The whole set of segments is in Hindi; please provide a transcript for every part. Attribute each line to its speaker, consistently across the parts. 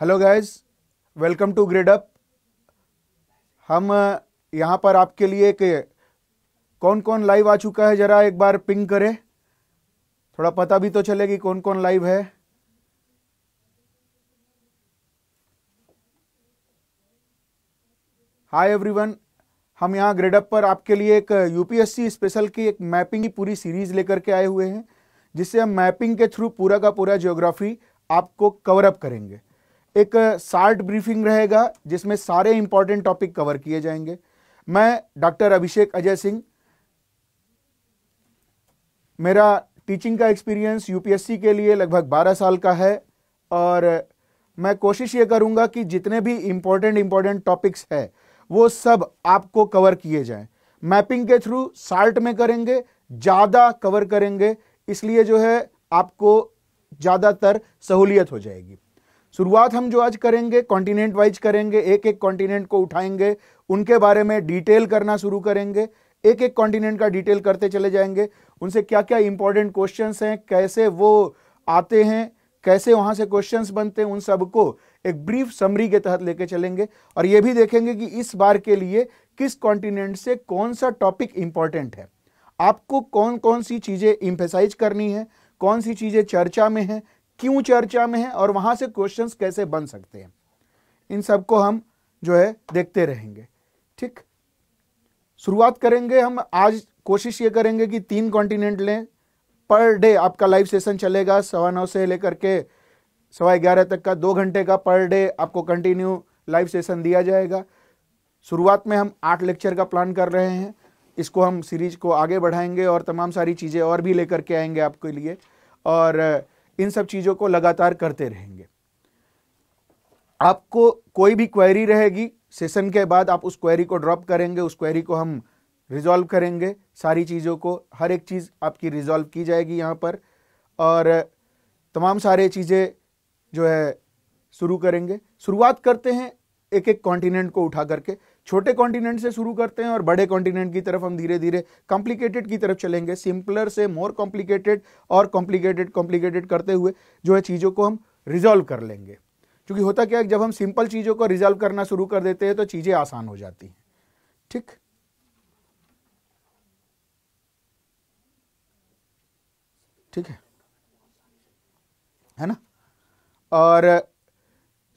Speaker 1: Hello guys welcome to grade up हम यहां पर आपके लिए एक कौन कौन लाइव आ चुका है ज़रा एक बार पिंग करें थोड़ा पता भी तो चले कि कौन कौन लाइव है हाय एवरीवन हम यहाँ ग्रेड अप पर आपके लिए एक यूपीएससी स्पेशल की एक मैपिंग की पूरी सीरीज़ लेकर के आए हुए हैं जिससे हम मैपिंग के थ्रू पूरा का पूरा जियोग्राफी आपको कवर अप करेंगे एक शार्ट ब्रीफिंग रहेगा जिसमें सारे इंपॉर्टेंट टॉपिक कवर किए जाएंगे मैं डॉक्टर अभिषेक अजय सिंह मेरा टीचिंग का एक्सपीरियंस यूपीएससी के लिए लगभग 12 साल का है और मैं कोशिश ये करूंगा कि जितने भी इंपॉर्टेंट इंपॉर्टेंट टॉपिक्स है वो सब आपको कवर किए जाए मैपिंग के थ्रू साल्ट में करेंगे ज़्यादा कवर करेंगे इसलिए जो है आपको ज़्यादातर सहूलियत हो जाएगी शुरुआत हम जो आज करेंगे कॉन्टिनेंट वाइज करेंगे एक एक कॉन्टिनेंट को उठाएंगे उनके बारे में डिटेल करना शुरू करेंगे एक एक कॉन्टिनेंट का डिटेल करते चले जाएंगे उनसे क्या क्या इंपॉर्टेंट क्वेश्चन हैं कैसे वो आते हैं कैसे वहाँ से क्वेश्चन बनते हैं उन सबको एक ब्रीफ समरी के तहत लेके चलेंगे और ये भी देखेंगे कि इस बार के लिए किस कॉन्टिनेंट से कौन सा टॉपिक इम्पॉर्टेंट है आपको कौन कौन सी चीज़ें इम्फेसाइज करनी है कौन सी चीज़ें चर्चा में हैं क्यों चर्चा में है और वहाँ से क्वेश्चंस कैसे बन सकते हैं इन सबको हम जो है देखते रहेंगे ठीक शुरुआत करेंगे हम आज कोशिश ये करेंगे कि तीन कॉन्टिनेंट लें पर डे आपका लाइव सेशन चलेगा सवा नौ से लेकर के सवा ग्यारह तक का दो घंटे का पर डे आपको कंटिन्यू लाइव सेशन दिया जाएगा शुरुआत में हम आठ लेक्चर का प्लान कर रहे हैं इसको हम सीरीज को आगे बढ़ाएंगे और तमाम सारी चीज़ें और भी लेकर के आएंगे आपके लिए और इन सब चीज़ों को लगातार करते रहेंगे आपको कोई भी क्वेरी रहेगी सेशन के बाद आप उस क्वेरी को ड्रॉप करेंगे उस क्वेरी को हम रिजॉल्व करेंगे सारी चीज़ों को हर एक चीज़ आपकी रिजॉल्व की जाएगी यहाँ पर और तमाम सारे चीज़ें जो है शुरू करेंगे शुरुआत करते हैं एक एक कॉन्टिनेंट को उठा करके छोटे कॉन्टिनेंट से शुरू करते हैं और बड़े कॉन्टिनेंट की तरफ हम धीरे धीरे कॉम्प्लिकेटेड की तरफ चलेंगे सिंपलर से मोर कॉम्प्लिकेटेड और कॉम्प्लिकेटेड कॉम्प्लिकेटेड करते हुए जो है चीज़ों को हम रिजॉल्व कर लेंगे क्योंकि होता क्या है जब हम सिंपल चीज़ों को रिजॉल्व करना शुरू कर देते हैं तो चीज़ें आसान हो जाती हैं ठीक ठीक है है ना और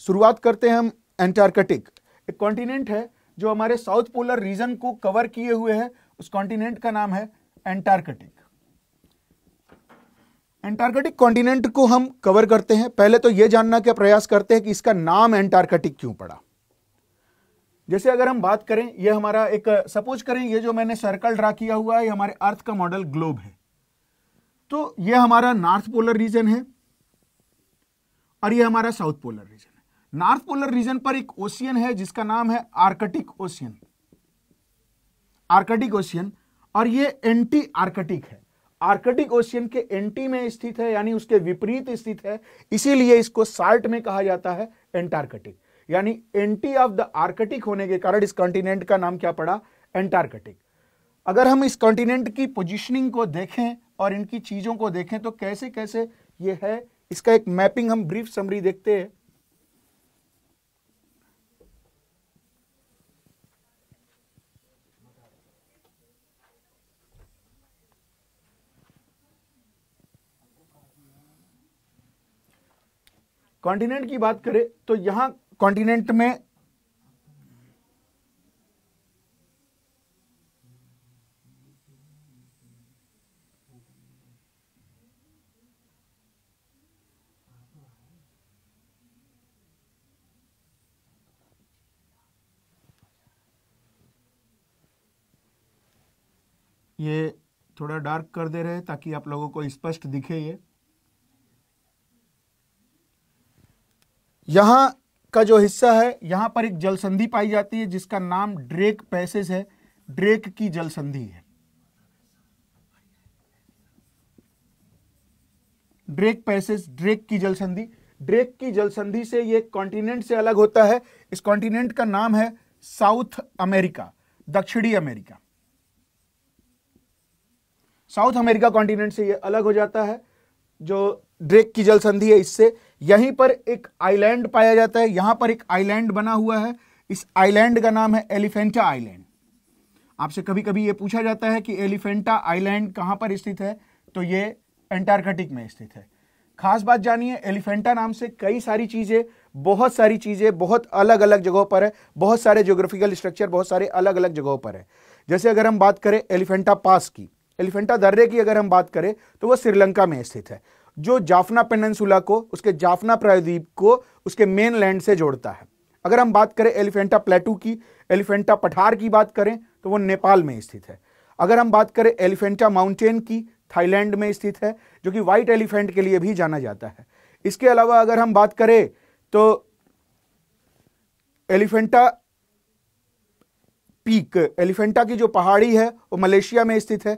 Speaker 1: शुरुआत करते हैं हम एंटार्कटिक एक कॉन्टिनेंट है जो हमारे साउथ पोलर रीजन को कवर किए हुए है उस कॉन्टिनेंट का नाम है एंटार्कटिक एंटार्कटिक कॉन्टिनेंट को हम कवर करते हैं पहले तो यह जानना का प्रयास करते हैं कि इसका नाम एंटार्कटिक क्यों पड़ा जैसे अगर हम बात करें यह हमारा एक सपोज करें यह जो मैंने सर्कल ड्रा किया हुआ है हमारे अर्थ का मॉडल ग्लोब है तो यह हमारा नॉर्थ पोलर रीजन है और यह हमारा south polar region north polar region पर एक ओशियन है जिसका नाम है आर्कटिक ओशियन आर्कटिक ओशियन और ये एंटी आर्कटिक है आर्कटिक ओशियन के एंटी में स्थित है यानी उसके विपरीत स्थित है इसीलिए इसको साल्ट में कहा जाता है एंटार्कटिक यानी एंटी ऑफ द आर्कटिक होने के कारण इस कॉन्टिनेंट का नाम क्या पड़ा एंटार्कटिक अगर हम इस कॉन्टिनेंट की पोजिशनिंग को देखें और इनकी चीज़ों को देखें तो कैसे कैसे ये है इसका एक मैपिंग हम ब्रीफ समरी देखते हैं कॉन्टिनेंट की बात करें तो यहां कॉन्टिनेंट में ये थोड़ा डार्क कर दे रहे हैं ताकि आप लोगों को स्पष्ट दिखे ये यहाँ का जो हिस्सा है यहाँ पर एक जल संधि पाई जाती है जिसका नाम ड्रेक पैसेज है ड्रेक की जल संधि है ड्रेक पैसेज ड्रेक की जल संधि ड्रेक की जल संधि से ये कॉन्टिनेंट से अलग होता है इस कॉन्टिनेंट का नाम है साउथ अमेरिका दक्षिणी अमेरिका साउथ अमेरिका कॉन्टिनेंट से ये अलग हो जाता है जो ड्रेक की जल संधि है इससे यहीं पर एक आइलैंड पाया जाता है यहां पर एक आइलैंड बना हुआ है इस आइलैंड का नाम है एलिफेंटा आइलैंड आपसे कभी कभी यह पूछा जाता है कि एलिफेंटा आइलैंड कहां पर स्थित है तो ये एंटार्कटिक में स्थित है खास बात जानिए एलिफेंटा नाम से कई सारी चीज़ें बहुत सारी चीज़ें बहुत अलग अलग जगहों पर है बहुत सारे ज्योग्राफिकल स्ट्रक्चर बहुत सारे अलग अलग जगहों पर है जैसे अगर हम बात करें एलिफेंटा पास की एलिफेंटा दर्रे की अगर हम बात करें तो वह श्रीलंका में स्थित है जो जाफना पेनसुला को उसके जाफना प्रायद्वीप को उसके मेन लैंड से जोड़ता है अगर हम बात करें एलिफेंटा प्लेटू की एलिफेंटा पठार की बात करें तो वो नेपाल में स्थित है अगर हम बात करें एलिफेंटा माउंटेन की थाईलैंड में स्थित है जो कि वाइट एलिफेंट के लिए भी जाना जाता है इसके अलावा अगर हम बात करें तो एलिफेंटा पीक एलिफेंटा की जो पहाड़ी है वो मलेशिया में स्थित है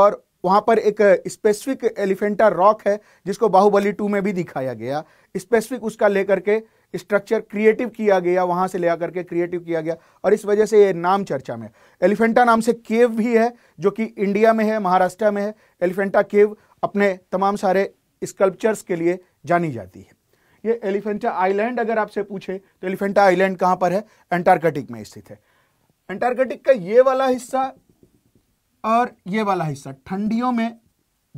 Speaker 1: और वहाँ पर एक स्पेसिफिक एलिफेंटा रॉक है जिसको बाहुबली टू में भी दिखाया गया स्पेसिफिक उसका लेकर के स्ट्रक्चर क्रिएटिव किया गया वहाँ से ले आकर के क्रिएटिव किया गया और इस वजह से ये नाम चर्चा में एलिफेंटा नाम से केव भी है जो कि इंडिया में है महाराष्ट्र में है एलिफेंटा केव अपने तमाम सारे स्कल्पचर्स के लिए जानी जाती है ये एलिफेंटा आइलैंड अगर आपसे पूछे तो एलिफेंटा आइलैंड कहाँ पर है एंटार्कटिक में स्थित है एंटार्कटिक का ये वाला हिस्सा और ये वाला हिस्सा ठंडियों में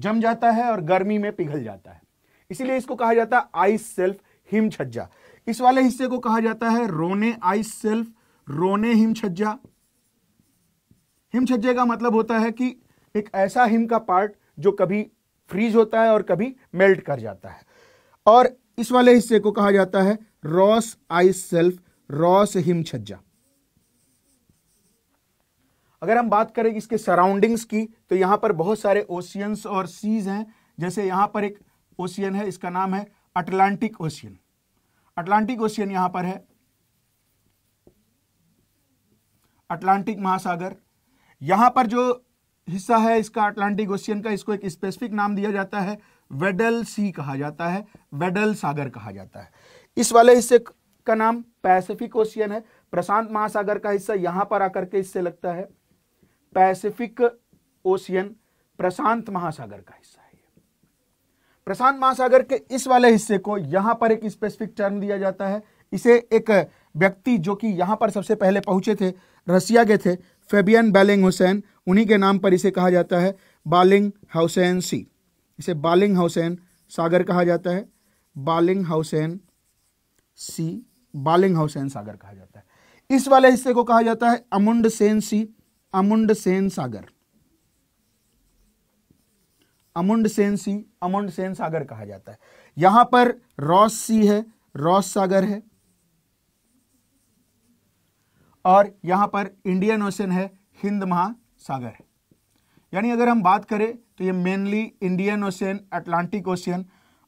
Speaker 1: जम जाता है और गर्मी में पिघल जाता है इसीलिए इसको कहा जाता है आइस सेल्फ हिम छज्जा इस वाले हिस्से को कहा जाता है रोने आइस सेल्फ रोने हिम छज्जा हिम छज्जे का मतलब होता है कि एक ऐसा हिम का पार्ट जो कभी फ्रीज होता है और कभी मेल्ट कर जाता है और इस वाले हिस्से को कहा जाता है रॉस आइस सेल्फ रॉस हिम छज्जा अगर हम बात करें इसके सराउंडिंग्स की तो यहाँ पर बहुत सारे ओशियंस और सीज हैं जैसे यहाँ पर एक ओशियन है इसका नाम है अटलांटिक ओशियन अटलांटिक ओशियन यहाँ पर है अटलांटिक महासागर यहाँ पर जो हिस्सा है इसका अटलांटिक ओशियन का इसको एक स्पेसिफिक नाम दिया जाता है वेडल सी कहा जाता है वेडल सागर कहा जाता है इस वाले हिस्से का नाम पैसिफिक ओशियन है प्रशांत महासागर का हिस्सा यहाँ पर आकर के इससे लगता है पैसिफिक ओशियन प्रशांत महासागर का हिस्सा है प्रशांत महासागर के इस वाले हिस्से को यहां पर एक स्पेसिफिक टर्म दिया जाता है इसे एक व्यक्ति जो कि यहां पर सबसे पहले पहुंचे थे रसिया के थे फेबियन बैलिंग हुसैन उन्हीं के नाम पर इसे कहा जाता है बालिंग हाउसैन सी इसे बालिंग हाउसैन सागर कहा जाता है बालिंग हाउसैन सी बालिंग हाउसैन सागर कहा जाता है इस वाले हिस्से को कहा जाता है अमुंड सेन सी अमुंड सेन सागर अमुंड सेन सी अमुंड सेन सागर कहा जाता है यहां पर रॉस सी है रॉस सागर है और यहां पर इंडियन ओशन है हिंद महासागर है यानी अगर हम बात करें तो ये mainly Indian ocean Atlantic ocean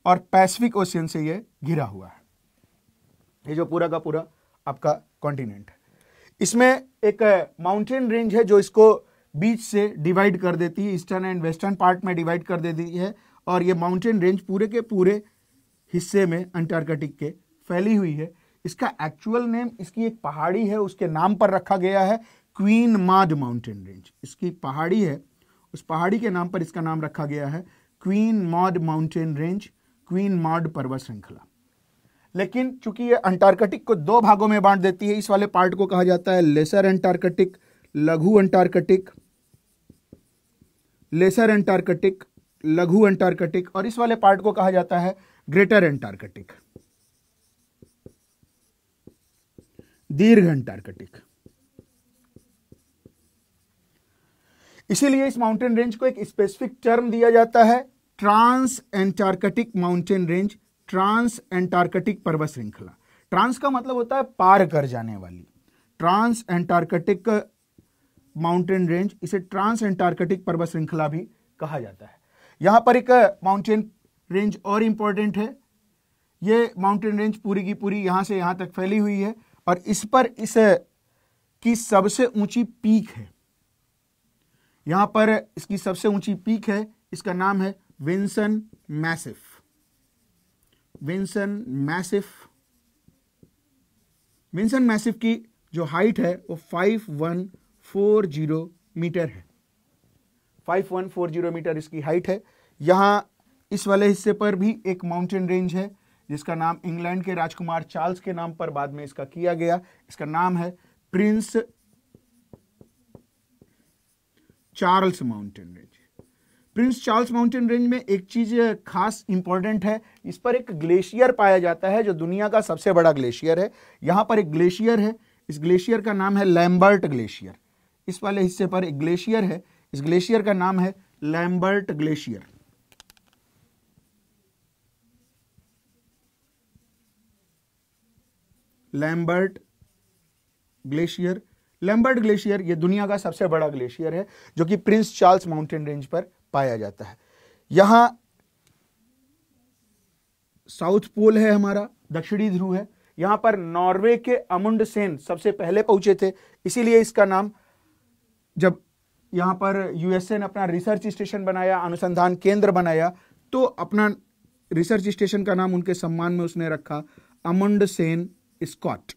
Speaker 1: और पैसिफिक ओशियन से ये घिरा हुआ है ये जो पूरा का पूरा आपका कॉन्टिनेंट है इसमें एक माउंटेन रेंज है जो इसको बीच से डिवाइड कर देती है ईस्टर्न एंड वेस्टर्न पार्ट में डिवाइड कर देती है और ये माउंटेन रेंज पूरे के पूरे हिस्से में अंटार्कटिक के फैली हुई है इसका एक्चुअल नेम इसकी एक पहाड़ी है उसके नाम पर रखा गया है क्वीन माड माउंटेन रेंज इसकी पहाड़ी है उस पहाड़ी के नाम पर इसका नाम रखा गया है Queen Maud mountain range Queen Maud पर्वत श्रृंखला लेकिन चूंकि ये अंटार्कटिक को दो भागों में बांट देती है इस वाले पार्ट को कहा जाता है लेसर अंटार्कटिक लघु अंटार्कटिक लेसर अंटार्कटिक लघु अंटार्कटिक और इस वाले पार्ट को कहा जाता है ग्रेटर एंटार्कटिक दीर्घ अंटार्कटिक इसीलिए इस माउंटेन रेंज को एक स्पेसिफिक टर्म दिया जाता है trans Antarctic mountain range trans Antarctic पर्वत श्रृंखला ट्रांस का मतलब होता है पार कर जाने वाली ट्रांस एंटार्कटिक माउंटेन रेंज इसे ट्रांस एंटार्कटिक पर्वत श्रृंखला भी कहा जाता है यहां पर एक माउंटेन रेंज और इंपॉर्टेंट है ये माउंटेन रेंज पूरी की पूरी यहां से यहां तक फैली हुई है और इस पर इस की सबसे ऊंची पीक है यहाँ पर इसकी सबसे ऊंची पीक है इसका नाम है Vinson Massif Vinson Massif Vinson Massif की जो हाइट है वो five one four zero metre है five one four zero metre इसकी हाइट है यहां इस वाले हिस्से पर भी एक माउंटेन रेंज है जिसका नाम इंग्लैंड के राजकुमार चार्ल्स के नाम पर बाद में इसका किया गया इसका नाम है Prince Charles mountain range Prince Charles mountain range में एक चीज़ खास इंपॉर्टेंट है इस पर एक ग्लेशियर पाया जाता है जो दुनिया का सबसे बड़ा ग्लेशियर है यहां पर एक ग्लेशियर है इस ग्लेशियर का नाम है लैम्बर्ट ग्लेशियर इस वाले हिस्से पर एक ग्लेशियर है इस ग्लेशियर का नाम है Lambert glacier Lambert glacier Lambert glacier ये दुनिया का सबसे बड़ा ग्लेशियर है जो कि प्रिंस चार्ल्स माउंटेन रेंज पर पाया जाता है यहां साउथ पोल है हमारा दक्षिणी ध्रुव है यहां पर नॉर्वे के अमुंड सेन सबसे पहले पहुंचे थे इसीलिए इसका नाम जब यहां पर यूएसए ने अपना रिसर्च स्टेशन बनाया अनुसंधान केंद्र बनाया तो अपना रिसर्च स्टेशन का नाम उनके सम्मान में उसने रखा अमुंड सेन स्कॉट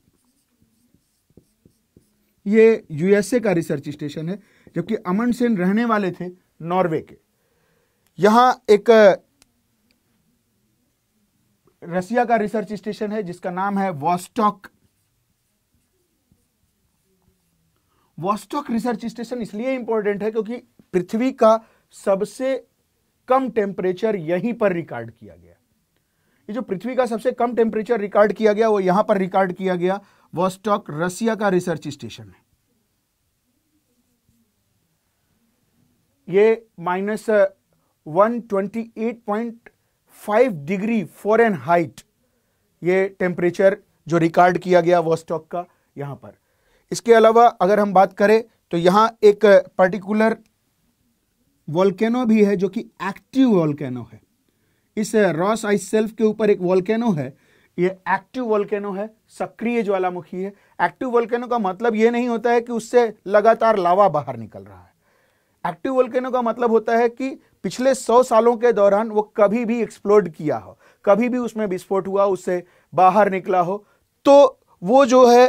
Speaker 1: ये यूएसए का रिसर्च स्टेशन है जबकि अमन सेन रहने वाले थे नॉर्वे के यहां एक रसिया का रिसर्च स्टेशन है जिसका नाम है वॉस्टॉक वॉस्टॉक रिसर्च स्टेशन इसलिए इंपॉर्टेंट है क्योंकि पृथ्वी का सबसे कम टेम्परेचर यहीं पर रिकॉर्ड किया गया ये जो पृथ्वी का सबसे कम टेम्परेचर रिकॉर्ड किया गया वो यहां पर रिकॉर्ड किया गया वॉस्टॉक रसिया का रिसर्च स्टेशन है ये minus one twenty eight point five degree Fahrenheit ये टेम्परेचर जो रिकॉर्ड किया गया वॉस्टॉक का यहां पर इसके अलावा अगर हम बात करें तो यहां एक पर्टिकुलर वॉल्केनो भी है जो कि एक्टिव वॉल्केनो है इस रॉस आइस सेल्फ के ऊपर एक वॉल्केनो है ये एक्टिव वॉल्केनो है सक्रिय ज्वालामुखी है एक्टिव वॉल्केनो का मतलब ये नहीं होता है कि उससे लगातार लावा बाहर निकल रहा है एक्टिव वोल्केनो का मतलब होता है कि पिछले सौ सालों के दौरान वो कभी भी एक्सप्लोड किया हो कभी भी उसमें विस्फोट हुआ उससे बाहर निकला हो तो वो जो है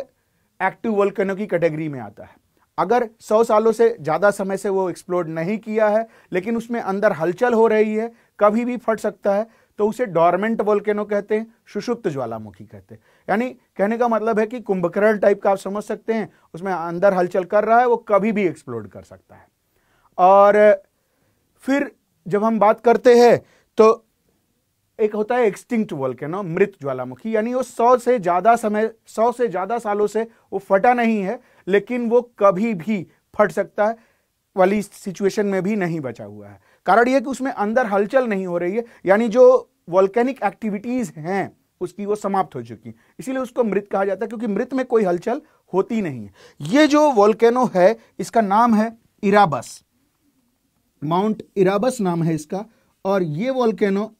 Speaker 1: एक्टिव वोल्केनो की कैटेगरी में आता है अगर सौ सालों से ज़्यादा समय से वो एक्सप्लोड नहीं किया है लेकिन उसमें अंदर हलचल हो रही है कभी भी फट सकता है तो उसे डॉर्मेंट वोल्केनो कहते हैं सुषुप्त ज्वालामुखी कहते हैं यानी कहने का मतलब है कि कुंभकर्ण टाइप का आप समझ सकते हैं उसमें अंदर हलचल कर रहा है वो कभी भी एक्सप्लोड कर सकता है और फिर जब हम बात करते हैं तो एक होता है एक्सटिंक्ट वॉल्केनो मृत ज्वालामुखी यानी वो सौ से ज़्यादा समय सौ से ज़्यादा सालों से वो फटा नहीं है लेकिन वो कभी भी फट सकता है वाली सिचुएशन में भी नहीं बचा हुआ है कारण ये कि उसमें अंदर हलचल नहीं हो रही है यानी जो वॉल्केनिक एक्टिविटीज़ हैं उसकी वो समाप्त हो चुकी है इसीलिए उसको मृत कहा जाता है क्योंकि मृत में कोई हलचल होती नहीं है ये जो वॉल्केनो है इसका नाम है इराबस माउंट इराबस नाम है इसका और ये वॉल्केनो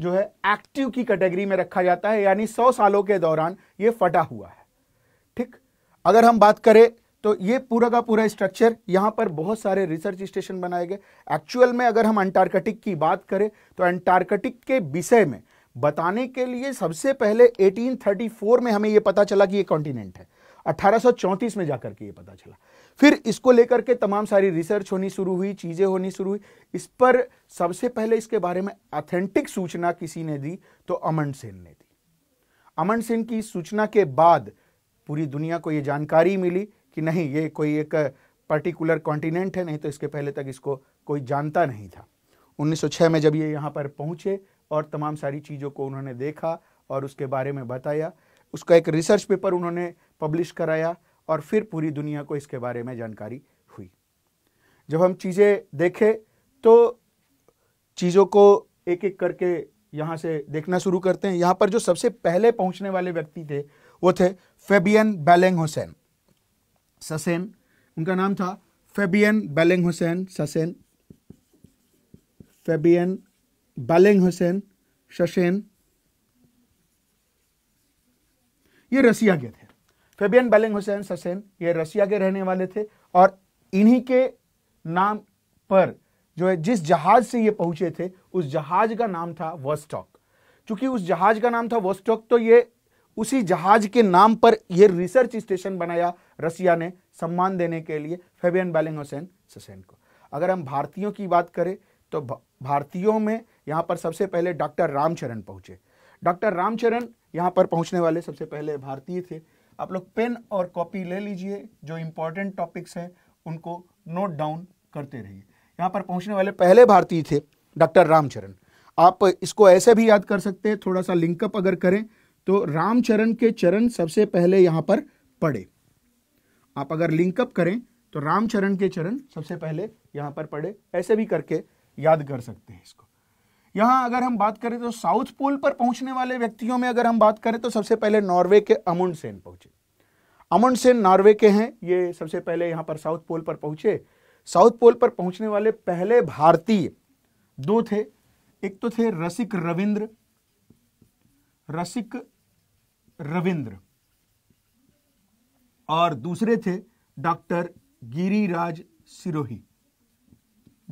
Speaker 1: जो है एक्टिव की कैटेगरी में रखा जाता है यानी सौ सालों के दौरान ये फटा हुआ है ठीक अगर हम बात करें तो ये पूरा का पूरा स्ट्रक्चर यहां पर बहुत सारे रिसर्च स्टेशन बनाए गए एक्चुअल में अगर हम अंटार्कटिक की बात करें तो अंटार्कटिक के विषय में बताने के लिए सबसे पहले 1834 में हमें यह पता चला कि यह कॉन्टिनेंट है अठारह में जाकर के ये पता चला फिर इसको लेकर के तमाम सारी रिसर्च होनी शुरू हुई चीज़ें होनी शुरू हुई इस पर सबसे पहले इसके बारे में ऑथेंटिक सूचना किसी ने दी तो अमन सेन ने दी अमन सेन की सूचना के बाद पूरी दुनिया को ये जानकारी मिली कि नहीं ये कोई एक पर्टिकुलर कॉन्टिनेंट है नहीं तो इसके पहले तक इसको कोई जानता नहीं था 1906 में जब ये यहाँ पर पहुँचे और तमाम सारी चीज़ों को उन्होंने देखा और उसके बारे में बताया उसका एक रिसर्च पेपर उन्होंने पब्लिश कराया और फिर पूरी दुनिया को इसके बारे में जानकारी हुई जब हम चीज़ें देखें तो चीज़ों को एक एक करके यहाँ से देखना शुरू करते हैं यहाँ पर जो सबसे पहले पहुँचने वाले व्यक्ति थे वो थे फेबियन बैलेंग हुसैन ससेन उनका नाम था Fabian Bellingshausen Fabian Bellingshausen ये रसिया के थे फेबियन बेलिंग हुसैन ससेन ये रशिया के रहने वाले थे और इन्हीं के नाम पर जो है जिस जहाज से ये पहुंचे थे उस जहाज का नाम था वोस्टॉक चूंकि उस जहाज का नाम था वोस्टॉक तो ये उसी जहाज के नाम पर यह रिसर्च स्टेशन बनाया रसिया ने सम्मान देने के लिए फेबियन बैलिंग हुसैन ससेन को अगर हम भारतीयों की बात करें तो भारतीयों में यहाँ पर सबसे पहले डॉक्टर रामचरण पहुँचे डॉक्टर रामचरण यहाँ पर पहुँचने वाले सबसे पहले भारतीय थे आप लोग पेन और कॉपी ले लीजिए जो इम्पोर्टेंट टॉपिक्स हैं उनको नोट डाउन करते रहिए यहाँ पर पहुँचने वाले पहले भारतीय थे डॉक्टर रामचरण आप इसको ऐसे भी याद कर सकते हैं थोड़ा सा लिंकअप अगर करें तो रामचरण के चरण सबसे पहले यहाँ पर पड़े आप अगर लिंकअप करें तो रामचरण के चरण सबसे पहले यहाँ पर पड़े ऐसे भी करके याद कर सकते हैं इसको यहां अगर हम बात करें तो साउथ पोल पर पहुंचने वाले व्यक्तियों में अगर हम बात करें तो सबसे पहले नॉर्वे के अमुंड सेन पहुंचे अमुंड सेन नॉर्वे के हैं ये सबसे पहले यहां पर साउथ पोल पर पहुंचे साउथ पोल पर पहुंचने वाले पहले भारतीय दो थे एक तो थे रसिक रविंद्र रसिक रविंद्र और दूसरे थे डॉक्टर गिरिराज सिरोही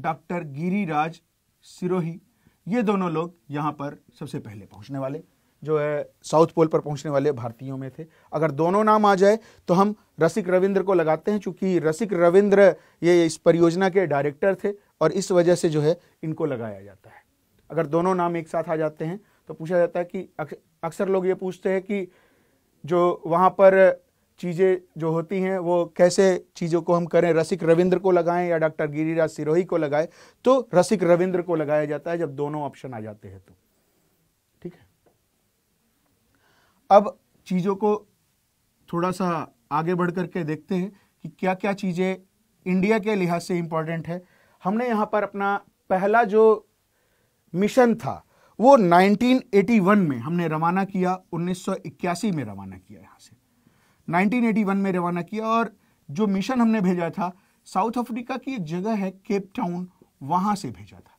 Speaker 1: डॉक्टर गिरिराज सिरोही ये दोनों लोग यहाँ पर सबसे पहले पहुँचने वाले जो है साउथ पोल पर पहुंचने वाले भारतीयों में थे अगर दोनों नाम आ जाए तो हम रसिक रविंद्र को लगाते हैं चूँकि रसिक रविंद्र ये इस परियोजना के डायरेक्टर थे और इस वजह से जो है इनको लगाया जाता है अगर दोनों नाम एक साथ आ जाते हैं तो पूछा जाता है कि अक्सर लोग ये पूछते हैं कि जो वहाँ पर चीज़ें जो होती हैं वो कैसे चीज़ों को हम करें रसिक रविंद्र को लगाएं या डॉक्टर गिरिराज सिरोही को लगाएं तो रसिक रविंद्र को लगाया जाता है जब दोनों ऑप्शन आ जाते हैं तो ठीक है अब चीज़ों को थोड़ा सा आगे बढ़ करके देखते हैं कि क्या क्या चीज़ें इंडिया के लिहाज से इम्पॉर्टेंट है हमने यहाँ पर अपना पहला जो मिशन था वो 1981 में हमने रवाना किया 1981 में रवाना किया यहाँ से 1981 में रवाना किया और जो मिशन हमने भेजा था साउथ अफ्रीका की एक जगह है केप टाउन वहाँ से भेजा था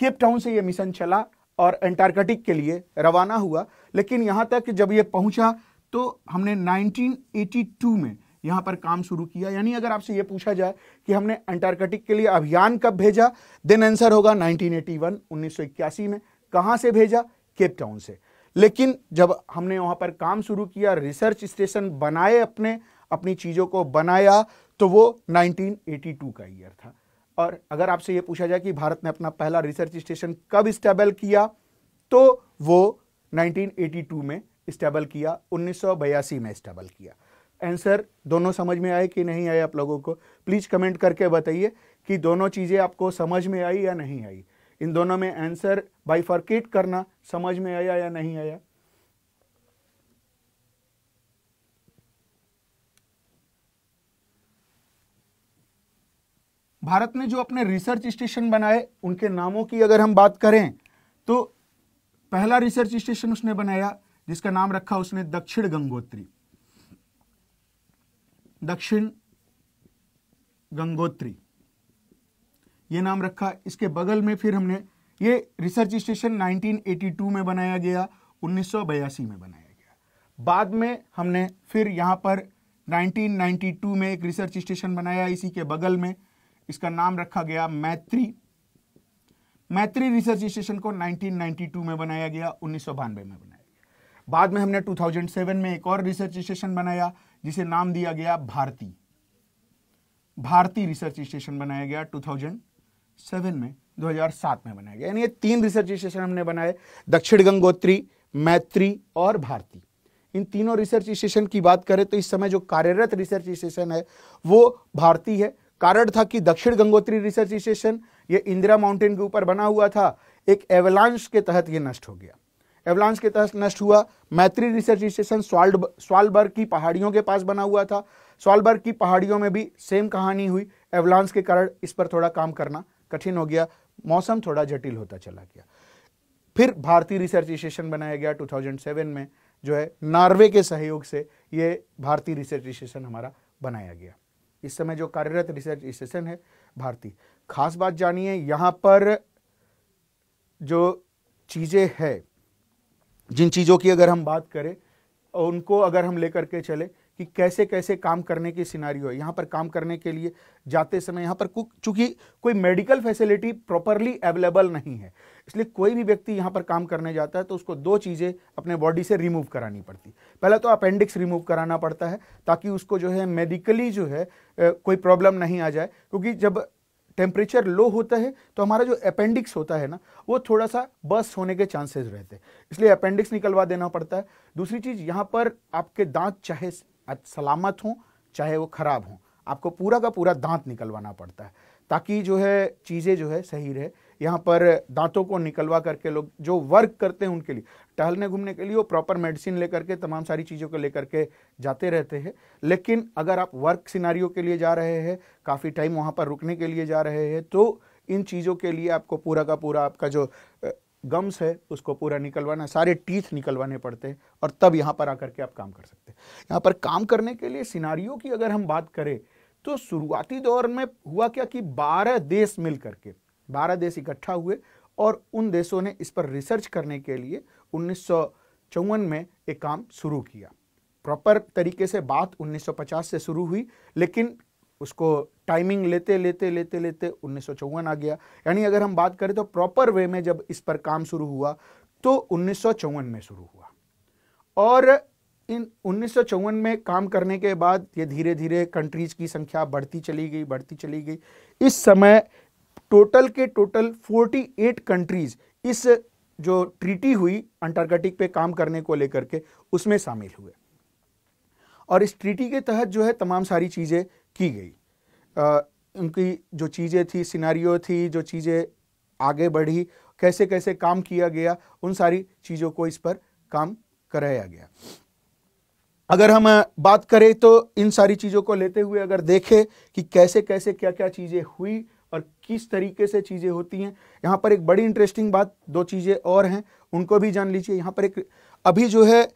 Speaker 1: केप टाउन से ये मिशन चला और एंटार्कटिक के लिए रवाना हुआ लेकिन यहाँ तक जब ये पहुंचा तो हमने 1982 में यहाँ पर काम शुरू किया यानी अगर आपसे ये पूछा जाए कि हमने एंटार्कटिक के लिए अभियान कब भेजा देन आंसर होगा 1981 1981 में कहाँ से भेजा केप टाउन से लेकिन जब हमने वहाँ पर काम शुरू किया रिसर्च स्टेशन बनाए अपने अपनी चीज़ों को बनाया तो वो 1982 का ईयर था और अगर आपसे ये पूछा जाए कि भारत ने अपना पहला रिसर्च स्टेशन कब स्टेबल किया तो वो 1982 में स्टेबल किया उन्नीस में स्टेबल किया आंसर दोनों समझ में आए कि नहीं आए आप लोगों को प्लीज़ कमेंट करके बताइए कि दोनों चीज़ें आपको समझ में आई या नहीं आई इन दोनों में आंसर बाइफर्केट करना समझ में आया या नहीं आया भारत में जो अपने रिसर्च स्टेशन बनाए उनके नामों की अगर हम बात करें तो पहला रिसर्च स्टेशन उसने बनाया जिसका नाम रखा उसने दक्षिण गंगोत्री दक्षिण गंगोत्री ये नाम रखा इसके बगल में फिर हमने ये रिसर्च स्टेशन 1982 में बनाया गया उन्नीस में बनाया गया बाद में हमने फिर यहाँ पर 1992 में एक रिसर्च स्टेशन बनाया इसी के बगल में इसका नाम रखा गया मैत्री मैत्री रिसर्च स्टेशन को 1992 में बनाया गया उन्नीस में बनाया गया बाद में हमने 2007 में एक और रिसर्च स्टेशन बनाया जिसे नाम दिया गया भारती भारती रिसर्च स्टेशन बनाया गया 2000 सेवन में 2007 में बनाया गया यानी ये तीन रिसर्च स्टेशन हमने बनाए दक्षिण गंगोत्री मैत्री और भारती इन तीनों रिसर्च स्टेशन की बात करें तो इस समय जो कार्यरत रिसर्च स्टेशन है वो भारती है कारण था कि दक्षिण गंगोत्री रिसर्च स्टेशन ये इंदिरा माउंटेन के ऊपर बना हुआ था एक एवलांश के तहत ये नष्ट हो गया एवलांश के तहत नष्ट हुआ मैत्री रिसर्च स्टेशन स्वाल्ड स्वालबर्ग की पहाड़ियों के पास बना हुआ था स्वालबर्ग की पहाड़ियों में भी सेम कहानी हुई एवलांश के कारण इस पर थोड़ा काम करना कठिन हो गया मौसम थोड़ा जटिल होता चला गया फिर भारतीय रिसर्च स्टेशन बनाया गया 2007 में जो है नॉर्वे के सहयोग से ये भारतीय रिसर्च स्टेशन हमारा बनाया गया इस समय जो कार्यरत रिसर्च स्टेशन है भारतीय खास बात जानिए यहाँ पर जो चीज़ें हैं जिन चीज़ों की अगर हम बात करें उनको अगर हम लेकर के चले कि कैसे कैसे काम करने की सिनारी है यहाँ पर काम करने के लिए जाते समय यहाँ पर चूंकि कोई मेडिकल फैसिलिटी प्रॉपरली अवेलेबल नहीं है इसलिए कोई भी व्यक्ति यहाँ पर काम करने जाता है तो उसको दो चीज़ें अपने बॉडी से रिमूव करानी पड़ती पहला तो अपेंडिक्स रिमूव कराना पड़ता है ताकि उसको जो है मेडिकली जो है कोई प्रॉब्लम नहीं आ जाए क्योंकि जब टेम्परेचर लो होता है तो हमारा जो अपेंडिक्स होता है ना वो थोड़ा सा बस होने के चांसेस रहते हैं इसलिए अपेंडिक्स निकलवा देना पड़ता है दूसरी चीज़ यहाँ पर आपके दांत चाहे सलामत हों चाहे वो ख़राब हों आपको पूरा का पूरा दांत निकलवाना पड़ता है ताकि जो है चीज़ें जो है सही रहे यहाँ पर दांतों को निकलवा करके लोग जो वर्क करते हैं उनके लिए टहलने घूमने के लिए वो प्रॉपर मेडिसिन लेकर के तमाम सारी चीज़ों को लेकर के जाते रहते हैं लेकिन अगर आप वर्क सिनारियों के लिए जा रहे हैं काफ़ी टाइम वहाँ पर रुकने के लिए जा रहे हैं तो इन चीज़ों के लिए आपको पूरा का पूरा आपका जो गम्स है उसको पूरा निकलवाना सारे टीथ निकलवाने पड़ते हैं और तब यहाँ पर आकर के आप काम कर सकते हैं यहाँ पर काम करने के लिए सिनारियों की अगर हम बात करें तो शुरुआती दौर में हुआ क्या कि 12 देश मिल करके 12 देश इकट्ठा हुए और उन देशों ने इस पर रिसर्च करने के लिए उन्नीस में एक काम शुरू किया प्रॉपर तरीके से बात 1950 से शुरू हुई लेकिन उसको टाइमिंग लेते लेते लेते लेते उन्नीस आ गया यानी अगर हम बात करें तो प्रॉपर वे में जब इस पर काम शुरू हुआ तो उन्नीस में शुरू हुआ और इन उन्नीस में काम करने के बाद ये धीरे धीरे कंट्रीज की संख्या बढ़ती चली गई बढ़ती चली गई इस समय टोटल के टोटल 48 कंट्रीज इस जो ट्रीटी हुई अंटार्कटिक पे काम करने को लेकर के उसमें शामिल हुए और इस ट्रीटी के तहत जो है तमाम सारी चीज़ें की गई आ, उनकी जो चीज़ें थी सिनारियो थी जो चीज़ें आगे बढ़ी कैसे कैसे काम किया गया उन सारी चीज़ों को इस पर काम कराया गया अगर हम बात करें तो इन सारी चीज़ों को लेते हुए अगर देखें कि कैसे कैसे क्या क्या चीज़ें हुई और किस तरीके से चीज़ें होती हैं यहाँ पर एक बड़ी इंटरेस्टिंग बात दो चीज़ें और हैं उनको भी जान लीजिए यहाँ पर एक अभी जो है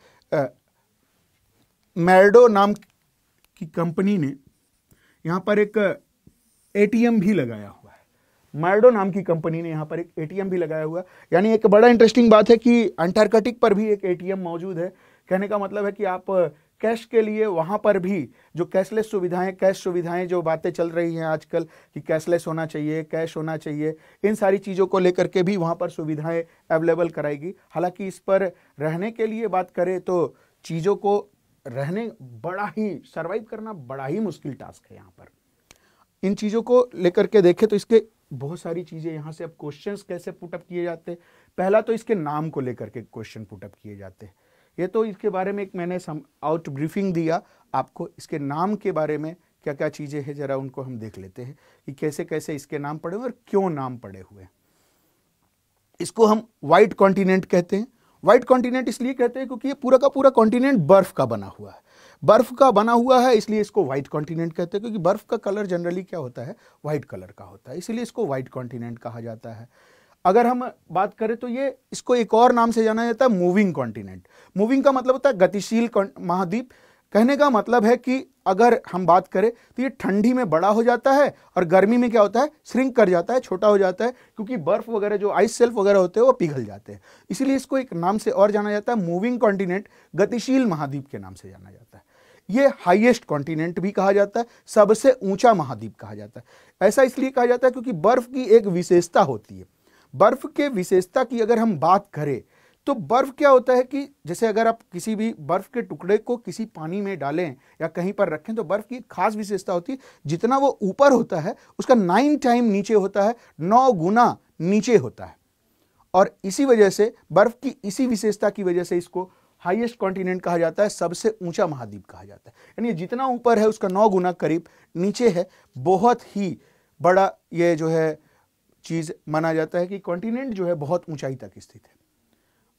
Speaker 1: मैरडो नाम की कंपनी ने यहाँ पर एक एटीएम भी लगाया हुआ है मार्डो नाम की कंपनी ने यहाँ पर एक एटीएम भी लगाया हुआ है यानी एक बड़ा इंटरेस्टिंग बात है कि अंटार्कटिक पर भी एक एटीएम मौजूद है कहने का मतलब है कि आप कैश के लिए वहाँ पर भी जो कैशलेस सुविधाएं कैश सुविधाएं जो बातें चल रही हैं आजकल कि कैशलेस होना चाहिए कैश होना चाहिए इन सारी चीज़ों को लेकर के भी वहाँ पर सुविधाएं अवेलेबल कराएगी हालांकि इस पर रहने के लिए बात करें तो चीज़ों को रहने बड़ा ही सरवाइव करना बड़ा ही मुश्किल टास्क है यहाँ पर इन चीज़ों को लेकर के देखें तो इसके बहुत सारी चीज़ें यहाँ से अब क्वेश्चन कैसे पुटअप किए जाते हैं पहला तो इसके नाम को लेकर के क्वेश्चन पुटअप किए जाते हैं ये तो इसके बारे में एक मैंने सम आउट ब्रीफिंग दिया आपको इसके नाम के बारे में क्या क्या चीज़ें हैं ज़रा उनको हम देख लेते हैं कि कैसे कैसे इसके नाम पड़े हुए और क्यों नाम पड़े हुए इसको हम वाइट कॉन्टिनेंट कहते हैं व्हाइट कॉन्टिनेंट इसलिए कहते हैं क्योंकि ये पूरा का पूरा कॉन्टिनेंट बर्फ का बना हुआ है बर्फ का बना हुआ है इसलिए इसको व्हाइट कॉन्टिनेंट कहते हैं क्योंकि बर्फ का कलर जनरली क्या होता है व्हाइट कलर का होता है इसलिए इसको व्हाइट कॉन्टिनेंट कहा जाता है अगर हम बात करें तो ये इसको एक और नाम से जाना जाता है मूविंग कॉन्टिनेंट मूविंग का मतलब होता है गतिशील महाद्वीप कहने का मतलब है कि अगर हम बात करें तो ये ठंडी में बड़ा हो जाता है और गर्मी में क्या होता है श्रिंक कर जाता है छोटा हो जाता है क्योंकि बर्फ़ वगैरह जो आइस सेल्फ वगैरह होते हैं वो पिघल जाते हैं इसीलिए इसको एक नाम से और जाना जाता है मूविंग कॉन्टिनेंट गतिशील महाद्वीप के नाम से जाना जाता है ये हाइएस्ट कॉन्टिनेंट भी कहा जाता है सबसे ऊंचा महाद्वीप कहा जाता है ऐसा इसलिए कहा जाता है क्योंकि बर्फ़ की एक विशेषता होती है बर्फ़ के विशेषता की अगर हम बात करें तो बर्फ क्या होता है कि जैसे अगर आप किसी भी बर्फ के टुकड़े को किसी पानी में डालें या कहीं पर रखें तो बर्फ की खास विशेषता होती है जितना वो ऊपर होता है उसका नाइन टाइम नीचे होता है नौ गुना नीचे होता है और इसी वजह से बर्फ की इसी विशेषता की वजह से इसको हाईएस्ट कॉन्टिनेंट कहा जाता है सबसे ऊंचा महाद्वीप कहा जाता है यानी जितना ऊपर है उसका नौ गुना करीब नीचे है बहुत ही बड़ा ये जो है चीज़ माना जाता है कि कॉन्टिनेंट जो है बहुत ऊंचाई तक स्थित है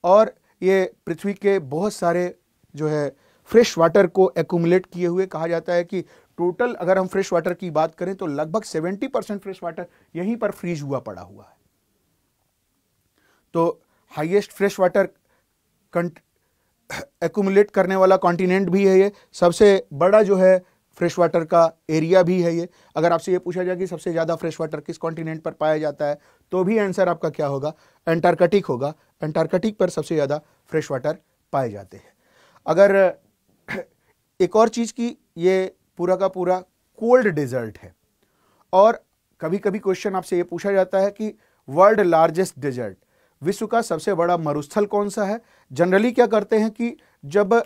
Speaker 1: और ये पृथ्वी के बहुत सारे जो है फ्रेश वाटर को एकुमुलेट किए हुए कहा जाता है कि टोटल अगर हम फ्रेश वाटर की बात करें तो लगभग 70 परसेंट फ्रेश वाटर यहीं पर फ्रीज हुआ पड़ा हुआ है तो हाईएस्ट फ्रेश वाटर एकुमुलेट करने वाला कॉन्टिनेंट भी है ये सबसे बड़ा जो है फ्रेश वाटर का एरिया भी है ये अगर आपसे ये पूछा जाए कि सबसे ज़्यादा फ्रेश वाटर किस कॉन्टिनेंट पर पाया जाता है तो भी आंसर आपका क्या होगा एंटार्कटिक होगा एंटार्कटिक पर सबसे ज़्यादा फ्रेश वाटर पाए जाते हैं अगर एक और चीज़ की ये पूरा का पूरा कोल्ड डिजर्ट है और कभी कभी क्वेश्चन आपसे ये पूछा जाता है कि वर्ल्ड लार्जेस्ट डिजर्ट विश्व का सबसे बड़ा मरुस्थल कौन सा है जनरली क्या करते हैं कि जब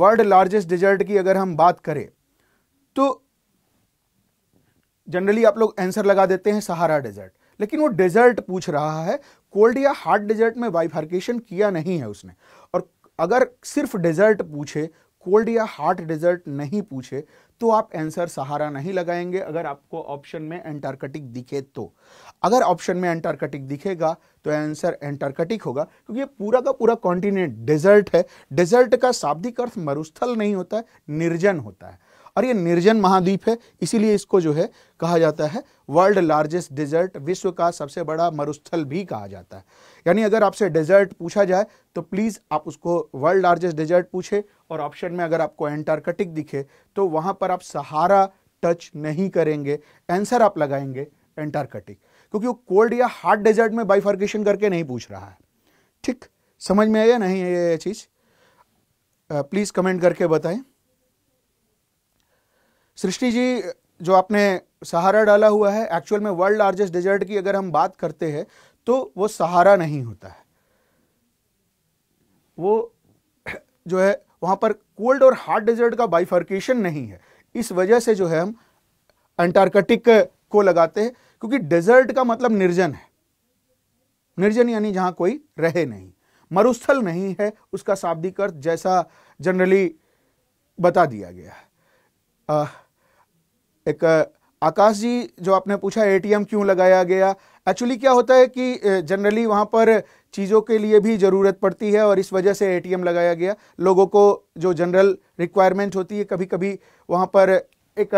Speaker 1: वर्ल्ड लार्जेस्ट डिजर्ट की अगर हम बात करें तो जनरली आप लोग आंसर लगा देते हैं सहारा डेजर्ट लेकिन वो डेजर्ट पूछ रहा है कोल्ड या हार्ड डेजर्ट में वाइफार्केशन किया नहीं है उसने और अगर सिर्फ डेजर्ट पूछे कोल्ड या हार्ट डेजर्ट नहीं पूछे तो आप आंसर सहारा नहीं लगाएंगे अगर आपको ऑप्शन में एंटार्कटिक दिखे तो अगर ऑप्शन में एंटार्कटिक दिखेगा तो आंसर एंटार्कटिक होगा क्योंकि ये पूरा का पूरा कॉन्टिनेंट डेजर्ट है डेजर्ट का शाब्दिक अर्थ मरुस्थल नहीं होता है निर्जन होता है और ये निर्जन महाद्वीप है इसीलिए इसको जो है कहा जाता है वर्ल्ड लार्जेस्ट डेजर्ट विश्व का सबसे बड़ा मरुस्थल भी कहा जाता है यानी अगर आपसे डेजर्ट पूछा जाए तो प्लीज़ आप उसको वर्ल्ड लार्जेस्ट डेजर्ट पूछे और ऑप्शन में अगर आपको एंटार्कटिक दिखे तो वहां पर आप सहारा टच नहीं करेंगे आंसर आप लगाएंगे एंटार्कटिक क्योंकि वो कोल्ड या हार्ड डेजर्ट में बाइफर्केशन करके नहीं पूछ रहा है ठीक समझ में आया नहीं है ये चीज़ प्लीज़ कमेंट करके बताएं सृष्टि जी जो आपने सहारा डाला हुआ है एक्चुअल में वर्ल्ड लार्जेस्ट डेजर्ट की अगर हम बात करते हैं तो वो सहारा नहीं होता है वो जो है वहाँ पर कोल्ड और हार्ड डेजर्ट का बाइफर्केशन नहीं है इस वजह से जो है हम अंटार्कटिक को लगाते हैं क्योंकि डेजर्ट का मतलब निर्जन है निर्जन यानी जहाँ कोई रहे नहीं मरुस्थल नहीं है उसका शाब्दिक अर्थ जैसा जनरली बता दिया गया है एक आकाश जी जो आपने पूछा एटीएम क्यों लगाया गया एक्चुअली क्या होता है कि जनरली वहाँ पर चीज़ों के लिए भी ज़रूरत पड़ती है और इस वजह से एटीएम लगाया गया लोगों को जो जनरल रिक्वायरमेंट होती है कभी कभी वहाँ पर एक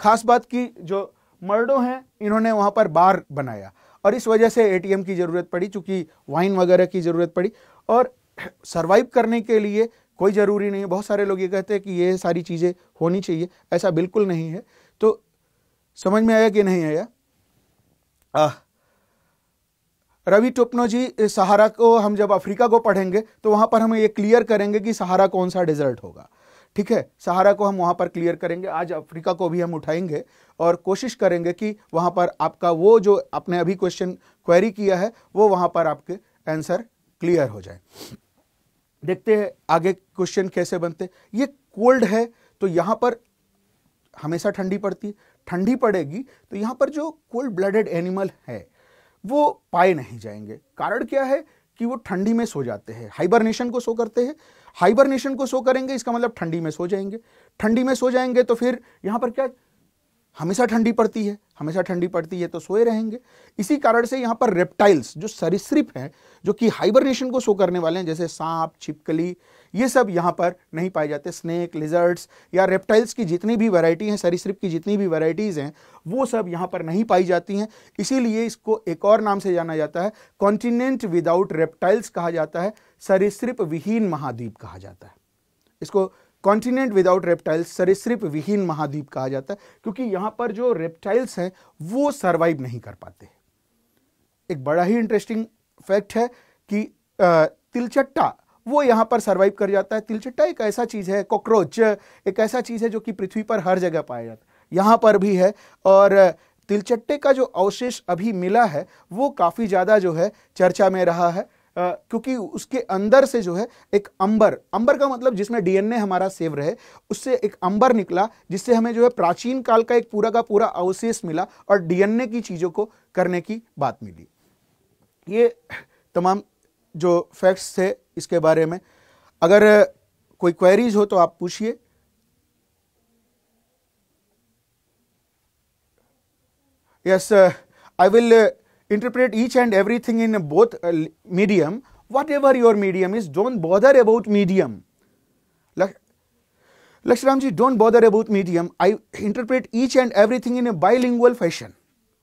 Speaker 1: खास बात की जो मर्डो हैं इन्होंने वहाँ पर बार बनाया और इस वजह से एटीएम की ज़रूरत पड़ी चूँकि वाइन वगैरह की ज़रूरत पड़ी और सर्वाइव करने के लिए कोई ज़रूरी नहीं है बहुत सारे लोग ये कहते हैं कि ये सारी चीज़ें होनी चाहिए ऐसा बिल्कुल नहीं है तो समझ में आया कि नहीं आया रवि टोपनो जी सहारा को हम जब अफ्रीका को पढ़ेंगे तो वहां पर हम ये क्लियर करेंगे कि सहारा कौन सा डिजर्ट होगा ठीक है सहारा को हम वहां पर क्लियर करेंगे आज अफ्रीका को भी हम उठाएंगे और कोशिश करेंगे कि वहां पर आपका वो जो आपने अभी क्वेश्चन क्वेरी किया है वो वहां पर आपके आंसर क्लियर हो जाए देखते हैं आगे क्वेश्चन कैसे बनते ये कोल्ड है तो यहां पर हमेशा ठंडी पड़ती ठंडी पड़ेगी तो यहाँ पर जो कोल्ड ब्लडेड एनिमल है वो पाए नहीं जाएंगे कारण क्या है कि वो ठंडी में सो जाते हैं हाइबरनेशन को सो करते हैं हाइबरनेशन को सो करेंगे इसका मतलब ठंडी में सो जाएंगे ठंडी में सो जाएंगे तो फिर यहाँ पर क्या हमेशा ठंडी पड़ती है हमेशा ठंडी पड़ती है तो सोए रहेंगे इसी कारण से यहाँ पर रेप्टाइल्स जो सरिसृप हैं जो कि हाइबरनेशन को शो करने वाले हैं जैसे सांप छिपकली ये सब यहाँ पर नहीं पाए जाते स्नेक लिजर्ड्स या रेप्टाइल्स की जितनी भी वैरायटी हैं सरिसृप की जितनी भी वैरायटीज़ हैं वो सब यहाँ पर नहीं पाई जाती हैं इसीलिए इसको एक और नाम से जाना जाता है कॉन्टिनेंट विदाउट रेप्टाइल्स कहा जाता है सरिसृप विहीन महाद्वीप कहा जाता है इसको कॉन्टिनेंट विदाउट रेप्टाइल्स सरिसप विहीन महाद्वीप कहा जाता है क्योंकि यहाँ पर जो रेप्टाइल्स हैं वो सर्वाइव नहीं कर पाते एक बड़ा ही इंटरेस्टिंग फैक्ट है कि तिलचट्टा वो यहाँ पर सर्वाइव कर जाता है तिलचट्टा एक ऐसा चीज़ है कॉकरोच एक ऐसा चीज़ है जो कि पृथ्वी पर हर जगह पाया जाता है यहाँ पर भी है और तिलचट्टे का जो अवशेष अभी मिला है वो काफ़ी ज़्यादा जो है चर्चा में रहा है क्योंकि उसके अंदर से जो है एक अंबर अंबर का मतलब जिसमें डीएनए हमारा सेव रहे उससे एक अंबर निकला जिससे हमें जो है प्राचीन काल का एक पूरा का पूरा अवशेष मिला और डीएनए की चीज़ों को करने की बात मिली ये तमाम जो फैक्ट्स थे इसके बारे में अगर कोई क्वेरीज हो तो आप पूछिए yes I will interpret each and everything in both uh, medium whatever your medium is don't bother about medium like Lakshramji, don't bother about medium. I interpret each and everything in a bilingual fashion.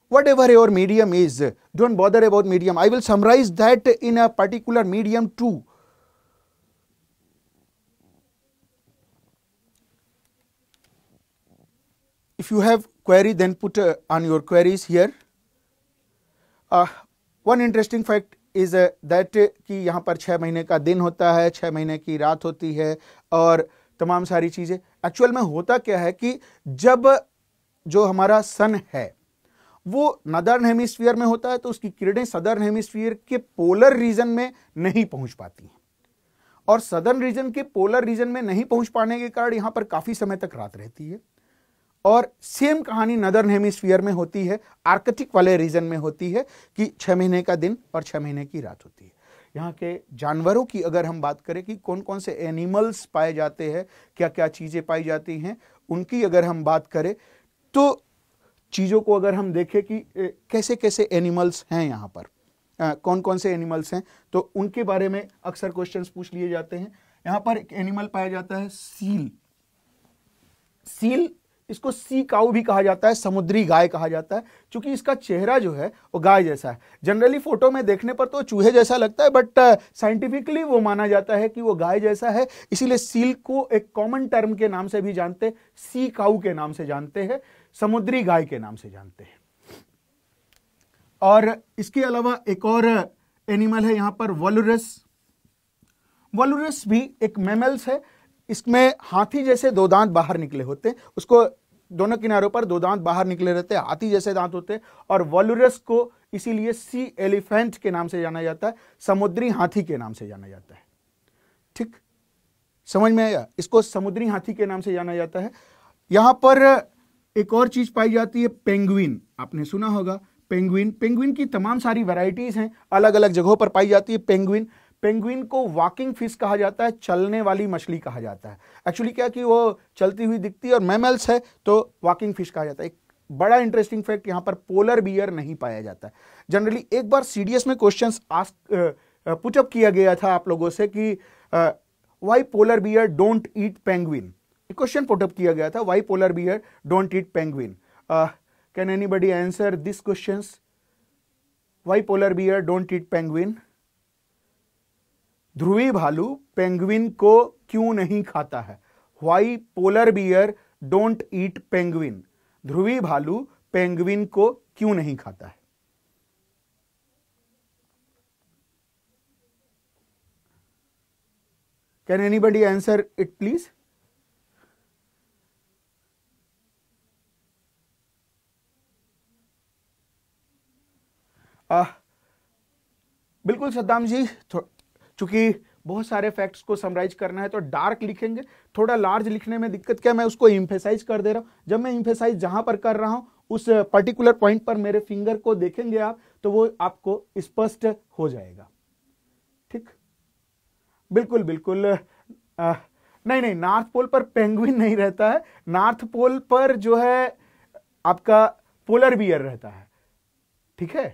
Speaker 1: Whatever your medium is, don't bother about medium. I will summarize that in a particular medium too. If you have query, then put uh, on your queries here. One interesting fact is that कि यहाँ पर छः महीने का दिन होता है छः महीने की रात होती है और तमाम सारी चीज़ें एक्चुअल में होता क्या है कि जब जो हमारा सन है वो नदर्न हेमिस्फीयर में होता है तो उसकी किरणें सदर्न हेमिस्फीयर के पोलर रीजन में नहीं पहुंच पाती हैं और सदर्न रीजन के पोलर रीजन में नहीं पहुंच पाने के कारण यहाँ पर काफ़ी समय तक रात रहती है और सेम कहानी नदर्न हेमिस्फीयर में होती है आर्कटिक वाले रीजन में होती है कि छः महीने का दिन और छः महीने की रात होती है यहाँ के जानवरों की अगर हम बात करें कि कौन कौन से एनिमल्स पाए जाते हैं क्या क्या चीज़ें पाई जाती हैं उनकी अगर हम बात करें तो चीज़ों को अगर हम देखें कि कैसे कैसे एनिमल्स हैं यहाँ पर आ, कौन कौन से एनिमल्स हैं तो उनके बारे में अक्सर क्वेश्चंस पूछ लिए जाते हैं यहाँ पर एक एनिमल पाया जाता है सील सील इसको सी काउ भी कहा जाता है समुद्री गाय कहा जाता है क्योंकि इसका चेहरा जो है वो गाय जैसा है जनरली फोटो में देखने पर तो चूहे जैसा लगता है बट साइंटिफिकली uh, वो माना जाता है कि वो गाय जैसा है इसीलिए सील को एक कॉमन टर्म के नाम से भी जानते सी काउ के नाम से जानते हैं समुद्री गाय के नाम से जानते हैं और इसके अलावा एक और एनिमल है यहां पर वॉलुरस वॉलुरस भी एक मेमल्स है इसमें हाथी जैसे दो दांत बाहर निकले होते उसको दोनों किनारों पर दो दांत बाहर निकले रहते हाथी जैसे दांत होते और वॉलुरस को इसीलिए सी एलिफेंट के नाम से जाना जाता है समुद्री हाथी के नाम से जाना जाता है ठीक समझ में आया इसको समुद्री हाथी के नाम से जाना जाता है यहां पर एक और चीज पाई जाती है पेंगुइन आपने सुना होगा पेंगुइन पेंगुइन की तमाम सारी वैरायटीज हैं अलग अलग जगहों पर पाई जाती है पेंगुइन पेंगुइन को वॉकिंग फिश कहा जाता है चलने वाली मछली कहा जाता है एक्चुअली क्या कि वो चलती हुई दिखती है और मैमल्स है तो वॉकिंग फिश कहा जाता है एक बड़ा इंटरेस्टिंग फैक्ट यहाँ पर पोलर बियर नहीं पाया जाता है जनरली एक बार सीडीएस में क्वेश्चन आस्क पुटअप किया गया था आप लोगों से कि why polar bear don't eat penguin question put up किया गया था why polar bear don't eat penguin can anybody answer this question why polar bear don't eat penguin ध्रुवी भालू पेंगुइन को क्यों नहीं खाता है why polar bear don't eat penguin ध्रुवी भालू पेंगुइन को क्यों नहीं खाता है can anybody answer it please बिल्कुल सद्दाम जी चूंकि बहुत सारे फैक्ट्स को समराइज करना है तो डार्क लिखेंगे थोड़ा लार्ज लिखने में दिक्कत क्या मैं उसको इम्फेसाइज कर दे रहा हूँ जब मैं इम्फेसाइज जहाँ पर कर रहा हूँ उस पर्टिकुलर पॉइंट पर मेरे फिंगर को देखेंगे आप तो वो आपको स्पष्ट हो जाएगा ठीक बिल्कुल बिल्कुल आ, नहीं नहीं नॉर्थ पोल पर पेंगुइन नहीं रहता है नॉर्थ पोल पर जो है आपका पोलर बियर रहता है ठीक है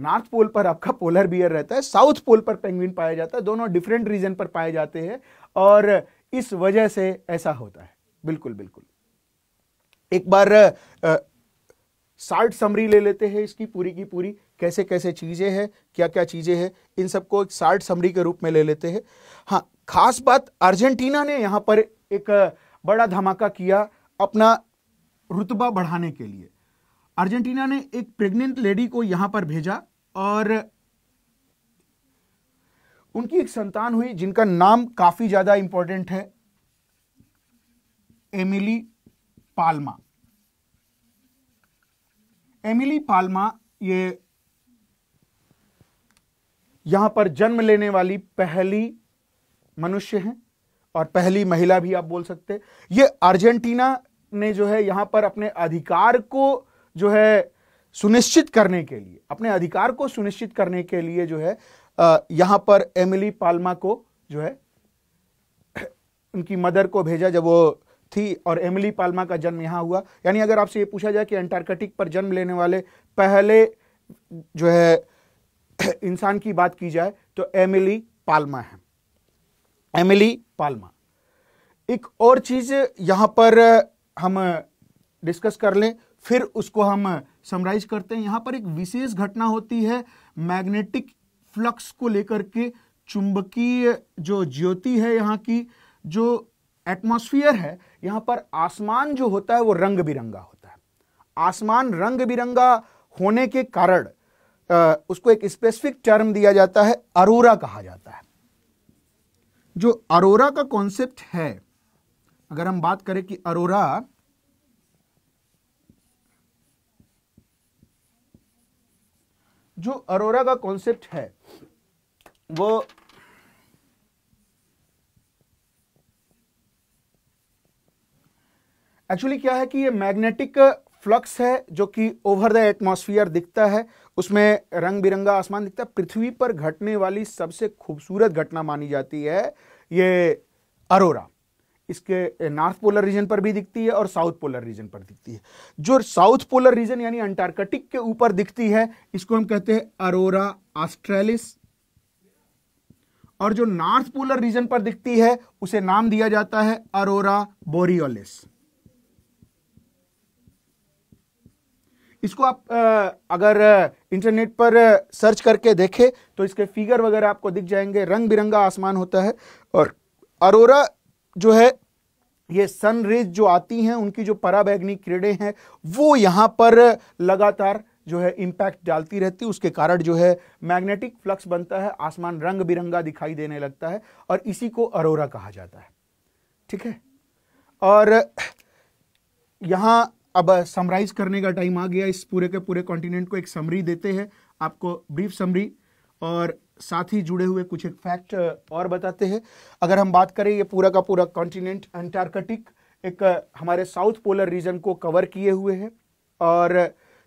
Speaker 1: नॉर्थ पोल पर आपका पोलर बियर रहता है साउथ पोल पर पेंगुइन पाया जाता है दोनों डिफरेंट रीजन पर पाए जाते हैं और इस वजह से ऐसा होता है बिल्कुल बिल्कुल एक बार साल्ट समरी ले लेते हैं इसकी पूरी की पूरी कैसे कैसे चीज़ें हैं क्या क्या चीज़ें हैं इन सबको एक साल्ट समरी के रूप में ले लेते हैं हाँ खास बात अर्जेंटीना ने यहाँ पर एक बड़ा धमाका किया अपना रुतबा बढ़ाने के लिए अर्जेंटीना ने एक प्रेग्नेंट लेडी को यहां पर भेजा और उनकी एक संतान हुई जिनका नाम काफी ज्यादा इंपॉर्टेंट है एमिली पाल्मा एमिली पाल्मा ये यहां पर जन्म लेने वाली पहली मनुष्य हैं और पहली महिला भी आप बोल सकते ये अर्जेंटीना ने जो है यहां पर अपने अधिकार को जो है सुनिश्चित करने के लिए अपने अधिकार को सुनिश्चित करने के लिए जो है यहां पर एमिली पाल्मा को जो है उनकी मदर को भेजा जब वो थी और एमिली पाल्मा का जन्म यहां हुआ यानी अगर आपसे ये पूछा जाए कि अंटार्कटिक पर जन्म लेने वाले पहले जो है इंसान की बात की जाए तो एमिली पाल्मा है एमिली पाल्मा एक और चीज़ यहां पर हम डिस्कस कर लें फिर उसको हम समराइज करते हैं यहाँ पर एक विशेष घटना होती है मैग्नेटिक फ्लक्स को लेकर के चुंबकीय जो ज्योति है यहाँ की जो एटमॉस्फियर है यहाँ पर आसमान जो होता है वो रंग बिरंगा होता है आसमान रंग बिरंगा होने के कारण उसको एक स्पेसिफिक टर्म दिया जाता है अरोरा कहा जाता है जो अरोरा का कॉन्सेप्ट है अगर हम बात करें कि अरोरा जो अरोरा का कॉन्सेप्ट है वो एक्चुअली क्या है कि ये मैग्नेटिक फ्लक्स है जो कि ओवर द एटमॉस्फेयर दिखता है उसमें रंग बिरंगा आसमान दिखता है पृथ्वी पर घटने वाली सबसे खूबसूरत घटना मानी जाती है ये अरोरा इसके नॉर्थ पोलर रीजन पर भी दिखती है और साउथ पोलर रीजन पर दिखती है जो साउथ पोलर रीजन यानी अंटार्कटिक के ऊपर दिखती है इसको हम कहते हैं अरोरा ऑस्ट्रेलिस और जो नॉर्थ पोलर रीजन पर दिखती है उसे नाम दिया जाता है अरोरा बोरियोलिस इसको आप अगर इंटरनेट पर सर्च करके देखें तो इसके फिगर वगैरह आपको दिख जाएंगे रंग बिरंगा आसमान होता है और अरोरा जो है ये सन रेज जो आती हैं उनकी जो पराबैग्निक किरणें हैं वो यहाँ पर लगातार जो है इम्पैक्ट डालती रहती है उसके कारण जो है मैग्नेटिक फ्लक्स बनता है आसमान रंग बिरंगा दिखाई देने लगता है और इसी को अरोरा कहा जाता है ठीक है और यहाँ अब समराइज करने का टाइम आ गया इस पूरे के पूरे कॉन्टिनेंट को एक समरी देते हैं आपको ब्रीफ समरी और साथ ही जुड़े हुए कुछ एक फैक्ट और बताते हैं अगर हम बात करें ये पूरा का पूरा कॉन्टिनेंट अंटार्कटिक एक हमारे साउथ पोलर रीजन को कवर किए हुए हैं और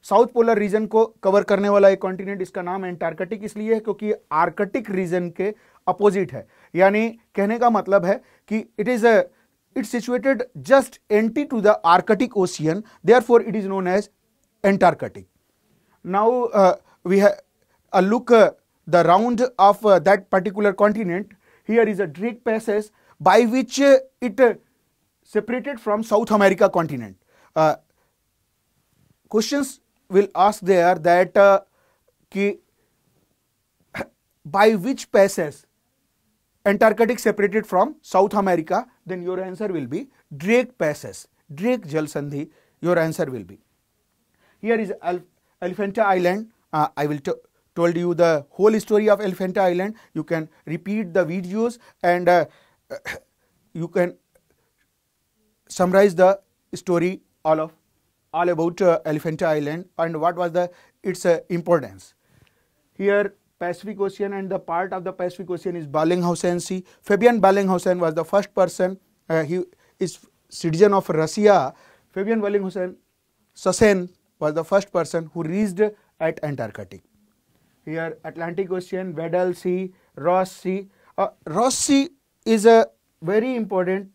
Speaker 1: साउथ पोलर रीजन को कवर करने वाला एक कॉन्टिनेंट इसका नाम एंटार्कटिक इसलिए है क्योंकि आर्कटिक रीजन के अपोजिट है यानी कहने का मतलब है कि it is it situated just anti to the Arctic ocean Ocean. For it is known as Antarctic now we have a look the round of uh, that particular continent. Here is a Drake passage by which uh, it uh, separated from South America continent. Uh, questions will ask there that uh, ki, by which passes Antarctic separated from South America, then your answer will be Drake passes. Drake Jalsandhi, your answer will be. Here is Al Elephanta Island, uh, I will told you the whole story of Elephant Island. You can repeat the videos and uh, you can summarize the story all of all about uh, Island and what was the its uh, importance. Here Pacific Ocean and the part of the Pacific Ocean is Ballinghausen Sea. Fabian Ballinghausen was the first person, uh, he is citizen of Russia. Fabian Ballinghausen, Sassen was the first person who reached at Antarctic here Atlantic Ocean, Weddell Sea, Ross Sea. Uh, Ross Sea is a uh, very important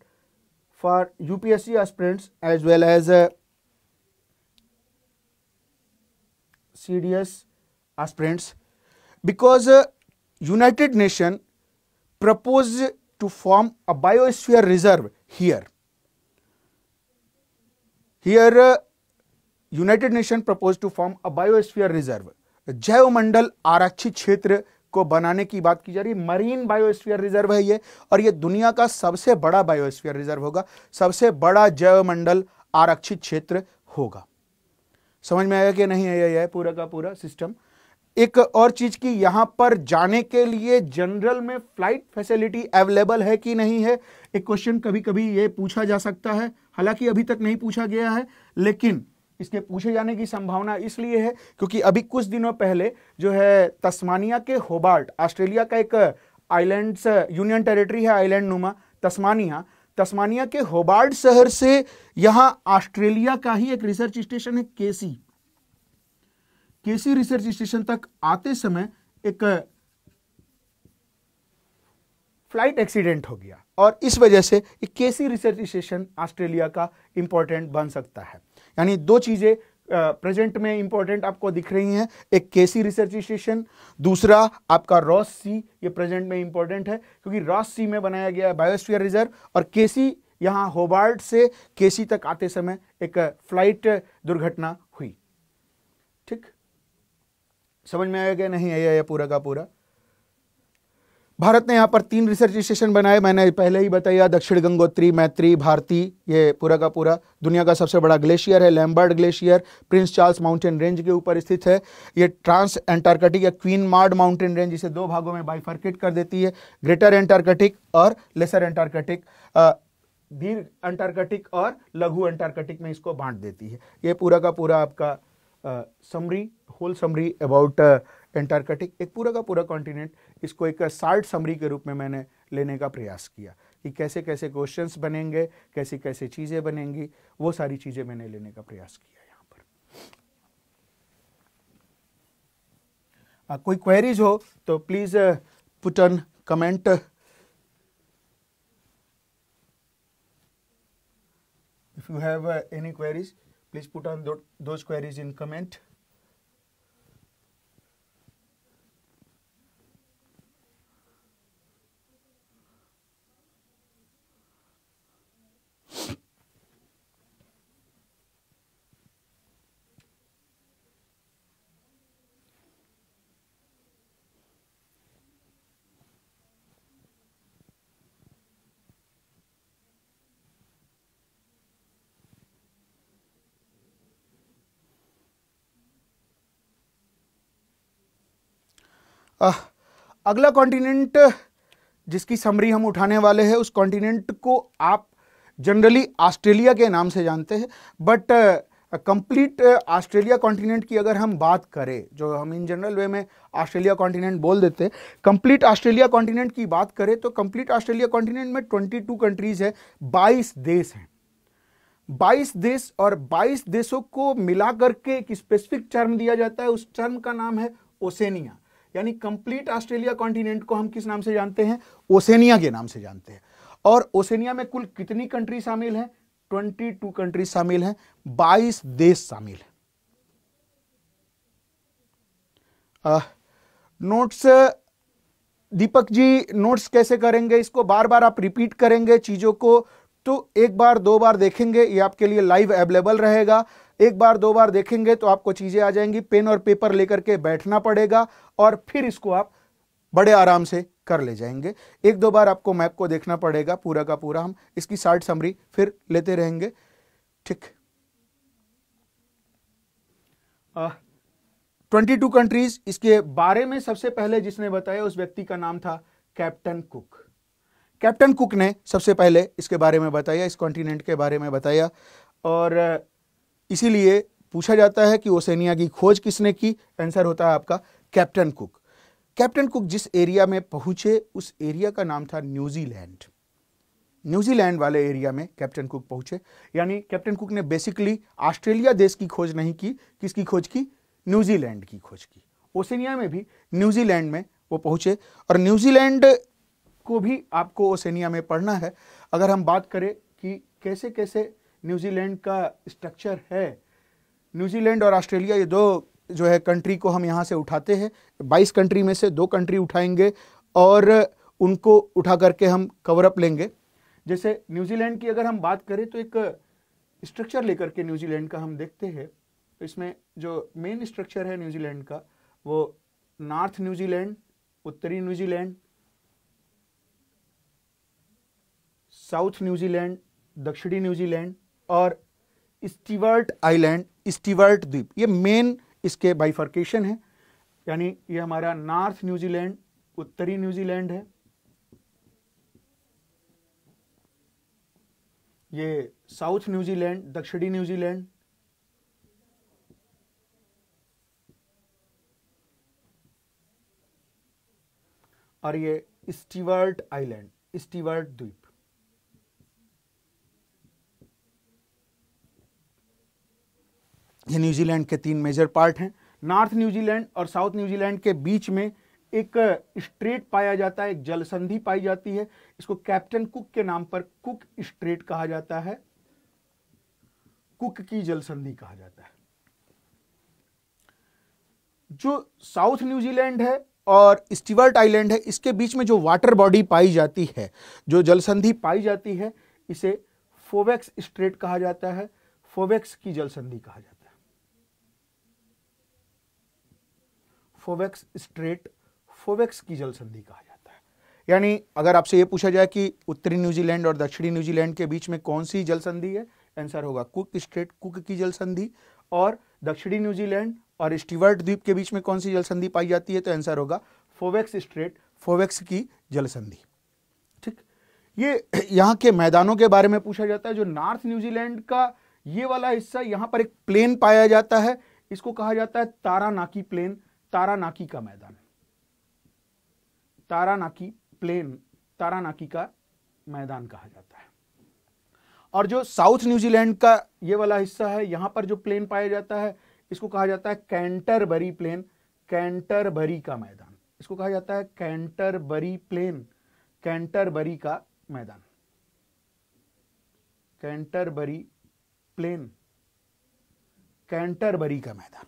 Speaker 1: for UPSC aspirants as well as uh, CDS aspirants because uh, United Nation proposed to form a biosphere reserve here. Here uh, United Nation proposed to form a biosphere reserve जैवमंडल आरक्षित क्षेत्र को बनाने की बात की जा रही है मरीन बायोस्फीयर रिजर्व है ये और ये दुनिया का सबसे बड़ा बायोस्फीयर रिजर्व होगा सबसे बड़ा जैवमंडल आरक्षित क्षेत्र होगा समझ में आया कि नहीं आया यह पूरा का पूरा सिस्टम एक और चीज की यहां पर जाने के लिए जनरल में फ्लाइट फैसिलिटी अवेलेबल है कि नहीं है एक क्वेश्चन कभी कभी ये पूछा जा सकता है हालांकि अभी तक नहीं पूछा गया है लेकिन इसके पूछे जाने की संभावना इसलिए है क्योंकि अभी कुछ दिनों पहले जो है तस्मानिया के होबार्ट ऑस्ट्रेलिया का एक आइलैंड यूनियन टेरिटरी है आइलैंड नुमा तस्मानिया तस्मानिया के होबार्ड शहर से यहां ऑस्ट्रेलिया का ही एक रिसर्च स्टेशन है केसी केसी रिसर्च स्टेशन तक आते समय एक फ्लाइट एक्सीडेंट हो गया और इस वजह से केसी रिसर्च स्टेशन ऑस्ट्रेलिया का इंपॉर्टेंट बन सकता है यानी दो चीज़ें प्रेजेंट में इंपॉर्टेंट आपको दिख रही हैं एक केसी रिसर्च स्टेशन दूसरा आपका रॉस सी ये प्रेजेंट में इंपॉर्टेंट है क्योंकि रॉस सी में बनाया गया है बायोस्फीयर रिजर्व और केसी यहां होबार्ट से केसी तक आते समय एक फ्लाइट दुर्घटना हुई ठीक समझ में आया गया नहीं आया पूरा का पूरा भारत ने यहाँ पर तीन रिसर्च स्टेशन बनाए मैंने पहले ही बताया दक्षिण गंगोत्री मैत्री भारती ये पूरा का पूरा दुनिया का सबसे बड़ा ग्लेशियर है Lambert glacier Prince Charles mountain range के ऊपर स्थित है ये ट्रांस एंटार्कटिक या क्वीन मार्ड माउंटेन रेंज इसे दो भागों में बाइफर्किट कर देती है ग्रेटर एंटार्कटिक और लेसर एंटार्कटिक दीर्घ एंटार्कटिक और लघु एंटार्कटिक में इसको बांट देती है ये पूरा का पूरा आपका summary whole summary about Antarctic एक पूरा का पूरा कॉन्टिनेंट इसको एक साल्ट समरी के रूप में मैंने लेने का प्रयास किया कि कैसे कैसे क्वेश्चंस बनेंगे कैसे कैसे चीज़ें बनेंगी वो सारी चीज़ें मैंने लेने का प्रयास किया यहाँ पर आ, कोई क्वेरीज हो तो please put on comment if you have any queries please put on दो क्वेरीज इन कमेंट अगला कॉन्टिनेंट जिसकी समरी हम उठाने वाले हैं उस कॉन्टिनेंट को आप जनरली ऑस्ट्रेलिया के नाम से जानते हैं बट कंप्लीट ऑस्ट्रेलिया कॉन्टिनेंट की अगर हम बात करें जो हम इन जनरल वे में ऑस्ट्रेलिया कॉन्टिनेंट बोल देते हैं कंप्लीट ऑस्ट्रेलिया कॉन्टिनेंट की बात करें तो कंप्लीट ऑस्ट्रेलिया कॉन्टिनेंट में 22 कंट्रीज है 22 देश हैं 22 देश और 22 देशों को मिला करके एक स्पेसिफिक टर्म दिया जाता है उस टर्म का नाम है ओसेनिया यानी कंप्लीट ऑस्ट्रेलिया कॉन्टिनेंट को हम किस नाम से जानते हैं ओसेनिया के नाम से जानते हैं और ओसेनिया में कुल कितनी कंट्री शामिल है 22 कंट्री शामिल हैं 22 देश शामिल हैं नोट्स दीपक जी नोट्स कैसे करेंगे इसको बार बार आप रिपीट करेंगे चीज़ों को तो एक बार दो बार देखेंगे ये आपके लिए लाइव अवेलेबल रहेगा एक बार दो बार देखेंगे तो आपको चीज़ें आ जाएंगी पेन और पेपर लेकर के बैठना पड़ेगा और फिर इसको आप बड़े आराम से कर ले जाएंगे एक दो बार आपको मैप को देखना पड़ेगा पूरा का पूरा हम इसकी शार्ट समरी फिर लेते रहेंगे ठीक ट्वेंटी टू कंट्रीज इसके बारे में सबसे पहले जिसने बताया उस व्यक्ति का नाम था कैप्टन कुक कैप्टन कुक ने सबसे पहले इसके बारे में बताया इस कॉन्टिनेंट के बारे में बताया और इसीलिए पूछा जाता है कि ओसेनिया की खोज किसने की आंसर होता है आपका कैप्टन कुक कैप्टन कुक जिस एरिया में पहुंचे उस एरिया का नाम था न्यूजीलैंड न्यूजीलैंड वाले एरिया में कैप्टन कुक पहुंचे यानी कैप्टन कुक ने बेसिकली ऑस्ट्रेलिया देश की खोज नहीं की किसकी खोज की न्यूजीलैंड की खोज की ओसेनिया में भी न्यूजीलैंड में वो पहुंचे और न्यूजीलैंड को भी आपको ओसेनिया में पढ़ना है अगर हम बात करें कि कैसे कैसे न्यूजीलैंड का स्ट्रक्चर है न्यूजीलैंड और ऑस्ट्रेलिया ये दो जो है कंट्री को हम यहाँ से उठाते हैं बाईस कंट्री में से दो कंट्री उठाएंगे और उनको उठा करके हम कवर अप लेंगे जैसे न्यूजीलैंड की अगर हम बात करें तो एक स्ट्रक्चर लेकर के न्यूजीलैंड का हम देखते हैं इसमें जो मेन स्ट्रक्चर है न्यूजीलैंड का वो नॉर्थ न्यूजीलैंड उत्तरी न्यूजीलैंड साउथ न्यूजीलैंड दक्षिणी न्यूजीलैंड और स्टीवर्ट आइलैंड स्टीवर्ट द्वीप ये मेन इसके बाइफर्केशन है यानी ये हमारा नॉर्थ न्यूजीलैंड उत्तरी न्यूजीलैंड है ये साउथ न्यूजीलैंड दक्षिणी न्यूजीलैंड और ये स्टीवर्ट आइलैंड स्टीवर्ट द्वीप ये न्यूजीलैंड के तीन मेजर पार्ट हैं नॉर्थ न्यूजीलैंड और साउथ न्यूजीलैंड के बीच में एक स्ट्रेट पाया जाता है एक जलसंधि पाई जाती है इसको कैप्टन कुक के नाम पर कुक स्ट्रेट कहा जाता है कुक की जलसंधि कहा जाता है जो साउथ न्यूजीलैंड है और स्टीवर्ट आइलैंड है इसके बीच में जो वाटर बॉडी पाई जाती है जो जलसंधि पाई जाती है इसे फोवेक्स स्ट्रेट कहा जाता है फोवेक्स की जलसंधि कहा जाता है फोवेक्स स्ट्रेट फोवेक्स की जल संधि कहा जाता है यानी अगर आपसे ये पूछा जाए कि उत्तरी न्यूजीलैंड और दक्षिणी न्यूजीलैंड के बीच में कौन सी जल संधि है आंसर होगा कुक स्ट्रेट कुक की जल संधि और दक्षिणी न्यूजीलैंड और स्टीवर्ट द्वीप के बीच में कौन सी जल संधि पाई जाती है तो आंसर होगा फोवेक्स स्ट्रेट फोवेक्स की जल संधि ठीक ये यहाँ के मैदानों के बारे में पूछा जाता है जो नॉर्थ न्यूजीलैंड का ये वाला हिस्सा यहाँ पर एक प्लेन पाया जाता है इसको कहा जाता है तारानाकी प्लेन तारानाकी का मैदान तारानाकी प्लेन तारानाकी का मैदान कहा जाता है और जो साउथ न्यूजीलैंड का ये वाला हिस्सा है यहां पर जो प्लेन पाया जाता है इसको कहा जाता है कैंटरबरी प्लेन कैंटरबरी का मैदान इसको कहा जाता है कैंटरबरी प्लेन कैंटरबरी का मैदान कैंटरबरी प्लेन कैंटरबरी का मैदान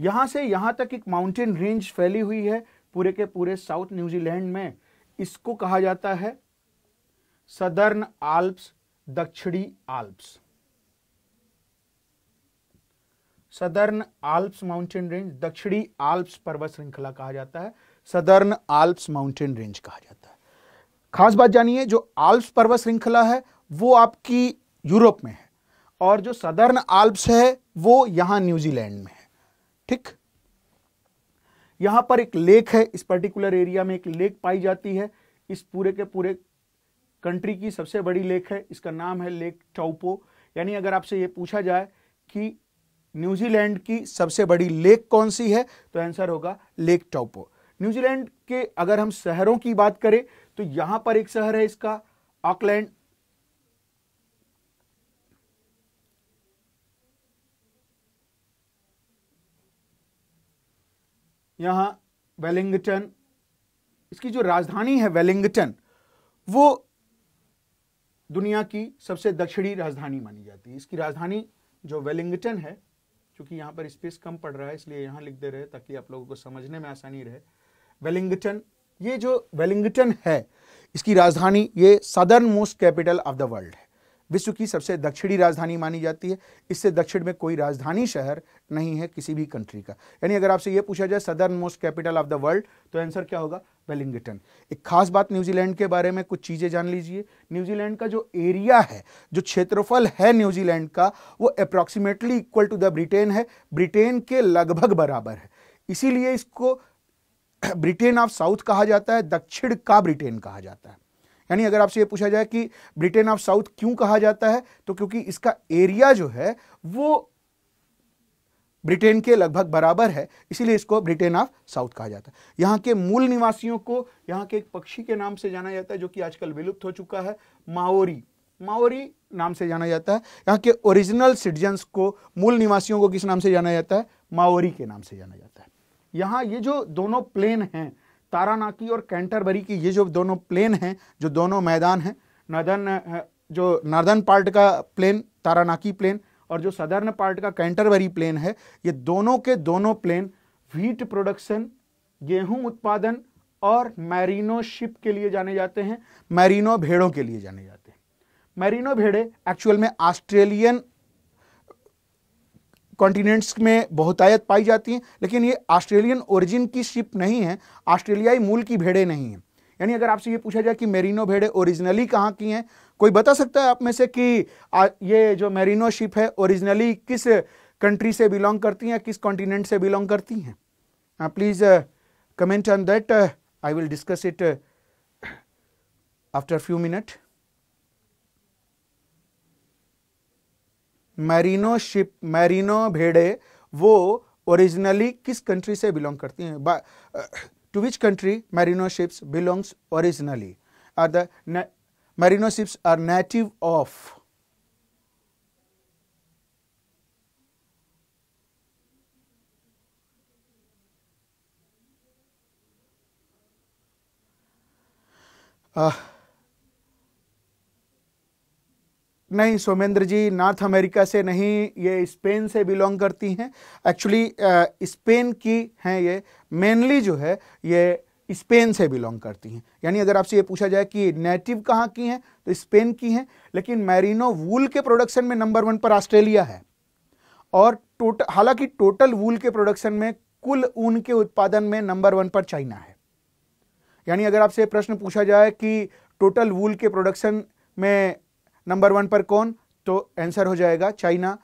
Speaker 1: यहाँ से यहाँ तक एक माउंटेन रेंज फैली हुई है पूरे के पूरे साउथ न्यूजीलैंड में इसको कहा जाता है सदर्न आल्प्स दक्षिणी Alps Southern Alps mountain range दक्षिणी आल्प्स पर्वत श्रृंखला कहा जाता है सदर्न आल्प्स माउंटेन रेंज कहा जाता है खास बात जानिए जो आल्प्स पर्वत श्रृंखला है वो आपकी यूरोप में है और जो सदर्न आल्प्स है वो यहां न्यूजीलैंड में है ठीक यहां पर एक लेक है इस पर्टिकुलर एरिया में एक लेक पाई जाती है इस पूरे के पूरे कंट्री की सबसे बड़ी लेक है इसका नाम है लेक चौपो यानी अगर आपसे यह पूछा जाए कि न्यूजीलैंड की सबसे बड़ी लेक कौन सी है तो आंसर होगा लेक चौपो न्यूजीलैंड के अगर हम शहरों की बात करें तो यहां पर एक शहर है इसका ऑकलैंड यहाँ वेलिंगटन इसकी जो राजधानी है वेलिंगटन वो दुनिया की सबसे दक्षिणी राजधानी मानी जाती है इसकी राजधानी जो वेलिंगटन है क्योंकि यहाँ पर स्पेस कम पड़ रहा है इसलिए यहाँ लिख दे रहे ताकि आप लोगों को समझने में आसानी रहे वेलिंगटन ये जो वेलिंगटन है इसकी राजधानी ये southernmost capital of the world है विश्व की सबसे दक्षिणी राजधानी मानी जाती है इससे दक्षिण में कोई राजधानी शहर नहीं है किसी भी कंट्री का यानी अगर आपसे ये पूछा जाए southernmost capital of the world तो आंसर क्या होगा वेलिंगटन एक खास बात न्यूजीलैंड के बारे में कुछ चीज़ें जान लीजिए न्यूजीलैंड का जो एरिया है जो क्षेत्रफल है न्यूजीलैंड का वो approximately equal to the Britain है ब्रिटेन के लगभग बराबर है इसीलिए इसको ब्रिटेन ऑफ साउथ कहा जाता है दक्षिण का ब्रिटेन कहा जाता है यानी अगर आपसे ये पूछा जाए कि ब्रिटेन ऑफ साउथ क्यों कहा जाता है तो क्योंकि इसका एरिया जो है वो ब्रिटेन के लगभग बराबर है इसीलिए इसको ब्रिटेन ऑफ साउथ कहा जाता है यहाँ के मूल निवासियों को यहाँ के एक पक्षी के नाम से जाना जाता है जो कि आजकल विलुप्त हो चुका है माओरी माओरी नाम से जाना जाता है यहाँ के ओरिजिनल सिटीजन्स को मूल निवासियों को किस नाम से जाना जाता है माओरी के नाम से जाना जाता है यहाँ ये जो दोनों प्लेन हैं तारानाकी और कैंटरबरी की ये जो दोनों प्लेन हैं जो दोनों मैदान हैं नर्दर्न जो नर्दर्न पार्ट का प्लेन तारानाकी प्लेन और जो सदर्न पार्ट का कैंटरबरी प्लेन है ये दोनों के दोनों प्लेन व्हीट प्रोडक्शन गेहूं उत्पादन और मैरिनो शिप के लिए जाने जाते हैं मैरिनो भेड़ों के लिए जाने जाते हैं मैरिनो भेड़े एक्चुअल में ऑस्ट्रेलियन कॉन्टिनेंट्स में बहुतायत पाई जाती हैं लेकिन ये ऑस्ट्रेलियन ओरिजिन की शिप नहीं है ऑस्ट्रेलियाई मूल की भेड़े नहीं हैं यानी अगर आपसे ये पूछा जाए कि मेरीनो भेड़े ओरिजिनली कहाँ की हैं कोई बता सकता है आप में से कि आ, ये जो मेरीनो शिप है ओरिजिनली किस कंट्री से बिलोंग करती हैं किस कॉन्टिनेंट से बिलोंग करती हैं please comment on that I will discuss it after few minute merino sheep merino भेड़े वो ओरिजिनली किस कंट्री से बिलोंग करती हैं to which country merino sheeps belongs originally are the merino sheeps are native of uh, नहीं सोमेंद्र जी नॉर्थ अमेरिका से नहीं ये स्पेन से बिलोंग करती हैं एक्चुअली स्पेन की हैं ये मेनली जो है ये स्पेन से बिलोंग करती हैं यानी अगर आपसे ये पूछा जाए कि नेटिव कहाँ की हैं तो स्पेन की हैं लेकिन मैरिनो वूल के प्रोडक्शन में नंबर वन पर ऑस्ट्रेलिया है और टोट हालांकि टोटल वूल के प्रोडक्शन में कुल ऊन के उत्पादन में नंबर वन पर चाइना है यानी अगर आपसे प्रश्न पूछा जाए कि टोटल वूल के प्रोडक्शन में नंबर वन पर कौन तो आंसर हो जाएगा चाइना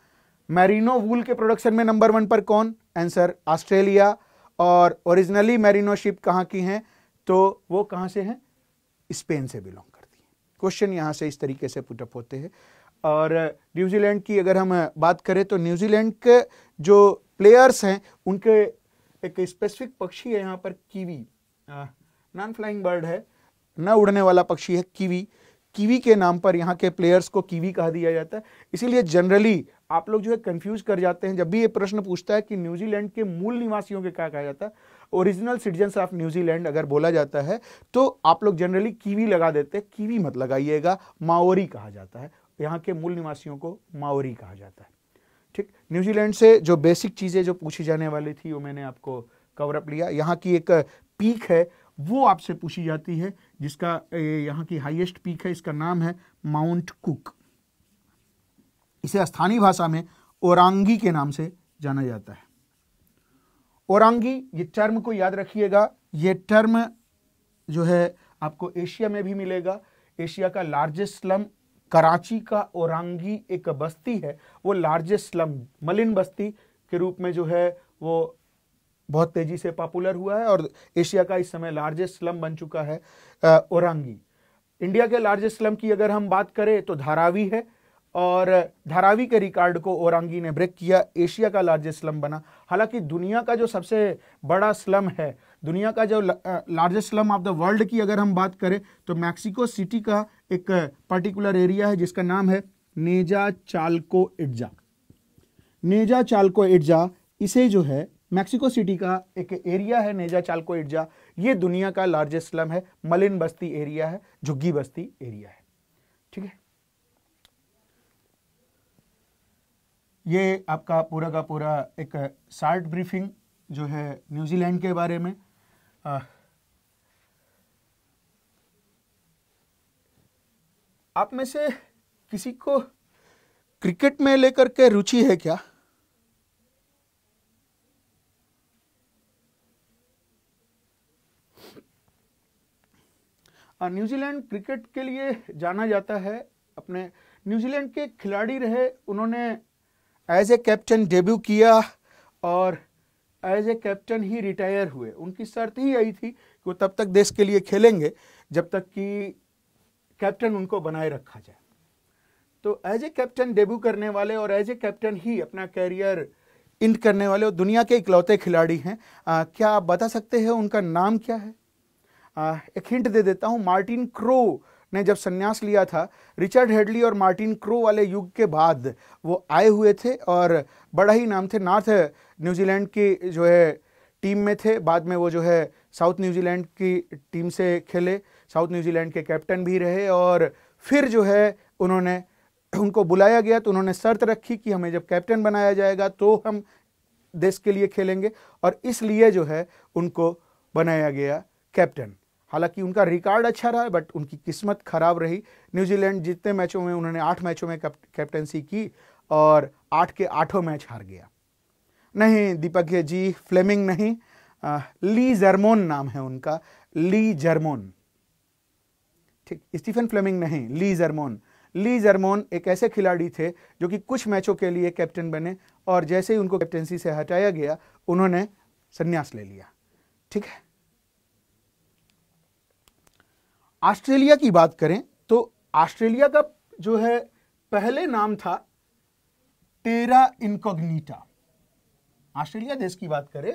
Speaker 1: मैरिनो वूल के प्रोडक्शन में नंबर वन पर कौन आंसर ऑस्ट्रेलिया और ओरिजिनली मैरिनो शिप कहाँ की हैं तो वो कहाँ से हैं स्पेन से बिलोंग करती हैं क्वेश्चन यहाँ से इस तरीके से पुटअप होते हैं और न्यूजीलैंड की अगर हम बात करें तो न्यूजीलैंड के जो प्लेयर्स हैं उनके एक स्पेसिफिक पक्षी है यहाँ पर कीवी नॉन फ्लाइंग बर्ड है न उड़ने वाला पक्षी है कीवी कीवी के नाम पर यहाँ के प्लेयर्स को कीवी कहा दिया जाता है इसीलिए जनरली आप लोग जो है कंफ्यूज कर जाते हैं जब भी ये प्रश्न पूछता है कि न्यूजीलैंड के मूल निवासियों के क्या कहा जाता है ओरिजिनल सिटीजन्स ऑफ न्यूजीलैंड अगर बोला जाता है तो आप लोग जनरली कीवी लगा देते हैं कीवी मत लगाइएगा माओरी कहा जाता है यहाँ के मूल निवासियों को माओरी कहा जाता है ठीक न्यूजीलैंड से जो बेसिक चीज़ें जो पूछी जाने वाली थी वो मैंने आपको कवरअप लिया यहाँ की एक पीक है वो आपसे पूछी जाती है जिसका यहाँ की हाईएस्ट पीक है इसका नाम है माउंट कुक इसे स्थानीय भाषा में ओरांगी के नाम से जाना जाता है ओरांगी ये टर्म को याद रखिएगा ये टर्म जो है आपको एशिया में भी मिलेगा एशिया का लार्जेस्ट स्लम कराची का ओरांगी एक बस्ती है वो लार्जेस्ट स्लम मलिन बस्ती के रूप में जो है वो बहुत तेजी से पॉपुलर हुआ है और एशिया का इस समय लार्जेस्ट स्लम बन चुका है ओरंगी इंडिया के लार्जेस्ट स्लम की अगर हम बात करें तो धारावी है और धारावी के रिकॉर्ड को ओरंगी ने ब्रेक किया एशिया का लार्जेस्ट स्लम बना हालांकि दुनिया का जो सबसे बड़ा स्लम है दुनिया का जो largest slum of the world की अगर हम बात करें तो मैक्सिको सिटी का एक पर्टिकुलर एरिया है जिसका नाम है नेजा चालको इड्जा नेजा चालको इड्जा इसे जो है मैक्सिको सिटी का एक एरिया है नेजा चालको इडजा ये दुनिया का लार्जेस्ट स्लम है मलिन बस्ती एरिया है झुग्गी बस्ती एरिया है ठीक है ये आपका पूरा का पूरा एक शार्ट ब्रीफिंग जो है न्यूजीलैंड के बारे में आ, आप में से किसी को क्रिकेट में लेकर के रुचि है क्या न्यूजीलैंड क्रिकेट के लिए जाना जाता है अपने न्यूजीलैंड के खिलाड़ी रहे उन्होंने एज ए कैप्टन डेब्यू किया और एज ए कैप्टन ही रिटायर हुए उनकी शर्त ही यही थी कि वो तब तक देश के लिए खेलेंगे जब तक कि कैप्टन उनको बनाए रखा जाए तो एज ए कैप्टन डेब्यू करने वाले और एज ए कैप्टन ही अपना कैरियर इंड करने वाले और दुनिया के इकलौते खिलाड़ी हैं आ, क्या आप बता सकते हैं उनका नाम क्या है एक हिंट दे देता हूँ मार्टिन क्रो ने जब संन्यास लिया था रिचर्ड हेडली और मार्टिन क्रो वाले युग के बाद वो आए हुए थे और बड़ा ही नाम थे नॉर्थ न्यूजीलैंड की जो है टीम में थे बाद में वो जो है साउथ न्यूजीलैंड की टीम से खेले साउथ न्यूजीलैंड के कैप्टन भी रहे और फिर जो है उन्होंने उनको बुलाया गया तो उन्होंने शर्त रखी कि हमें जब कैप्टन बनाया जाएगा तो हम देश के लिए खेलेंगे और इसलिए जो है उनको बनाया गया कैप्टन हालांकि उनका रिकॉर्ड अच्छा रहा बट उनकी किस्मत खराब रही न्यूजीलैंड जितने मैचों में उन्होंने आठ मैचों में कैप्टनसी की और आठ के आठों मैच हार गया नहीं दीपक जी फ्लेमिंग नहीं आ, ली जर्मोन नाम है उनका ली जर्मोन ठीक स्टीफन फ्लेमिंग नहीं ली जर्मोन ली जर्मोन एक ऐसे खिलाड़ी थे जो कि कुछ मैचों के लिए कैप्टन बने और जैसे ही उनको कैप्टनसी से हटाया गया उन्होंने संन्यास ले लिया ठीक है ऑस्ट्रेलिया की बात करें तो ऑस्ट्रेलिया का जो है पहले नाम था टेरा इनकोग्निटा ऑस्ट्रेलिया देश की बात करें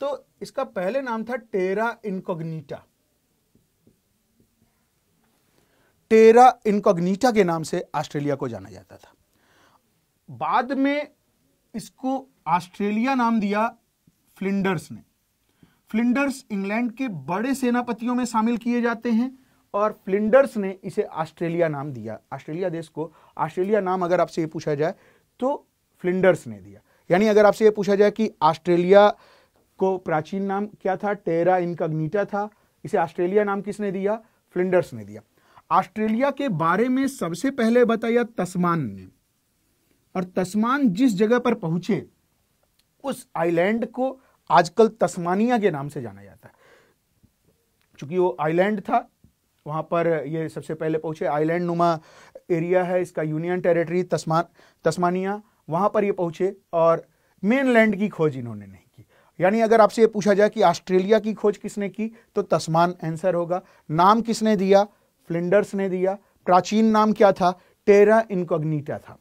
Speaker 1: तो इसका पहले नाम था टेरा इनकोग्निटा टेरा इनकोग्निटा के नाम से ऑस्ट्रेलिया को जाना जाता था बाद में इसको ऑस्ट्रेलिया नाम दिया फ्लिंडर्स ने फ्लिंडर्स इंग्लैंड के बड़े सेनापतियों में शामिल किए जाते हैं और फ्लिंडर्स ने इसे ऑस्ट्रेलिया नाम दिया ऑस्ट्रेलिया देश को ऑस्ट्रेलिया नाम अगर आपसे ये पूछा जाए तो फ्लिंडर्स ने दिया यानी अगर आपसे ये पूछा जाए कि ऑस्ट्रेलिया को प्राचीन नाम क्या था टेरा इनकग्निटा था इसे ऑस्ट्रेलिया नाम किसने दिया फ्लिंडर्स ने दिया ऑस्ट्रेलिया के बारे में सबसे पहले बताया तस्मान ने और तस्मान जिस जगह पर पहुंचे उस आइलैंड को आजकल तस्मानिया के नाम से जाना जाता है चूंकि वो आइलैंड था वहाँ पर ये सबसे पहले पहुँचे आइलैंड नुमा एरिया है इसका यूनियन टेरिटरी तस्मान तस्मानिया वहाँ पर ये पहुँचे और मेन लैंड की खोज इन्होंने नहीं की यानी अगर आपसे ये पूछा जाए कि ऑस्ट्रेलिया की खोज किसने की तो तस्मान आंसर होगा नाम किसने दिया फ्लिंडर्स ने दिया प्राचीन नाम क्या था टेरा इनकोग्नीटा था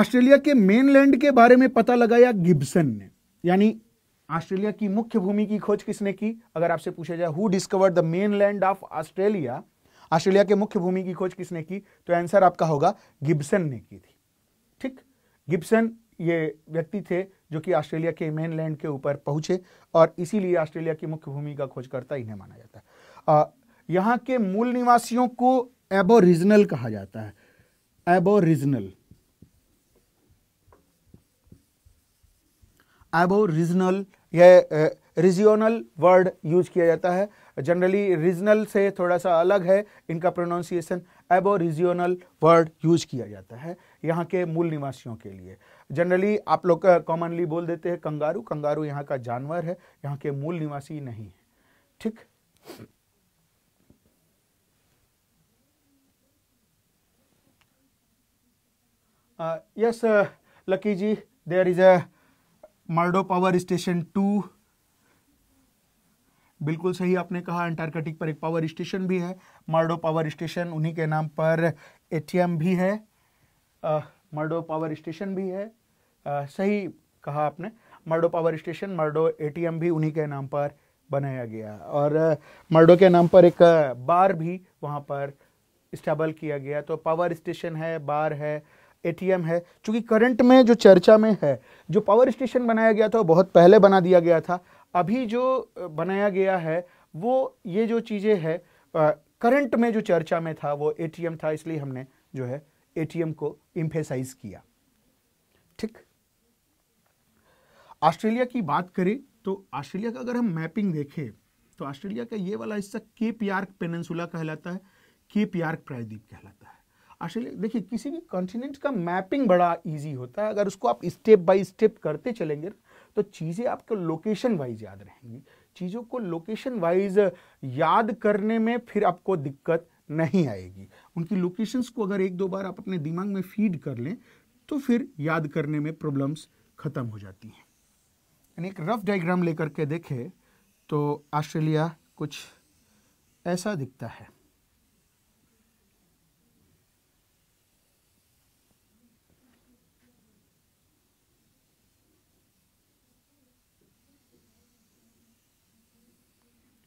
Speaker 1: ऑस्ट्रेलिया के मेनलैंड के बारे में पता लगाया गिब्सन ने यानी ऑस्ट्रेलिया की मुख्य भूमि की खोज किसने की अगर आपसे पूछा जाए who discovered the mainland of Australia Australia के मुख्य भूमि की खोज किसने की तो आंसर आपका होगा गिब्सन ने की थी ठीक गिब्सन ये व्यक्ति थे जो कि ऑस्ट्रेलिया के मेन लैंड के ऊपर पहुंचे और इसीलिए ऑस्ट्रेलिया की मुख्य भूमि का खोजकर्ता इन्हें माना जाता है यहाँ के मूल निवासियों को एबोरिजिनल कहा जाता है एबोरिजिनल एबोरिजिनल यह रिजियोनल वर्ड यूज किया जाता है जनरली रीजनल से थोड़ा सा अलग है इनका प्रोनाउंसिएशन एबो रिजियोनल वर्ड यूज किया जाता है यहाँ के मूल निवासियों के लिए जनरली आप लोग कॉमनली बोल देते हैं कंगारू कंगारू यहाँ का जानवर है यहाँ के मूल निवासी नहीं है ठीक yes Lucky ji there is a Murdo power station too बिल्कुल सही आपने कहा अंटार्कटिक पर एक पावर स्टेशन भी है मर्डो पावर स्टेशन उन्हीं के नाम पर एटीएम भी है मर्डो पावर स्टेशन भी है आ, सही कहा आपने Murdo power station Murdo ATM भी उन्हीं के नाम पर बनाया गया और मर्डो के नाम पर एक बार भी वहाँ पर इस्टेबल किया गया तो पावर स्टेशन है बार है एटीएम है क्योंकि करंट में जो चर्चा में है जो पावर स्टेशन बनाया गया था वो बहुत पहले बना दिया गया था अभी जो बनाया गया है वो ये जो चीज़ें है करंट में जो चर्चा में था वो एटीएम था इसलिए हमने जो है एटीएम को इम्फेसाइज किया ठीक ऑस्ट्रेलिया की बात करें तो ऑस्ट्रेलिया का अगर हम मैपिंग देखें तो ऑस्ट्रेलिया का ये वाला हिस्सा केप यार्क पेनसुला कहलाता है केप यार्क प्रायद्वीप कहलाता है एक्चुअली देखिए किसी भी कॉन्टिनेंट का मैपिंग बड़ा इजी होता है अगर उसको आप स्टेप बाय स्टेप करते चलेंगे तो चीज़ें आपको लोकेशन वाइज याद रहेंगी चीज़ों को लोकेशन वाइज याद करने में फिर आपको दिक्कत नहीं आएगी उनकी लोकेशंस को अगर एक दो बार आप अपने दिमाग में फीड कर लें तो फिर याद करने में प्रॉब्लम्स ख़त्म हो जाती हैं यानी एक रफ डायग्राम लेकर के देखें तो ऑस्ट्रेलिया कुछ ऐसा दिखता है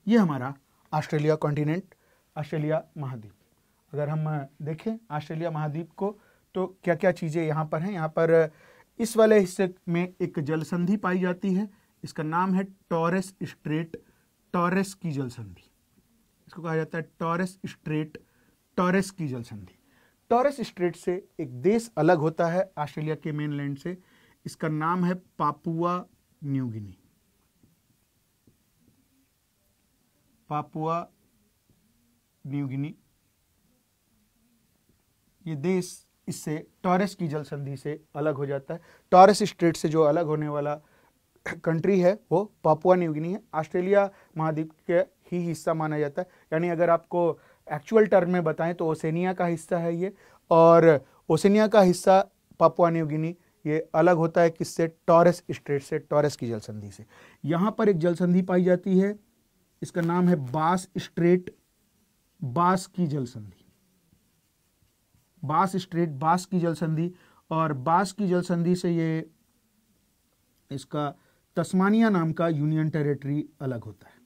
Speaker 1: ये हमारा ऑस्ट्रेलिया कॉन्टिनेंट ऑस्ट्रेलिया महाद्वीप अगर हम देखें ऑस्ट्रेलिया महाद्वीप को तो क्या क्या चीज़ें यहाँ पर हैं यहाँ पर इस वाले हिस्से में एक जलसंधि पाई जाती है इसका नाम है टॉरेस स्ट्रेट टॉरेस की जलसंधि इसको कहा जाता है टॉरेस स्ट्रेट टॉरेस की जलसंधि टॉरेस स्ट्रेट से एक देश अलग होता है ऑस्ट्रेलिया के मेनलैंड से इसका नाम है पापुआ न्यूगिनी पापुआ न्यूगिनी ये देश इससे टॉरेस की जल संधि से अलग हो जाता है टॉरेस स्ट्रेट से जो अलग होने वाला कंट्री है वो पापुआ न्यूगिनी है ऑस्ट्रेलिया महाद्वीप के ही हिस्सा माना जाता है यानी अगर आपको एक्चुअल टर्म में बताएं तो ओसेनिया का हिस्सा है ये और ओसेनिया का हिस्सा पापुआ न्यूगिनी ये अलग होता है किससे टॉरेस स्ट्रेट से टॉरेस की जल संधि से यहाँ पर एक जल संधि पाई जाती है इसका नाम है बास स्ट्रेट बास की जल संधि बास स्ट्रेट बास की जल संधि और बास की जल संधि से ये इसका तस्मानिया नाम का यूनियन टेरिटरी अलग होता है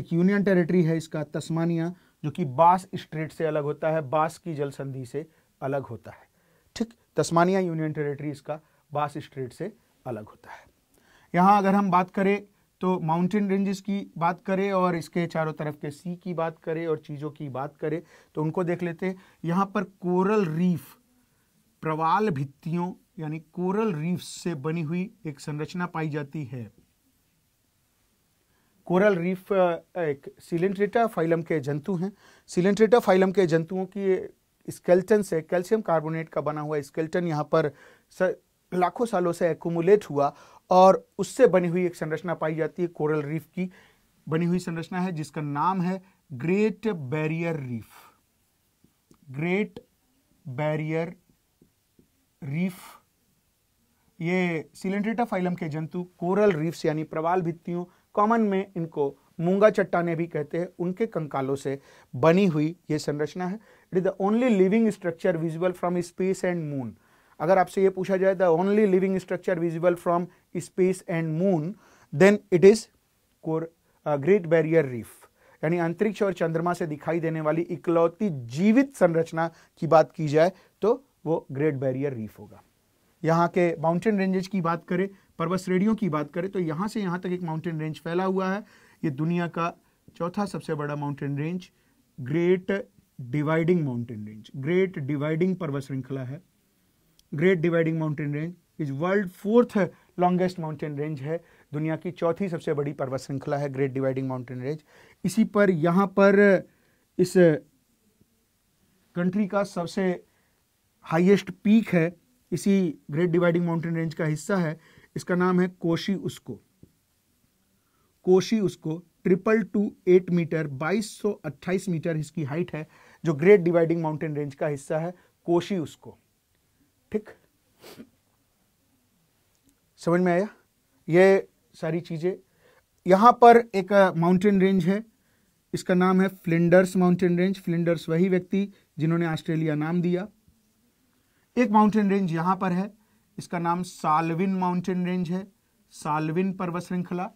Speaker 1: एक यूनियन टेरिटरी है इसका तस्मानिया जो कि बास स्ट्रेट से अलग होता है बास की जल संधि से अलग होता है ठीक तस्मानिया यूनियन टेरिटरी इसका बास स्ट्रेट से अलग होता है यहाँ अगर हम बात करें तो माउंटेन रेंजेस की बात करें और इसके चारों तरफ के सी की बात करें और चीज़ों की बात करें तो उनको देख लेते हैं यहाँ पर कोरल रीफ प्रवाल भित्तियों यानी कोरल रीफ से बनी हुई एक संरचना पाई जाती है कोरल रीफ एक सिलेंट्रेटा फाइलम के जंतु हैं सिलेंट्रेटा फाइलम के जंतुओं की स्केल्टन से कैल्शियम कार्बोनेट का बना हुआ स्केल्टन यहाँ पर लाखों सालों से एकूमुलेट हुआ और उससे बनी हुई एक संरचना पाई जाती है कोरल रीफ की बनी हुई संरचना है जिसका नाम है Great Barrier Reef Great Barrier Reef ये सिलेंड्रेटा फाइलम के जंतु कोरल रीफ्स यानी प्रवाल भित्तियों कॉमन में इनको मूंगा चट्टाने भी कहते हैं उनके कंकालों से बनी हुई ये संरचना है it is the only living structure visual from space and moon अगर आपसे ये पूछा जाए the only living structure visible from space and moon then it is core Great Barrier Reef यानी अंतरिक्ष और चंद्रमा से दिखाई देने वाली इकलौती जीवित संरचना की बात की जाए तो वो ग्रेट बैरियर रीफ होगा यहाँ के माउंटेन रेंजेज की बात करें पर्वत श्रेणियों की बात करें तो यहाँ से यहाँ तक एक माउंटेन रेंज फैला हुआ है ये दुनिया का चौथा सबसे बड़ा mountain range Great Dividing mountain range Great Dividing पर्वत श्रृंखला है Great Dividing mountain range is world fourth longest mountain range है दुनिया की चौथी सबसे बड़ी पर्वत श्रृंखला है ग्रेट डिवाइडिंग माउंटेन रेंज इसी पर यहाँ पर इस कंट्री का सबसे हाईएस्ट पीक है इसी ग्रेट डिवाइडिंग माउंटेन रेंज का हिस्सा है इसका नाम है कोशी उसको कोशी उसको ट्रिपल टू एट मीटर बाईस सौ अट्ठाईस मीटर इसकी हाइट है जो ग्रेट डिवाइडिंग माउंटेन रेंज का हिस्सा है कोशी उसको ठीक समझ में आया ये सारी चीज़ें यहां पर एक माउंटेन रेंज है इसका नाम है फ्लिंडर्स माउंटेन रेंज फ्लिंडर्स वही व्यक्ति जिन्होंने ऑस्ट्रेलिया नाम दिया एक माउंटेन रेंज यहां पर है इसका नाम सालविन माउंटेन रेंज है सालविन पर्वत श्रृंखला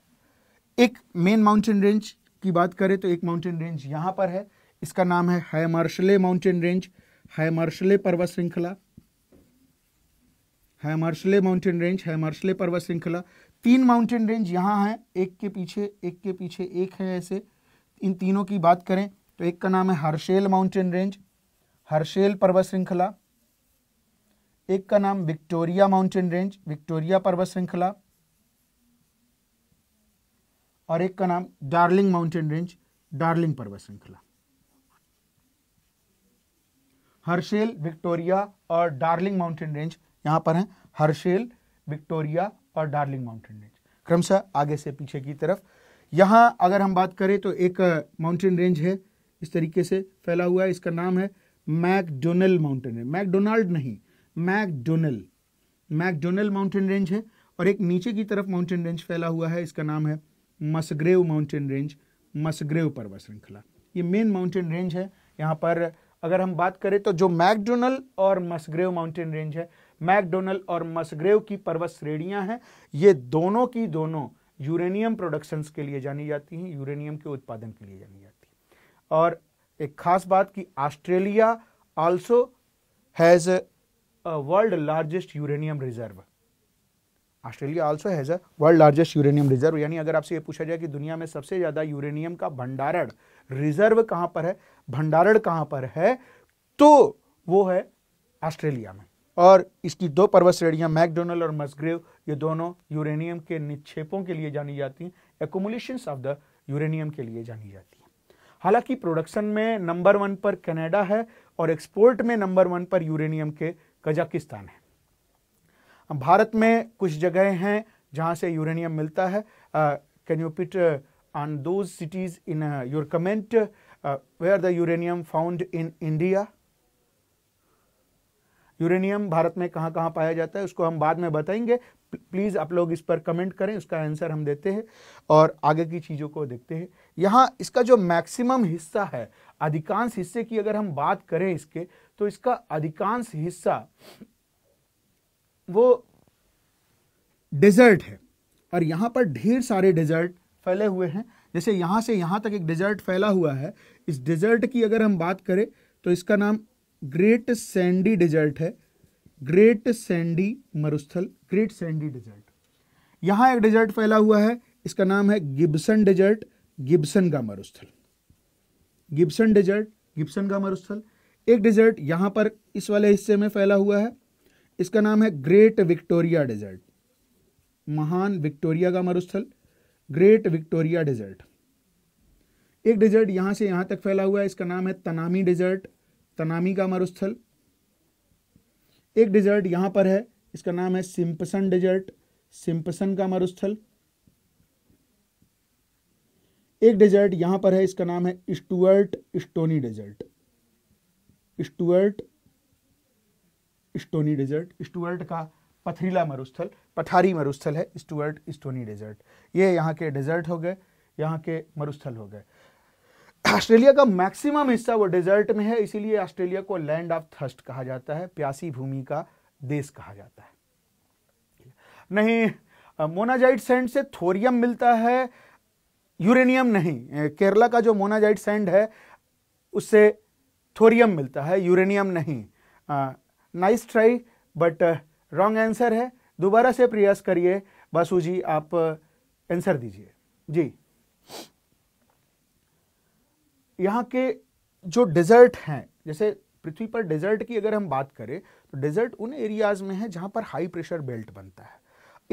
Speaker 1: एक मेन माउंटेन रेंज की बात करें तो एक माउंटेन रेंज यहां पर है इसका नाम है हैमर्शले माउंटेन रेंज हैमर्शले पर्वत श्रृंखला है मार्शले माउंटेन रेंज है मार्शले पर्वत श्रृंखला तीन माउंटेन रेंज यहाँ हैं एक के पीछे एक के पीछे एक है ऐसे इन तीनों की बात करें तो एक का नाम है हर्षेल माउंटेन रेंज हर्षेल पर्वत श्रृंखला एक का नाम विक्टोरिया माउंटेन रेंज विक्टोरिया पर्वत श्रृंखला और एक का नाम डार्लिंग माउंटेन रेंज डार्लिंग पर्वत श्रृंखला हर्षेल विक्टोरिया और डार्लिंग माउंटेन रेंज यहां पर हैं हर्शेल विक्टोरिया और डार्लिंग माउंटेन रेंज क्रमशः आगे से पीछे की तरफ यहां अगर हम बात करें तो एक माउंटेन रेंज है इस तरीके से फैला हुआ है इसका नाम है मैकडोनल माउंटेन रेंज मैकडोनाल्ड नहीं मैकडोनल मैकडोनल माउंटेन रेंज है और एक नीचे की तरफ माउंटेन रेंज फैला हुआ है इसका नाम है मसग्रेव माउंटेन रेंज मसग्रेव पर्वत श्रृंखला ये मेन माउंटेन रेंज है यहाँ पर अगर हम बात करें तो जो मैकडोनल और मसग्रेव माउंटेन रेंज है मैकडोनल और मसग्रेव की पर्वत श्रेणियां हैं ये दोनों की दोनों यूरेनियम प्रोडक्शंस के लिए जानी जाती हैं यूरेनियम के उत्पादन के लिए जानी जाती है और एक खास बात कि Australia also has world largest uranium reserve Australia also has a world largest uranium reserve यानी अगर आपसे ये पूछा जाए कि दुनिया में सबसे ज़्यादा यूरेनियम का भंडारण रिजर्व कहाँ पर है भंडारण कहाँ पर है तो वो है ऑस्ट्रेलिया में और इसकी दो पर्वत श्रेणियाँ मैकडोनल और मस्ग्रेव ये दोनों यूरेनियम के निक्षेपों के लिए जानी जाती हैं एकोमोलेशन ऑफ द यूरेनियम के लिए जानी जाती हैं हालांकि प्रोडक्शन में नंबर वन पर कनाडा है और एक्सपोर्ट में नंबर वन पर यूरेनियम के कजाकिस्तान है भारत में कुछ जगहें हैं जहाँ से यूरेनियम मिलता है can you put on those cities in your comment where the uranium found in India uranium Bharat में कहाँ कहाँ पाया जाता है उसको हम बाद में बताएंगे प्लीज़ आप लोग इस पर कमेंट करें उसका आंसर हम देते हैं और आगे की चीज़ों को देखते हैं यहाँ इसका जो मैक्सिमम हिस्सा है अधिकांश हिस्से की अगर हम बात करें इसके तो इसका अधिकांश हिस्सा वो डेजर्ट है और यहाँ पर ढेर सारे डेजर्ट फैले हुए हैं जैसे यहाँ से यहाँ तक एक डेजर्ट फैला हुआ है इस डेजर्ट की अगर हम बात करें तो इसका नाम ग्रेट सैंडी डिजर्ट है ग्रेट सैंडी मरुस्थल ग्रेट सैंडी डिजर्ट यहाँ एक डिज़र्ट फैला हुआ है इसका नाम है गिब्सन डिजर्ट गिब्सन का मरुस्थल गिब्सन डिजर्ट गिब्सन का मरुस्थल एक डिज़र्ट यहाँ पर इस वाले हिस्से में फैला हुआ है इसका नाम है ग्रेट विक्टोरिया डिजर्ट महान विक्टोरिया का मरुस्थल ग्रेट विक्टोरिया डिजर्ट एक डिज़र्ट यहाँ से यहाँ तक फैला हुआ है इसका नाम है तनामी डिजर्ट तनामी का मरुस्थल एक डिजर्ट यहां पर है इसका नाम है सिंपसन डिजर्ट सिंपसन का मरुस्थल एक डिजर्ट यहां पर है इसका नाम है Stuart Stony Desert Stuart Stony Desert Stuart का पथरीला मरुस्थल पठारी मरुस्थल है स्टुअर्ट स्टोनी डिजर्ट ये यहां के डिजर्ट हो गए यहां के मरुस्थल हो गए ऑस्ट्रेलिया का मैक्सिमम हिस्सा वो डेजर्ट में है इसीलिए ऑस्ट्रेलिया को लैंड ऑफ थर्स्ट कहा जाता है प्यासी भूमि का देश कहा जाता है नहीं मोनाजाइट सैंड से थोरियम मिलता है यूरेनियम नहीं केरला का जो मोनाजाइट सैंड है उससे थोरियम मिलता है यूरेनियम नहीं nice try but wrong answer है दोबारा से प्रयास करिए बासु जी आप आंसर दीजिए जी यहाँ के जो डेजर्ट हैं जैसे पृथ्वी पर डेजर्ट की अगर हम बात करें तो डेजर्ट उन एरियाज में है जहाँ पर हाई प्रेशर बेल्ट बनता है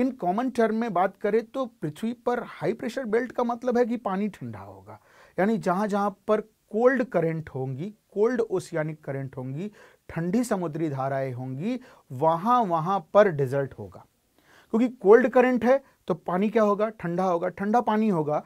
Speaker 1: इन कॉमन टर्म में बात करें तो पृथ्वी पर हाई प्रेशर बेल्ट का मतलब है कि पानी ठंडा होगा यानी जहाँ जहाँ पर कोल्ड करंट होंगी कोल्ड ओशियानिक करंट होंगी ठंडी समुद्री धाराएं होंगी वहाँ वहाँ पर डेजर्ट होगा क्योंकि कोल्ड करंट है तो पानी क्या होगा ठंडा होगा ठंडा पानी होगा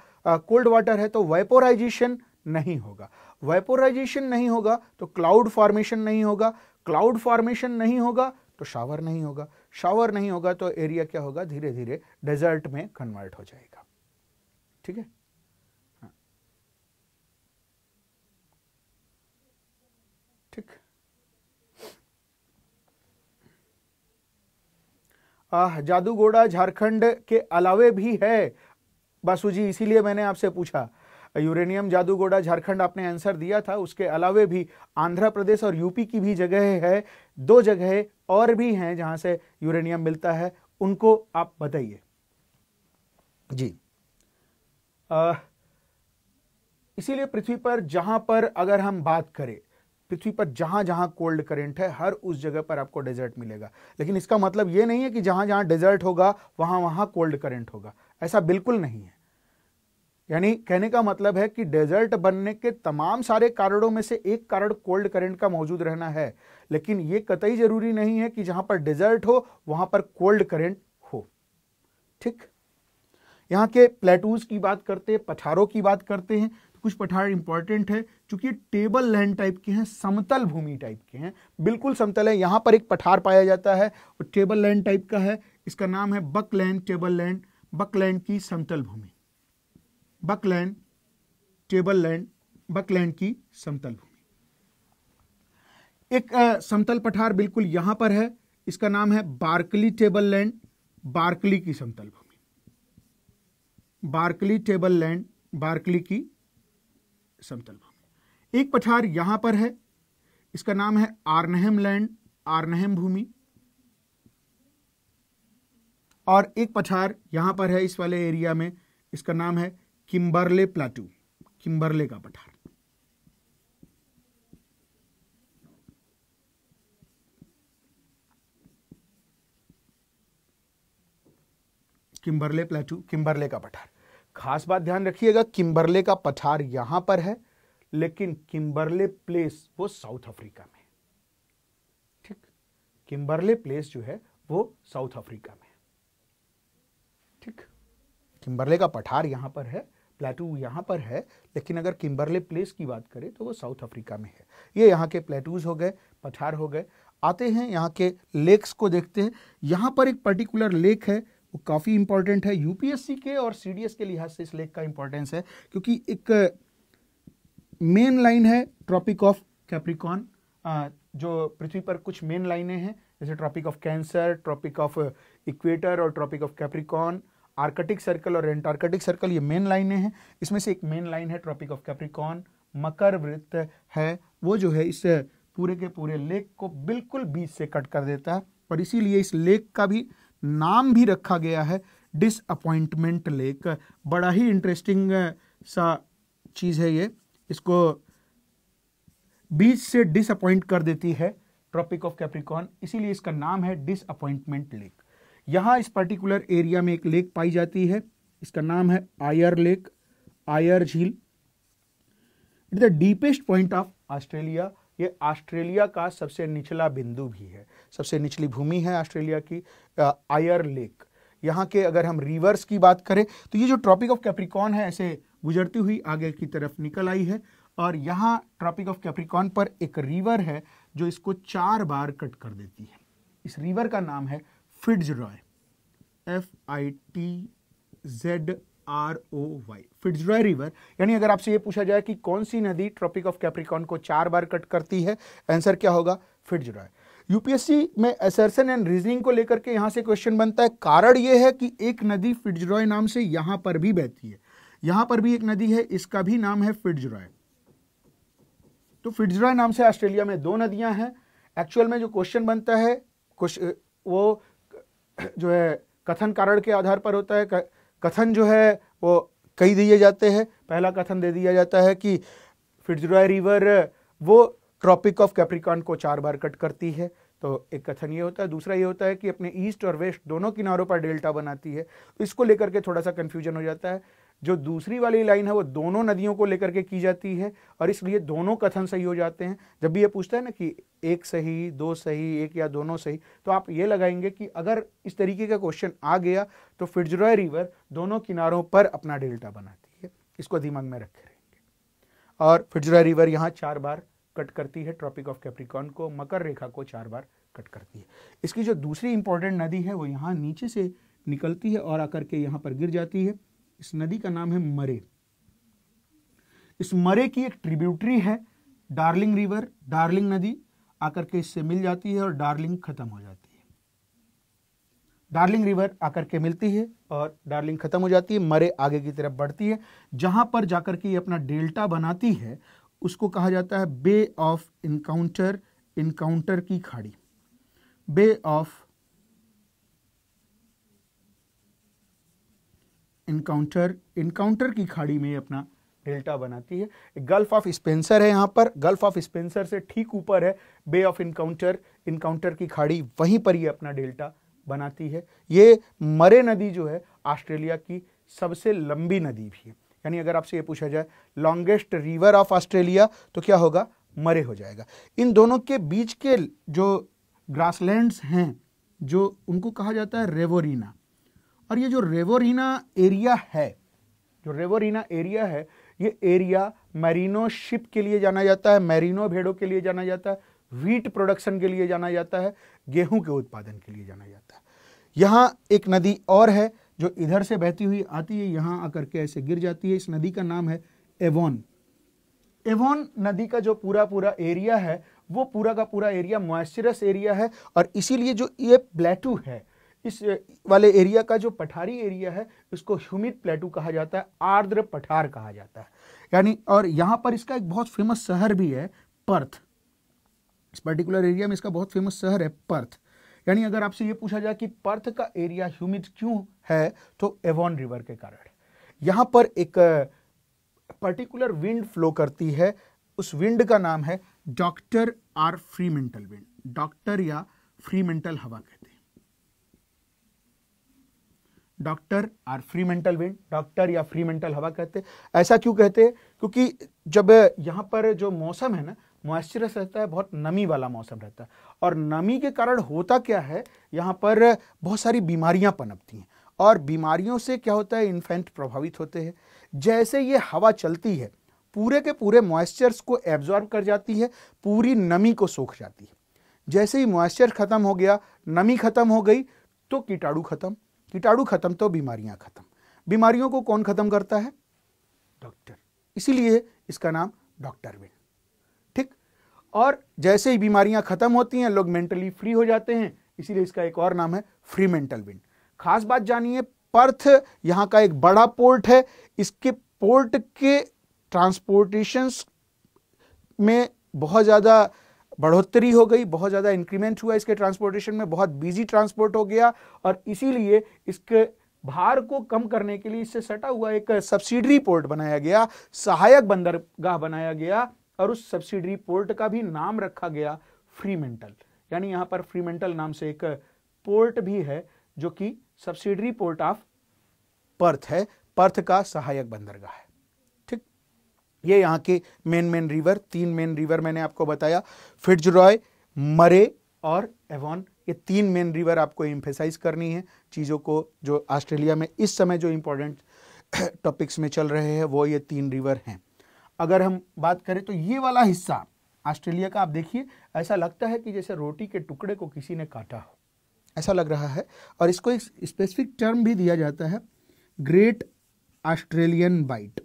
Speaker 1: कोल्ड वाटर है तो वेपोराइजेशन नहीं होगा वेपोराइजेशन नहीं होगा तो क्लाउड फॉर्मेशन नहीं होगा क्लाउड फॉर्मेशन नहीं होगा तो शावर नहीं होगा शावर नहीं होगा तो एरिया क्या होगा धीरे धीरे डेजर्ट में कन्वर्ट हो जाएगा ठीक है हाँ। ठीक आह जादूगोड़ा झारखंड के अलावे भी है बासू जी इसीलिए मैंने आपसे पूछा यूरेनियम जादूगोड़ा झारखंड आपने आंसर दिया था उसके अलावे भी आंध्र प्रदेश और यूपी की भी जगह है दो जगह और भी हैं जहां से यूरेनियम मिलता है उनको आप बताइए जी इसीलिए पृथ्वी पर जहां पर अगर हम बात करें पृथ्वी पर जहां जहां कोल्ड करेंट है हर उस जगह पर आपको डेजर्ट मिलेगा लेकिन इसका मतलब ये नहीं है कि जहां जहां डेजर्ट होगा वहां वहां कोल्ड करेंट होगा ऐसा बिल्कुल नहीं है यानी कहने का मतलब है कि डेजर्ट बनने के तमाम सारे कारणों में से एक कारण कोल्ड करंट का मौजूद रहना है लेकिन ये कतई जरूरी नहीं है कि जहां पर डेजर्ट हो वहां पर कोल्ड करंट हो ठीक यहाँ के प्लेटूज की बात करते हैं पठारों की बात करते हैं तो कुछ पठार इंपॉर्टेंट है चूंकि टेबल लैंड टाइप के हैं समतल भूमि टाइप के हैं बिल्कुल समतल है यहाँ पर एक पठार पाया जाता है और टेबल लैंड टाइप का है इसका नाम है Buckland tableland Buckland की समतल भूमि बकलैंड टेबल लैंड बकलैंड की समतल भूमि एक समतल पठार बिल्कुल यहां पर है इसका नाम है बार्कली टेबल लैंड बार्कली की समतल भूमि बार्कली टेबल लैंड बार्कली की समतल भूमि एक पठार यहां पर है इसका नाम है आर्नहेम लैंड आर्नहेम भूमि और एक पठार यहां पर है इस वाले एरिया में इसका नाम है किम्बरले प्लाटू किम्बरले का पठार किम्बरले प्लाटू किम्बरले का पठार खास बात ध्यान रखिएगा किम्बरले का पठार यहां पर है लेकिन किम्बरले प्लेस वो साउथ अफ्रीका में ठीक किम्बरले प्लेस जो है वो साउथ अफ्रीका में ठीक किम्बरले का पठार यहां पर है प्लेटू यहाँ पर है लेकिन अगर किम्बरले प्लेस की बात करें तो वो साउथ अफ्रीका में है ये यहाँ के प्लेटूज हो गए पठार हो गए आते हैं यहाँ के लेक्स को देखते हैं यहाँ पर एक पर्टिकुलर लेक है वो काफ़ी इंपॉर्टेंट है यूपीएससी के और सी के लिहाज से इस लेक का इंपॉर्टेंस है क्योंकि एक मेन लाइन है ट्रॉपिक ऑफ कैप्रिकॉन जो पृथ्वी पर कुछ मेन लाइनें हैं जैसे Tropic of Cancer Tropic of Equator और Tropic of Capricorn Arctic Circle और एंटार्कटिक सर्कल ये मेन लाइनें हैं इसमें से एक मेन लाइन है ट्रॉपिक ऑफ कैप्रिकॉन मकर वृत्त है वो जो है इस पूरे के पूरे लेक को बिल्कुल बीच से कट कर देता है और इसीलिए इस लेक का भी नाम भी रखा गया है डिसअपॉइंटमेंट लेक बड़ा ही इंटरेस्टिंग सा चीज़ है ये इसको बीच से डिसअपॉइंट कर देती है ट्रॉपिक ऑफ कैप्रिकॉन इसीलिए इसका नाम है डिसअपॉइंटमेंट लेक यहाँ इस पर्टिकुलर एरिया में एक लेक पाई जाती है इसका नाम है आयर लेक आयर झील it the deepest point of Australia ये ऑस्ट्रेलिया का सबसे निचला बिंदु भी है सबसे निचली भूमि है ऑस्ट्रेलिया की आयर लेक यहाँ के अगर हम रिवर्स की बात करें तो ये जो ट्रॉपिक ऑफ कैप्रिकॉन है ऐसे गुजरती हुई आगे की तरफ निकल आई है और यहाँ ट्रॉपिक ऑफ कैप्रिकॉन पर एक रिवर है जो इसको चार बार कट कर देती है इस रिवर का नाम है Fitzroy F I T Z R O Y Fitzroy river यानी अगर आपसे यह पूछा जाए कि कौन सी नदी ट्रॉपिक ऑफ कैप्रिकॉन को चार बार कट करती है आंसर क्या होगा फिट्ज रॉय यूपीएससी में एसर्सन एंड रीजनिंग को लेकर के यहां से क्वेश्चन बनता है कारण यह है कि एक नदी फिट्जरॉय नाम से यहां पर भी बहती है यहां पर भी एक नदी है इसका भी नाम है फिट्जरॉय तो फिट्जरॉय नाम से ऑस्ट्रेलिया में दो नदियां हैं एक्चुअल में जो क्वेश्चन बनता है वो जो है कथन कारण के आधार पर होता है कथन जो है वो कई दिए जाते हैं पहला कथन दे दिया जाता है कि फिट्जरॉय रिवर वो ट्रॉपिक ऑफ कैप्रिकॉन को चार बार कट करती है तो एक कथन ये होता है दूसरा ये होता है कि अपने ईस्ट और वेस्ट दोनों किनारों पर डेल्टा बनाती है तो इसको लेकर के थोड़ा सा कन्फ्यूजन हो जाता है जो दूसरी वाली लाइन है वो दोनों नदियों को लेकर के की जाती है और इसलिए दोनों कथन सही हो जाते हैं जब भी ये पूछता है ना कि एक सही दो सही एक या दोनों सही तो आप ये लगाएंगे कि अगर इस तरीके का क्वेश्चन आ गया तो फिट्जरॉय रिवर दोनों किनारों पर अपना डेल्टा बनाती है इसको दिमाग में रखे रहेंगे और फिट्जरॉय रिवर यहाँ चार बार कट करती है ट्रॉपिक ऑफ कैप्रिकॉन को मकर रेखा को चार बार कट करती है इसकी जो दूसरी इंपॉर्टेंट नदी है वो यहाँ नीचे से निकलती है और आकर के यहाँ पर गिर जाती है इस नदी का नाम है मरे इस मरे की एक ट्रिब्यूटरी है डार्लिंग रिवर डार्लिंग नदी आकर के इससे मिल जाती है और डार्लिंग खत्म हो जाती है डार्लिंग रिवर आकर के मिलती है और डार्लिंग खत्म हो जाती है मरे आगे की तरफ बढ़ती है जहां पर जाकर के ये अपना डेल्टा बनाती है उसको कहा जाता है बे ऑफ इनकाउंटर इनकाउंटर की खाड़ी बे ऑफ इनकाउंटर इनकाउंटर की खाड़ी में अपना डेल्टा बनाती है गल्फ ऑफ स्पेंसर है यहाँ पर गल्फ ऑफ स्पेंसर से ठीक ऊपर है बे ऑफ इनकाउंटर इनकाउंटर की खाड़ी वहीं पर ही अपना डेल्टा बनाती है ये मरे नदी जो है ऑस्ट्रेलिया की सबसे लंबी नदी भी है यानी अगर आपसे ये पूछा जाए लॉन्गेस्ट रिवर ऑफ ऑस्ट्रेलिया तो क्या होगा मरे हो जाएगा इन दोनों के बीच के जो ग्रासलैंड्स हैं जो उनको कहा जाता है रेवोरीना और ये जो रेवोरिना एरिया है जो रेवोरिना एरिया है ये एरिया मैरिनो शिप के लिए जाना जाता है मैरिनो भेड़ों के लिए जाना जाता है व्हीट प्रोडक्शन के लिए जाना जाता है गेहूं के उत्पादन के लिए जाना जाता है यहाँ एक नदी और है जो इधर से बहती हुई आती है यहाँ आकर के ऐसे गिर जाती है इस नदी का नाम है एवोन एवोन नदी का जो पूरा पूरा एरिया है वो पूरा का पूरा एरिया मॉइस्चरस एरिया है और इसीलिए जो ये प्लेटू है इस वाले एरिया का जो पठारी एरिया है इसको ह्यूमिड प्लेटू कहा जाता है आर्द्र पठार कहा जाता है यानी और यहाँ पर इसका एक बहुत फेमस शहर भी है पर्थ इस पर्टिकुलर एरिया में इसका बहुत फेमस शहर है पर्थ यानी अगर आपसे ये पूछा जाए कि पर्थ का एरिया ह्यूमिड क्यों है तो एवॉन रिवर के कारण यहाँ पर एक पर्टिकुलर विंड फ्लो करती है उस विंड का नाम है doctor or Fremantle wind doctor या फ्रीमेंटल हवा कहते doctor or Fremantle wind doctor या फ्री मेंटल हवा कहते ऐसा क्यों कहते हैं क्योंकि जब यहाँ पर जो मौसम है ना मॉइस्चरस रहता है बहुत नमी वाला मौसम रहता है और नमी के कारण होता क्या है यहाँ पर बहुत सारी बीमारियाँ पनपती हैं और बीमारियों से क्या होता है इन्फेंट प्रभावित होते हैं जैसे ये हवा चलती है पूरे के पूरे मॉइस्चर्स को एब्जॉर्ब कर जाती है पूरी नमी को सोख जाती है जैसे ही मॉइस्चर ख़त्म हो गया नमी ख़त्म हो गई तो कीटाणु ख़त्म कीटाणु खत्म तो बीमारियां खत्म बीमारियों को कौन खत्म करता है डॉक्टर इसीलिए इसका नाम डॉक्टर विन ठीक और जैसे ही बीमारियां खत्म होती हैं लोग मेंटली फ्री हो जाते हैं इसीलिए इसका एक और नाम है फ्री मेंटल विंड खास बात जानिए पर्थ यहाँ का एक बड़ा पोर्ट है इसके पोर्ट के ट्रांसपोर्टेशंस में बहुत ज़्यादा बढ़ोतरी हो गई बहुत ज़्यादा इंक्रीमेंट हुआ इसके ट्रांसपोर्टेशन में बहुत बिजी ट्रांसपोर्ट हो गया और इसीलिए इसके भार को कम करने के लिए इससे सटा हुआ एक सब्सिडरी पोर्ट बनाया गया सहायक बंदरगाह बनाया गया और उस सब्सिडरी पोर्ट का भी नाम रखा गया फ्रीमेंटल यानी यहाँ पर फ्रीमेंटल नाम से एक पोर्ट भी है जो कि सब्सिडरी पोर्ट ऑफ पर्थ है पर्थ का सहायक बंदरगाह है ये यहाँ के मेन मेन रिवर तीन मेन रिवर मैंने आपको बताया फिट्ज रॉय मरे और एवॉन ये तीन मेन रिवर आपको इम्फेसाइज करनी है चीज़ों को जो ऑस्ट्रेलिया में इस समय जो इम्पोर्टेंट टॉपिक्स में चल रहे हैं वो ये तीन रिवर हैं अगर हम बात करें तो ये वाला हिस्सा ऑस्ट्रेलिया का आप देखिए ऐसा लगता है कि जैसे रोटी के टुकड़े को किसी ने काटा हो ऐसा लग रहा है और इसको एक स्पेसिफिक टर्म भी दिया जाता है ग्रेट ऑस्ट्रेलियन बाइट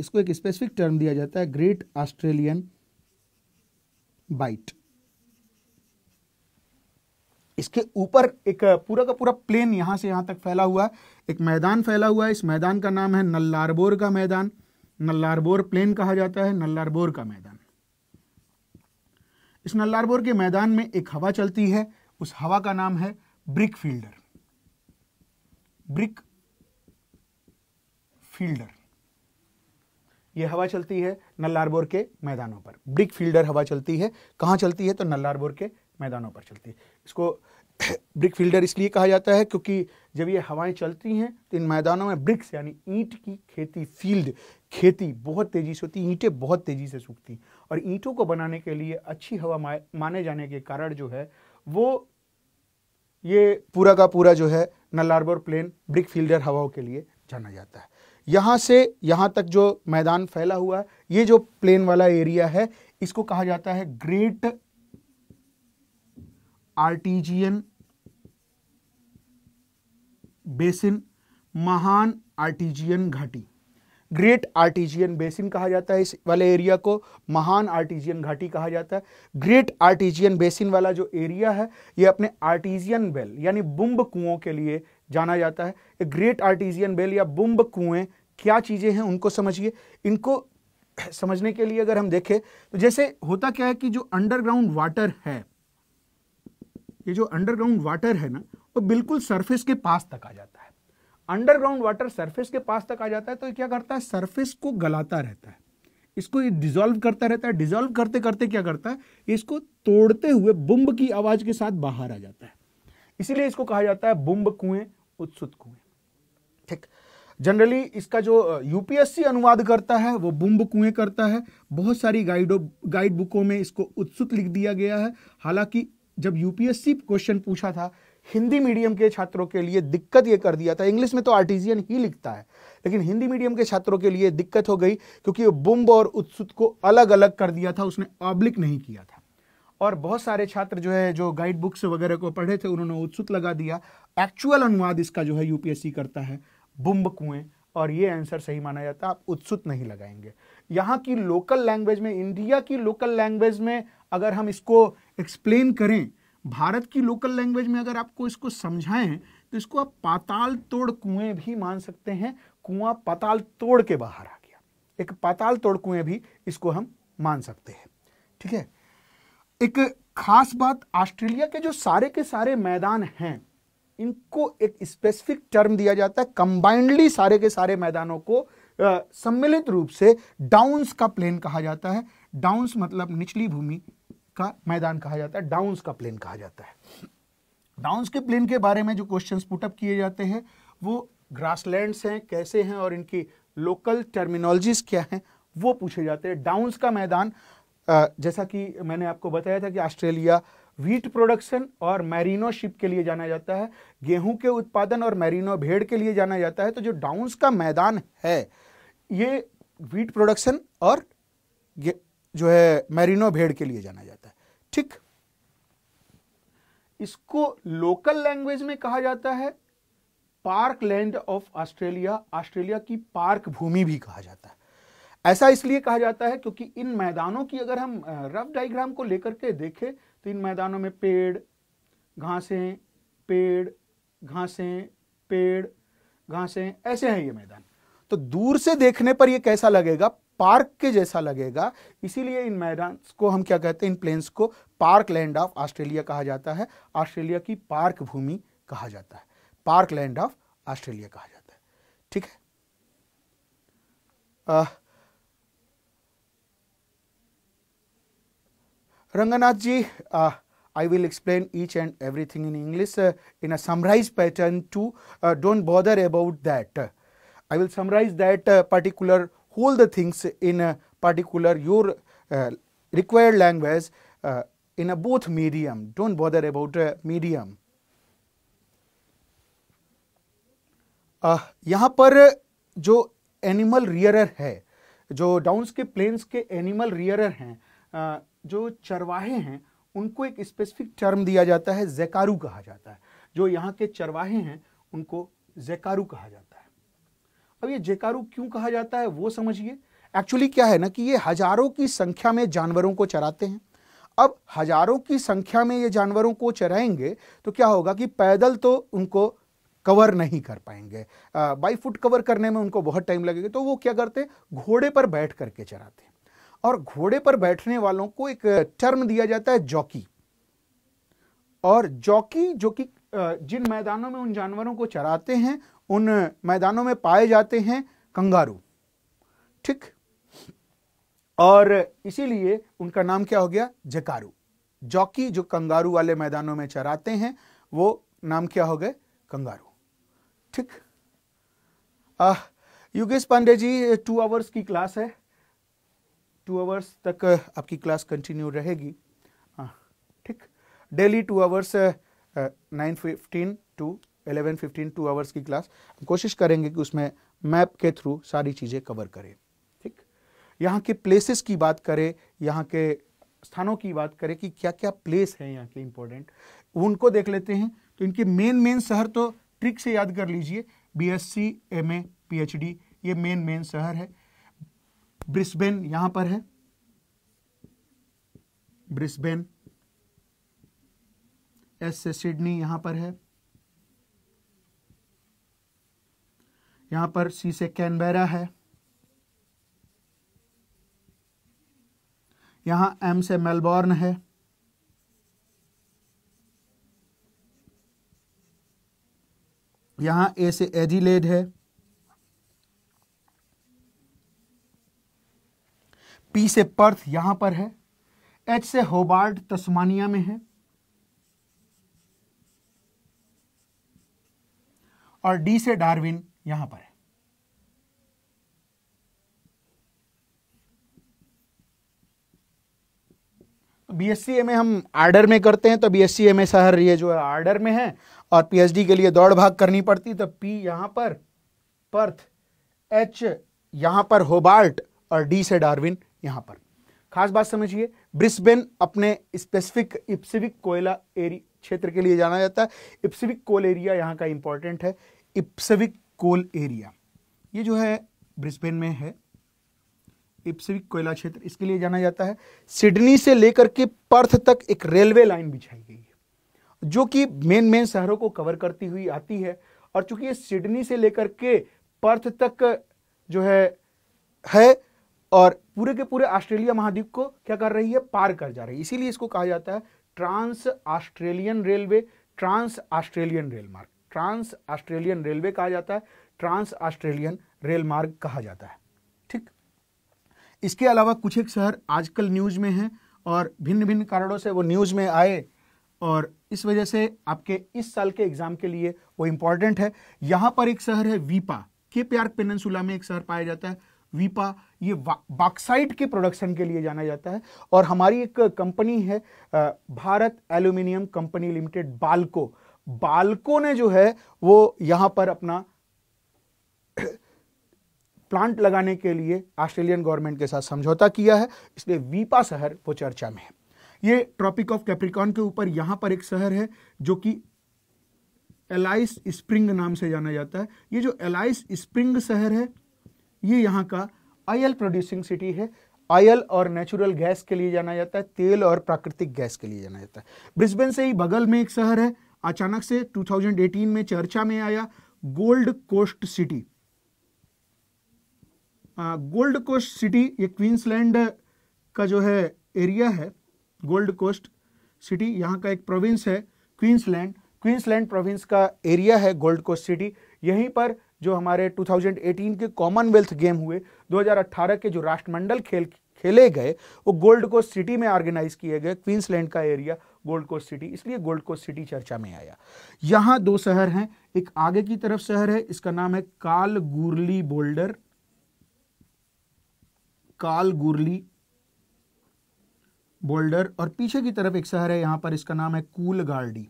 Speaker 1: इसको एक स्पेसिफिक टर्म दिया जाता है ग्रेट ऑस्ट्रेलियन बाइट इसके ऊपर एक पूरा का पूरा प्लेन यहां से यहां तक फैला हुआ है एक मैदान फैला हुआ है इस मैदान का नाम है नल्लारबोर का मैदान नल्लारबोर प्लेन कहा जाता है नल्लारबोर का मैदान इस नल्लारबोर के मैदान में एक हवा चलती है उस हवा का नाम है ब्रिक फील्डर ब्रिक फील्डर ये हवा चलती है नल्लारबोर के मैदानों पर ब्रिक फील्डर हवा चलती है कहाँ चलती है तो नल्लारबोर के मैदानों पर चलती है इसको ब्रिक फील्डर इसलिए कहा जाता है क्योंकि जब ये हवाएं चलती हैं तो इन मैदानों में ब्रिक्स यानी ईंट की खेती फील्ड खेती बहुत तेज़ी से होती ईंटें बहुत तेज़ी से सूखती और ईंटों को बनाने के लिए अच्छी हवा माने जाने के कारण जो है वो ये पूरा का पूरा जो है नल्लारबोर प्लेन ब्रिक फील्डर हवाओं के लिए जाना जाता है यहाँ से यहाँ तक जो मैदान फैला हुआ है ये जो प्लेन वाला एरिया है इसको कहा जाता है ग्रेट आर्टिजियन बेसिन महान आर्टिजियन घाटी ग्रेट आर्टिजियन बेसिन कहा जाता है इस वाले एरिया को महान आर्टिजियन घाटी कहा जाता है ग्रेट आर्टिजियन बेसिन वाला जो एरिया है ये अपने आर्टिजियन बेल यानी बुम्ब कुओं के लिए जाना जाता है ग्रेट आर्टिजियन बेल या बुम्ब कुएं क्या चीज़ें हैं उनको समझिए इनको समझने के लिए अगर हम देखें तो जैसे होता क्या है कि जो अंडरग्राउंड वाटर है ये जो अंडरग्राउंड वाटर है ना वो तो बिल्कुल सरफेस के पास तक आ जाता है अंडरग्राउंड वाटर सरफेस के पास तक आ जाता है तो ये क्या करता है सरफेस को गलाता रहता है इसको ये डिजोल्व करता रहता है डिजोल्व करते करते क्या करता है इसको तोड़ते हुए बुम्ब की आवाज़ के साथ बाहर आ जाता है इसीलिए इसको कहा जाता है बुम्ब कुएं उत्सुत कुएं ठीक जनरली इसका जो यूपीएससी अनुवाद करता है वो बुम्ब कुएं करता है बहुत सारी गाइडो गाइड बुकों में इसको उत्सुक लिख दिया गया है हालांकि जब यूपीएससी क्वेश्चन पूछा था हिंदी मीडियम के छात्रों के लिए दिक्कत ये कर दिया था इंग्लिश में तो आर्टिजियन ही लिखता है लेकिन हिंदी मीडियम के छात्रों के लिए दिक्कत हो गई क्योंकि बुम्ब और उत्सुत को अलग अलग कर दिया था उसने ऑब्लिक नहीं किया था और बहुत सारे छात्र जो है जो गाइड बुक्स वगैरह को पढ़े थे उन्होंने उत्सुत लगा दिया एक्चुअल अनुवाद इसका जो है यूपीएससी करता है बुम्ब कुएं और ये आंसर सही माना जाता है आप उत्सुत नहीं लगाएंगे यहाँ की लोकल लैंग्वेज में इंडिया की लोकल लैंग्वेज में अगर हम इसको एक्सप्लेन करें भारत की लोकल लैंग्वेज में अगर आपको इसको समझाएं तो इसको आप पाताल तोड़ कुएं भी मान सकते हैं कुआं पाताल तोड़ के बाहर आ गया एक पाताल तोड़ कुएं भी इसको हम मान सकते हैं ठीक है एक खास बात ऑस्ट्रेलिया के जो सारे के सारे मैदान हैं इनको एक स्पेसिफिक टर्म दिया जाता है कंबाइंडली सारे के सारे मैदानों को सम्मिलित रूप से डाउन्स का प्लेन कहा जाता है डाउन्स मतलब निचली भूमि का मैदान कहा जाता है डाउन्स का प्लेन कहा जाता है डाउन्स के प्लेन के बारे में जो क्वेश्चंस पुटअप किए जाते हैं वो ग्रासलैंड्स हैं कैसे हैं और इनकी लोकल टर्मिनोलॉजीज क्या हैं वो पूछे जाते हैं डाउन्स का मैदान जैसा कि मैंने आपको बताया था कि ऑस्ट्रेलिया व्हीट प्रोडक्शन और मैरिनो शिप के लिए जाना जाता है गेहूं के उत्पादन और मैरिनो भेड़ के लिए जाना जाता है तो जो डाउन्स का मैदान है ये व्हीट प्रोडक्शन और जो है मैरिनो भेड़ के लिए जाना जाता है ठीक इसको लोकल लैंग्वेज में कहा जाता है park land of Australia Australia की पार्क भूमि भी कहा जाता है ऐसा इसलिए कहा जाता है क्योंकि इन मैदानों की अगर हम रफ डायग्राम को लेकर के देखें तो इन मैदानों में पेड़ घासें पेड़ घासें पेड़ घासें ऐसे हैं ये मैदान तो दूर से देखने पर ये कैसा लगेगा पार्क के जैसा लगेगा इसीलिए इन मैदान को हम क्या कहते हैं इन प्लेन्स को पार्क लैंड ऑफ ऑस्ट्रेलिया कहा जाता है ऑस्ट्रेलिया की पार्क भूमि कहा जाता है पार्क लैंड ऑफ ऑस्ट्रेलिया कहा जाता है ठीक है आ, Ranganath ji, uh, I will explain each and everything in English uh, in a summarized pattern too. Uh, don't bother about that. I will summarize that particular whole the things in particular your required language in a both medium. Don't bother about medium. यहाँ पर जो एनिमल रियरर है जो डाउन्स के प्लेन्स के एनिमल रियरर हैं जो चरवाहे हैं उनको एक स्पेसिफिक टर्म दिया जाता है जैकारू कहा जाता है जो यहाँ के चरवाहे हैं उनको जैकारू कहा जाता है अब ये जैकारू क्यों कहा जाता है वो समझिए एक्चुअली क्या है ना कि ये हजारों की संख्या में जानवरों को चराते हैं अब हजारों की संख्या में ये जानवरों को चराएंगे तो क्या होगा कि पैदल तो उनको कवर नहीं कर पाएंगे बाई फुट कवर करने में उनको बहुत टाइम लगेगा तो वो क्या करते घोड़े पर बैठ करके चराते और घोड़े पर बैठने वालों को एक टर्म दिया जाता है जॉकी और जॉकी जो कि जिन मैदानों में उन जानवरों को चराते हैं उन मैदानों में पाए जाते हैं कंगारू ठीक और इसीलिए उनका नाम क्या हो गया जकारू जॉकी जो कंगारू वाले मैदानों में चराते हैं वो नाम क्या हो गए कंगारू ठीक युगेश पांडे जी टू आवर्स की क्लास है टू आवर्स तक आपकी क्लास कंटिन्यू रहेगी हाँ, ठीक daily two hours nine fifteen to eleven fifteen two hours की क्लास हम कोशिश करेंगे कि उसमें मैप के थ्रू सारी चीज़ें कवर करें ठीक यहाँ के प्लेसेस की बात करें यहाँ के स्थानों की बात करें कि क्या क्या प्लेस हैं यहाँ के इम्पोर्टेंट उनको देख लेते हैं तो इनके मेन मेन शहर तो ट्रिक से याद कर लीजिए B S C M A P H D ये मेन मेन शहर है ब्रिस्बेन यहां पर है ब्रिस्बेन एस से सिडनी यहां पर है यहां पर सी से कैनबेरा है यहां एम से मेलबॉर्न है यहां ए से एजिलेड है पी से पर्थ यहां पर है एच से होबार्ड तस्मानिया में है और डी से डार्विन यहां पर है बीएससी तो में हम आर्डर में करते हैं तो बीएससी में शहर ये जो है आर्डर में है और पीएचडी के लिए दौड़ भाग करनी पड़ती तो पी यहां पर पर्थ एच यहां पर होबार्ट और डी से डार्विन यहाँ पर खास बात समझिए ब्रिस्बेन अपने स्पेसिफिक इप्सिविक कोयला एरिया क्षेत्र के लिए जाना जाता है इप्सिविक कोल एरिया यहाँ का इंपॉर्टेंट है इप्सिविक कोल एरिया ये जो है ब्रिस्बेन में है इप्सिविक कोयला क्षेत्र इसके लिए जाना जाता है सिडनी से लेकर के पर्थ तक एक रेलवे लाइन बिछाई गई है जो कि मेन मेन शहरों को कवर करती हुई आती है और चूंकि ये सिडनी से लेकर के पर्थ तक जो है है और पूरे के पूरे ऑस्ट्रेलिया महाद्वीप को क्या कर रही है पार कर जा रही है इसीलिए इसको कहा जाता है trans Australian railway trans Australian rail मार्ग ट्रांस ऑस्ट्रेलियन रेलवे कहा जाता है ट्रांस ऑस्ट्रेलियन रेल मार्ग कहा जाता है ठीक इसके अलावा कुछ एक शहर आजकल न्यूज में है और भिन्न भिन्न कारणों से वो न्यूज में आए और इस वजह से आपके इस साल के एग्जाम के लिए वो इंपॉर्टेंट है यहां पर एक शहर है वीपा के प्यार पेनसुला में एक शहर पाया जाता है वीपा ये बॉक्साइट के प्रोडक्शन के लिए जाना जाता है और हमारी एक कंपनी है Bharat aluminium company limited Balco Balco ने जो है वो यहां पर अपना प्लांट लगाने के लिए ऑस्ट्रेलियन गवर्नमेंट के साथ समझौता किया है इसलिए वीपा शहर वो चर्चा में है ये ट्रॉपिक ऑफ कैप्रिकॉन के ऊपर यहां पर एक शहर है जो कि एलाइस स्प्रिंग नाम से जाना जाता है ये जो एलाइस स्प्रिंग शहर है ये यहाँ का आयल प्रोड्यूसिंग सिटी है आयल और नेचुरल गैस के लिए जाना जाता है तेल और प्राकृतिक गैस के लिए जाना जाता है ब्रिस्बेन से ही बगल में एक शहर है अचानक से 2018 में चर्चा में आया Gold Coast city Gold Coast city ये क्वींसलैंड का जो है एरिया है गोल्ड कोस्ट सिटी यहाँ का एक प्रोविंस है क्वींसलैंड क्वींसलैंड प्रोविंस का एरिया है गोल्ड कोस्ट सिटी यहीं पर जो हमारे 2018 के कॉमनवेल्थ गेम हुए 2018 के जो राष्ट्रमंडल खेल खेले गए वो गोल्ड कोस्ट सिटी में ऑर्गेनाइज किए गए क्वींसलैंड का एरिया गोल्ड कोस्ट सिटी इसलिए गोल्ड कोस्ट सिटी चर्चा में आया यहाँ दो शहर हैं एक आगे की तरफ शहर है इसका नाम है काल गुरली बोल्डर काल गुरली बोल्डर और पीछे की तरफ एक शहर है यहाँ पर इसका नाम है कूल गार्डी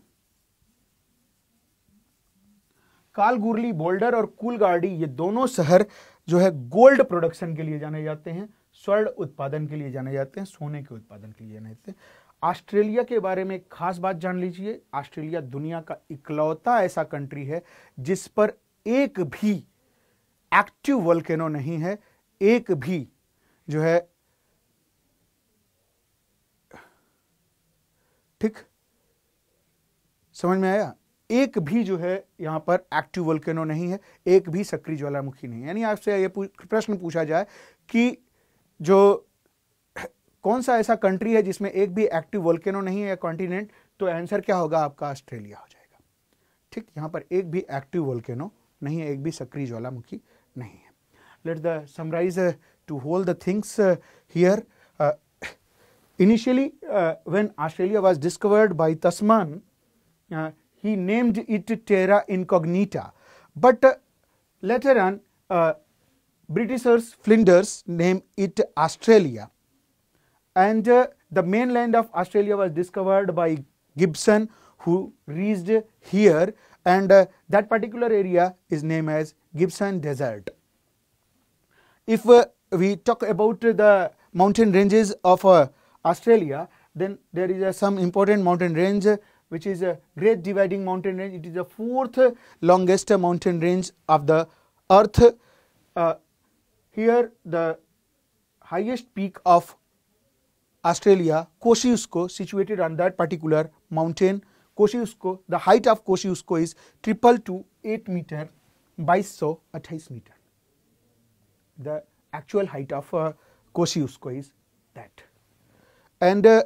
Speaker 1: कालगुरली बोल्डर और कुलगाड़ी ये दोनों शहर जो है गोल्ड प्रोडक्शन के लिए जाने जाते हैं स्वर्ण उत्पादन के लिए जाने जाते हैं सोने के उत्पादन के लिए जाने जाते हैं ऑस्ट्रेलिया के बारे में एक खास बात जान लीजिए ऑस्ट्रेलिया दुनिया का इकलौता ऐसा कंट्री है जिस पर एक भी एक्टिव वोल्केनो नहीं है एक भी जो है ठीक समझ में आया एक भी जो है यहाँ पर एक्टिव वोल्केनो नहीं है एक भी सक्रिय ज्वालामुखी नहीं यानी आपसे ये प्रश्न पूछा जाए कि जो कौन सा ऐसा कंट्री है जिसमें एक भी एक्टिव वोल्केनो नहीं है कॉन्टिनेंट तो आंसर क्या होगा आपका ऑस्ट्रेलिया हो जाएगा ठीक यहाँ पर एक भी एक्टिव वोल्केनो नहीं है एक भी सक्रिय ज्वालामुखी नहीं है let the summarise to hold the things here initially uh, Australia uh, uh, uh, australia discovered discovered Tasman uh, he named it terra incognita. But uh, later on, uh, Britishers Flinders named it Australia. And uh, the mainland of Australia was discovered by Gibson who reached here and uh, that particular area is named as Gibson Desert. If uh, we talk about the mountain ranges of uh, Australia, then there is uh, some important mountain range which is a great dividing mountain range. It is the fourth longest mountain range of the earth. Uh, here the highest peak of Australia, Kosciuszko, situated on that particular mountain. Kosciuszko, the height of Kosciuszko is triple to 8 meter, by so 2228 meter. The actual height of uh, Kosciuszko is that. And uh,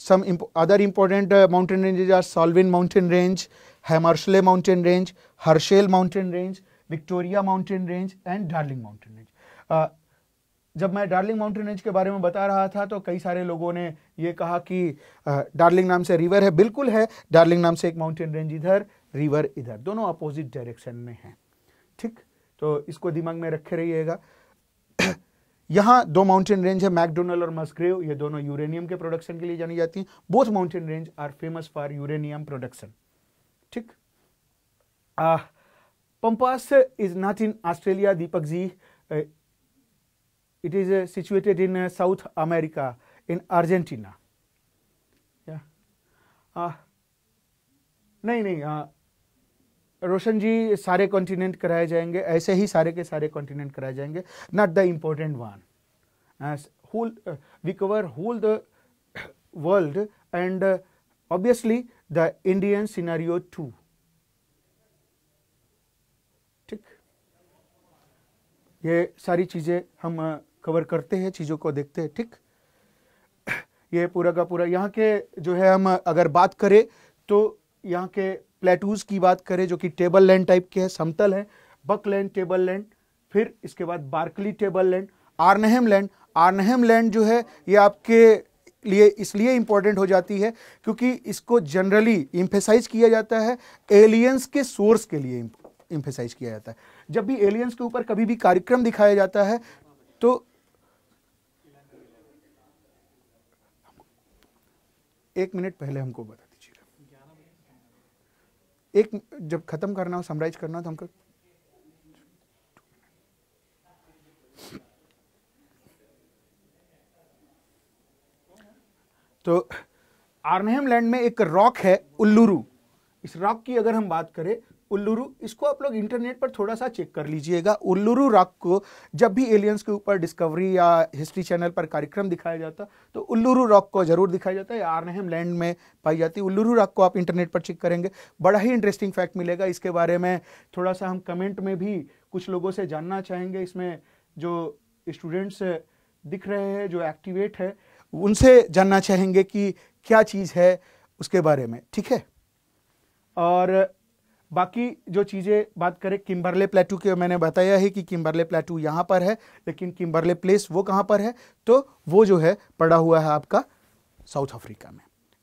Speaker 1: Some imp other important uh, mountain ranges are Salwin mountain range, Hamarshale mountain range, Harshel mountain range, Victoria mountain range and Darling mountain range जब मैं डार्लिंग माउंटेन रेंज के बारे में बता रहा था तो कई सारे लोगों ने यह कहा कि डार्लिंग uh, नाम से रिवर है बिल्कुल है डार्लिंग नाम से एक माउंटेन रेंज इधर रिवर इधर दोनों अपोजिट डायरेक्शन में हैं ठीक तो इसको दिमाग में रखे रहिएगा यहाँ दो माउंटेन रेंज है मैकडोनल और मस्क्रेव ये दोनों यूरेनियम के प्रोडक्शन के लिए जानी जाती हैं both mountain range are famous for uranium production ठीक Pampas is not in Australia Deepak ji it is situated in South America in Argentina नहीं नहीं रोशन जी सारे कॉन्टिनेंट कराए जाएंगे ऐसे ही सारे के सारे कॉन्टिनेंट कराए जाएंगे not the important one whole we cover whole the world and obviously the Indian scenario too ठीक ये सारी चीज़ें हम कवर uh, करते हैं चीज़ों को देखते हैं ठीक ये पूरा का पूरा यहाँ के जो है हम अगर बात करें तो यहाँ के प्लेटूज की बात करें जो कि टेबल लैंड टाइप के हैं समतल हैं बक लैंड टेबल लैंड फिर इसके बाद Barkly tableland Arnhem Land Arnhem Land जो है ये आपके लिए इसलिए इंपॉर्टेंट हो जाती है क्योंकि इसको जनरली इम्फेसाइज किया जाता है एलियंस के सोर्स के लिए इम्फेसाइज किया जाता है जब भी एलियंस के ऊपर कभी भी कार्यक्रम दिखाया जाता है तो एक मिनट पहले हमको बता एक जब खत्म करना हो समराइज करना हो तो हमको तो आर्नहेम लैंड में एक रॉक है उल्लूरू इस रॉक की अगर हम बात करें उल्लुरु इसको आप लोग इंटरनेट पर थोड़ा सा चेक कर लीजिएगा उल्लुरु रॉक को जब भी एलियंस के ऊपर डिस्कवरी या हिस्ट्री चैनल पर कार्यक्रम दिखाया जाता तो उल्लुरु रॉक को जरूर दिखाया जाता है आरनेहम लैंड में पाई जाती है उल्लुरु रॉक को आप इंटरनेट पर चेक करेंगे बड़ा ही इंटरेस्टिंग फैक्ट मिलेगा इसके बारे में थोड़ा सा हम कमेंट में भी कुछ लोगों से जानना चाहेंगे इसमें जो स्टूडेंट्स दिख रहे हैं जो एक्टिवेट है उनसे जानना चाहेंगे कि क्या चीज़ है उसके बारे में ठीक है और बाकी जो चीज़ें बात करें किम्बरले प्लेटू के मैंने बताया है कि किम्बरले प्लेटू यहाँ पर है लेकिन किम्बरले प्लेस वो कहाँ पर है तो वो जो है पड़ा हुआ है आपका साउथ अफ्रीका में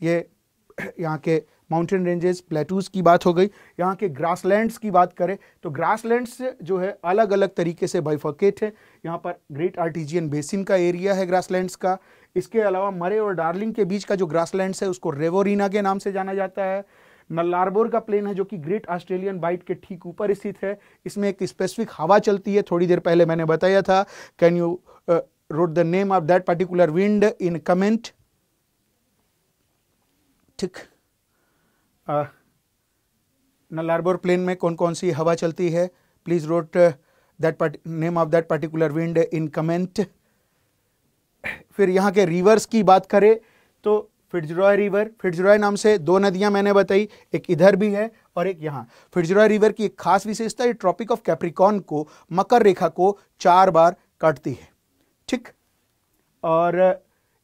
Speaker 1: ये यहाँ के माउंटेन रेंजेस प्लेटूज की बात हो गई यहाँ के ग्रासलैंड्स की बात करें तो ग्रासलैंड्स जो है अलग अलग तरीके से बाइफोकेट है यहाँ पर ग्रेट आर्टिजियन बेसिन का एरिया है ग्रासलैंड्स का इसके अलावा मरे और डार्लिंग के बीच का जो ग्रासलैंड्स है उसको रेवोरिना के नाम से जाना जाता है नल्लारबोर का प्लेन है जो कि ग्रेट ऑस्ट्रेलियन बाइट के ठीक ऊपर स्थित है इसमें एक स्पेसिफिक हवा चलती है थोड़ी देर पहले मैंने बताया था can you wrote the name of that particular wind in comment ठीक uh, नल्लारबोर प्लेन में कौन कौन सी हवा चलती है please wrote that name of that particular wind in comment फिर यहां के रिवर्स की बात करें तो फिटजरॉय रिवर फिटजरॉय नाम से दो नदियां मैंने बताई एक इधर भी है और एक यहाँ फिटजरॉय रिवर की एक खास विशेषता है ट्रॉपिक ऑफ कैप्रिकॉन को मकर रेखा को चार बार काटती है ठीक और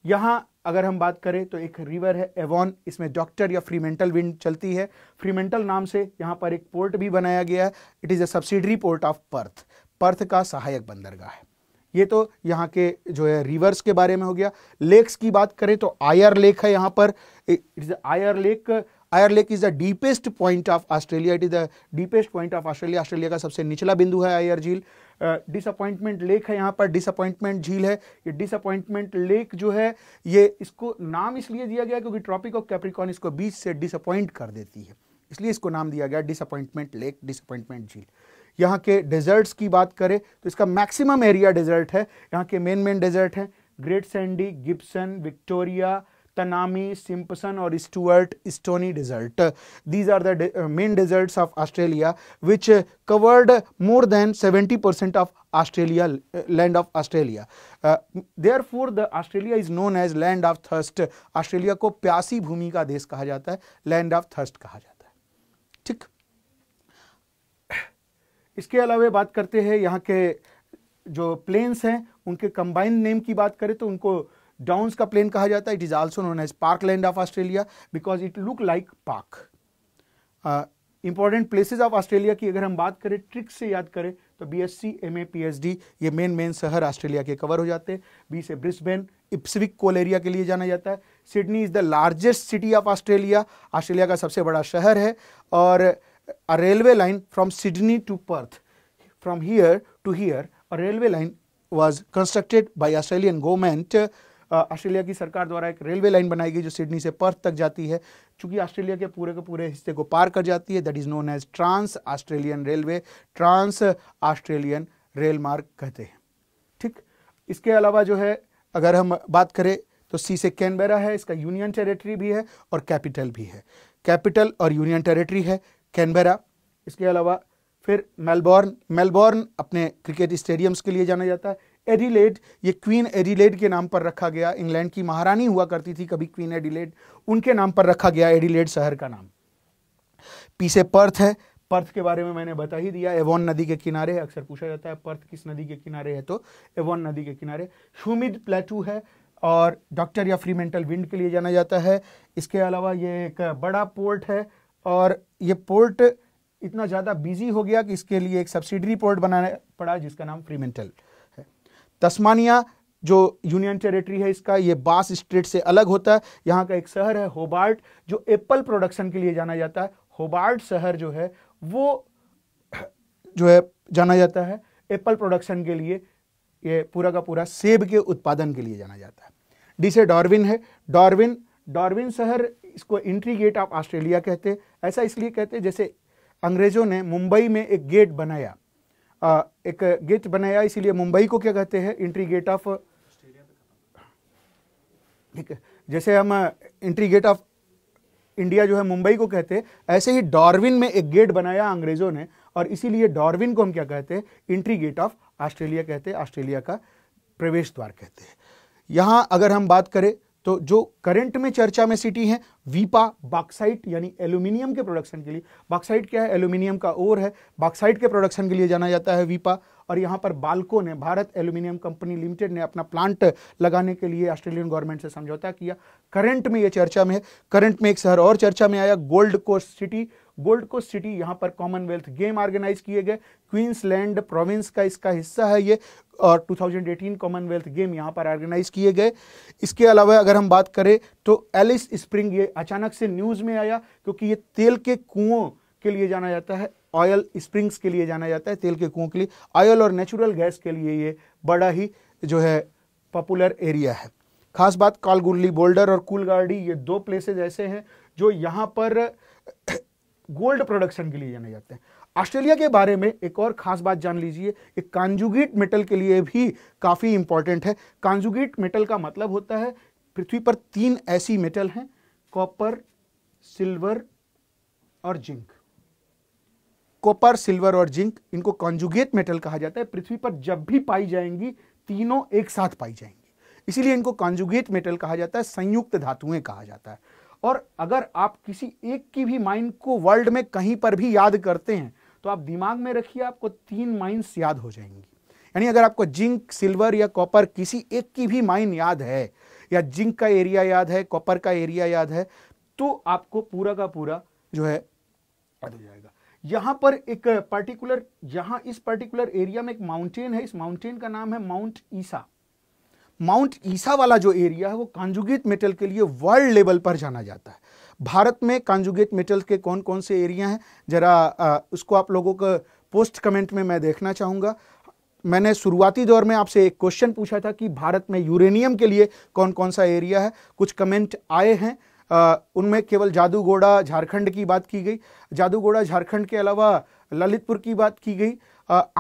Speaker 1: यहाँ अगर हम बात करें तो एक रिवर है एवॉन इसमें डॉक्टर या फ्रीमेंटल विंड चलती है फ्रीमेंटल नाम से यहाँ पर एक पोर्ट भी बनाया गया है it is a subsidiary port of Perth Perth का सहायक बंदरगाह है ये तो यहाँ के जो है रिवर्स के बारे में हो गया लेक्स की बात करें तो आयर लेक है यहाँ पर it is Eyre lake Eyre lake is the deepest point of Australia it is the deepest point of Australia Australia का सबसे निचला बिंदु है आयर झील डिसअपॉइंटमेंट लेक है यहाँ पर डिसअपॉइंटमेंट झील है ये डिसअपॉइंटमेंट लेक जो है ये इसको नाम इसलिए दिया गया क्योंकि ट्रॉपिक ऑफ कैप्रिकॉन इसको बीच से डिसअपॉइंट कर देती है इसलिए इसको नाम दिया गया डिसअपॉइंटमेंट लेक डिसअपॉइंटमेंट झील यहाँ के डेजर्ट्स की बात करें तो इसका मैक्सिमम एरिया डेजर्ट है यहाँ के मेन मेन डेजर्ट हैं great sandy Gibson Victoria Tanami Simpson और Stuart Stony desert these are the main deserts of Australia which more than seventy 70% of Australia land of Australia therefore the Australia is known as land of thirst Australia को प्यासी भूमि का देश कहा जाता है लैंड ऑफ थर्स्ट कहा जाता है इसके अलावा बात करते हैं यहाँ के जो प्लेन्स हैं उनके कंबाइंड नेम की बात करें तो उनको डाउन्स का प्लेन कहा जाता है it is also known as park land of Australia because it look like park important places of Australia की अगर हम बात करें ट्रिक से याद करें तो B S C M A P H D ये मेन मेन शहर ऑस्ट्रेलिया के कवर हो जाते हैं बी से ब्रिस्बेन इप्सविक कोल एरिया के लिए जाना जाता है Sydney is the largest city of Australia Australia का सबसे बड़ा शहर है और a railway line from Sydney to Perth. From here to here, a railway line was constructed by Australian government. Australia uh, की सरकार द्वारा एक रेलवे लाइन बनाई गई जो सिडनी से पर्थ तक जाती है चूंकि ऑस्ट्रेलिया के पूरे के पूरे हिस्से को पार कर जाती है that is known as trans Australian railway trans Australian rail मार्ग कहते हैं ठीक इसके अलावा जो है अगर हम बात करें तो सी से कैनबेरा है इसका यूनियन टेरेटरी भी है और कैपिटल भी है कैपिटल और यूनियन टेरेटरी है कैनबेरा इसके अलावा फिर मेलबॉर्न मेलबॉर्न अपने क्रिकेट स्टेडियम्स के लिए जाना जाता है एडिलेड ये क्वीन एडिलेड के नाम पर रखा गया इंग्लैंड की महारानी हुआ करती थी कभी क्वीन एडिलेड उनके नाम पर रखा गया एडिलेड शहर का नाम पीछे पर्थ है पर्थ के बारे में मैंने बता ही दिया एवॉन नदी के किनारे है अक्सर पूछा जाता है पर्थ किस नदी के किनारे है तो एवॉन नदी के किनारे शुमिद प्लेटू है और डॉक्टर या फ्रीमेंटल विंड के लिए जाना जाता है इसके अलावा ये एक बड़ा पोर्ट है और ये पोर्ट इतना ज़्यादा बिजी हो गया कि इसके लिए एक सब्सिडरी पोर्ट बनाना पड़ा जिसका नाम फ्रीमेंटल है तस्मानिया जो यूनियन टेरिटरी है इसका ये बास स्ट्रेट से अलग होता है यहाँ का एक शहर है होबार्ट जो एप्पल प्रोडक्शन के लिए जाना जाता है होबार्ट शहर जो है वो जो है जाना जाता है एप्पल प्रोडक्शन के लिए ये पूरा का पूरा सेब के उत्पादन के लिए जाना जाता है डी से डॉर्विन है डॉर्विन डॉर्विन शहर इसको एंट्री गेट ऑफ ऑस्ट्रेलिया कहते हैं ऐसा इसलिए कहते जैसे अंग्रेजों ने मुंबई में एक गेट बनाया आ, एक गेट बनाया इसीलिए मुंबई को क्या कहते हैं एंट्री गेट ऑफ ठीक है जैसे हम एंट्री गेट ऑफ इंडिया जो है मुंबई को कहते ऐसे ही डॉर्विन में एक गेट बनाया अंग्रेजों ने और इसीलिए डॉर्विन को हम क्या कहते हैं एंट्री गेट ऑफ ऑस्ट्रेलिया कहते हैं ऑस्ट्रेलिया का प्रवेश द्वार कहते हैं यहाँ अगर हम बात करें तो जो करंट में चर्चा में सिटी है वीपा बाक्साइट यानी एल्यूमिनियम के प्रोडक्शन के लिए बाक्साइट क्या है एल्यूमिनियम का ओर है बाक्साइट के प्रोडक्शन के लिए जाना जाता है वीपा और यहां पर बालको ने भारत एल्यूमिनियम कंपनी लिमिटेड ने अपना प्लांट लगाने के लिए ऑस्ट्रेलियन गवर्नमेंट से समझौता किया करंट में यह चर्चा में है करंट में एक शहर और चर्चा में आया Gold Coast city Gold Coast city यहाँ पर कॉमनवेल्थ गेम ऑर्गेनाइज किए गए क्वींसलैंड प्रोविंस का इसका हिस्सा है ये और 2018 कॉमनवेल्थ गेम यहाँ पर ऑर्गेनाइज किए गए इसके अलावा अगर हम बात करें तो एलिस स्प्रिंग ये अचानक से न्यूज़ में आया क्योंकि ये तेल के कुओं के लिए जाना जाता है ऑयल स्प्रिंग्स के लिए जाना जाता है तेल के कुओं के लिए ऑयल और नेचुरल गैस के लिए ये बड़ा ही जो है पॉपुलर एरिया है खास बात कालगुल्ली बोल्डर और कुलगाड़ी ये दो प्लेसेज ऐसे हैं जो यहाँ पर गोल्ड प्रोडक्शन के लिए जाने जाते हैं ऑस्ट्रेलिया के बारे में एक और खास बात जान लीजिए कि कांजुगेट मेटल के लिए भी काफ़ी इंपॉर्टेंट है कांजुगेट मेटल का मतलब होता है पृथ्वी पर तीन ऐसी मेटल हैं कॉपर सिल्वर और जिंक कॉपर सिल्वर और जिंक इनको कॉन्जुगेट मेटल कहा जाता है पृथ्वी पर जब भी पाई जाएंगी तीनों एक साथ पाई जाएंगी इसीलिए इनको कॉन्जुगेट मेटल कहा जाता है संयुक्त धातुएं कहा जाता है और अगर आप किसी एक की भी माइंड को वर्ल्ड में कहीं पर भी याद करते हैं तो आप दिमाग में रखिए आपको तीन माइंड याद हो जाएंगी यानी अगर आपको जिंक सिल्वर या कॉपर किसी एक की भी माइंड याद है या जिंक का एरिया याद है कॉपर का एरिया याद है तो आपको पूरा का पूरा जो है याद हो जाएगा यहां पर एक पर्टिकुलर यहाँ इस पर्टिकुलर एरिया में एक माउंटेन है इस माउंटेन का नाम है माउंट ईसा माउंट ईसा वाला जो एरिया है वो कांजुगेट मेटल के लिए वर्ल्ड लेवल पर जाना जाता है भारत में कांजुगेट मेटल के कौन कौन से एरिया हैं ज़रा उसको आप लोगों का पोस्ट कमेंट में मैं देखना चाहूँगा मैंने शुरुआती दौर में आपसे एक क्वेश्चन पूछा था कि भारत में यूरेनियम के लिए कौन कौन सा एरिया है कुछ कमेंट आए हैं उनमें केवल जादूगोड़ा झारखंड की बात की गई जादूगोड़ा झारखंड के अलावा ललितपुर की बात की गई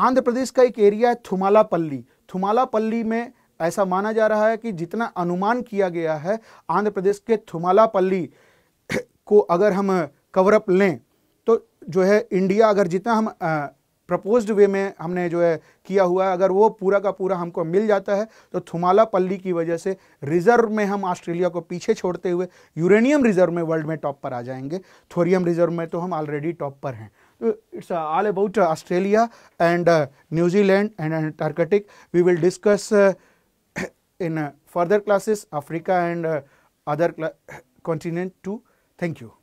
Speaker 1: आंध्र प्रदेश का एक एरिया है थुमाला पल्ली थुमाला पल्ली में ऐसा माना जा रहा है कि जितना अनुमान किया गया है आंध्र प्रदेश के थुमालापल्ली को अगर हम कवरअप लें तो जो है इंडिया अगर जितना हम प्रपोज्ड वे में हमने जो है किया हुआ है अगर वो पूरा का पूरा हमको मिल जाता है तो थुमालापल्ली की वजह से रिजर्व में हम ऑस्ट्रेलिया को पीछे छोड़ते हुए यूरेनियम रिजर्व में वर्ल्ड में टॉप पर आ जाएंगे थोरियम रिजर्व में तो हम ऑलरेडी टॉप पर हैं it's all about Australia and New Zealand and Antarctic we will discuss Antarctic. in uh, further classes Africa and uh, other continent too. Thank you.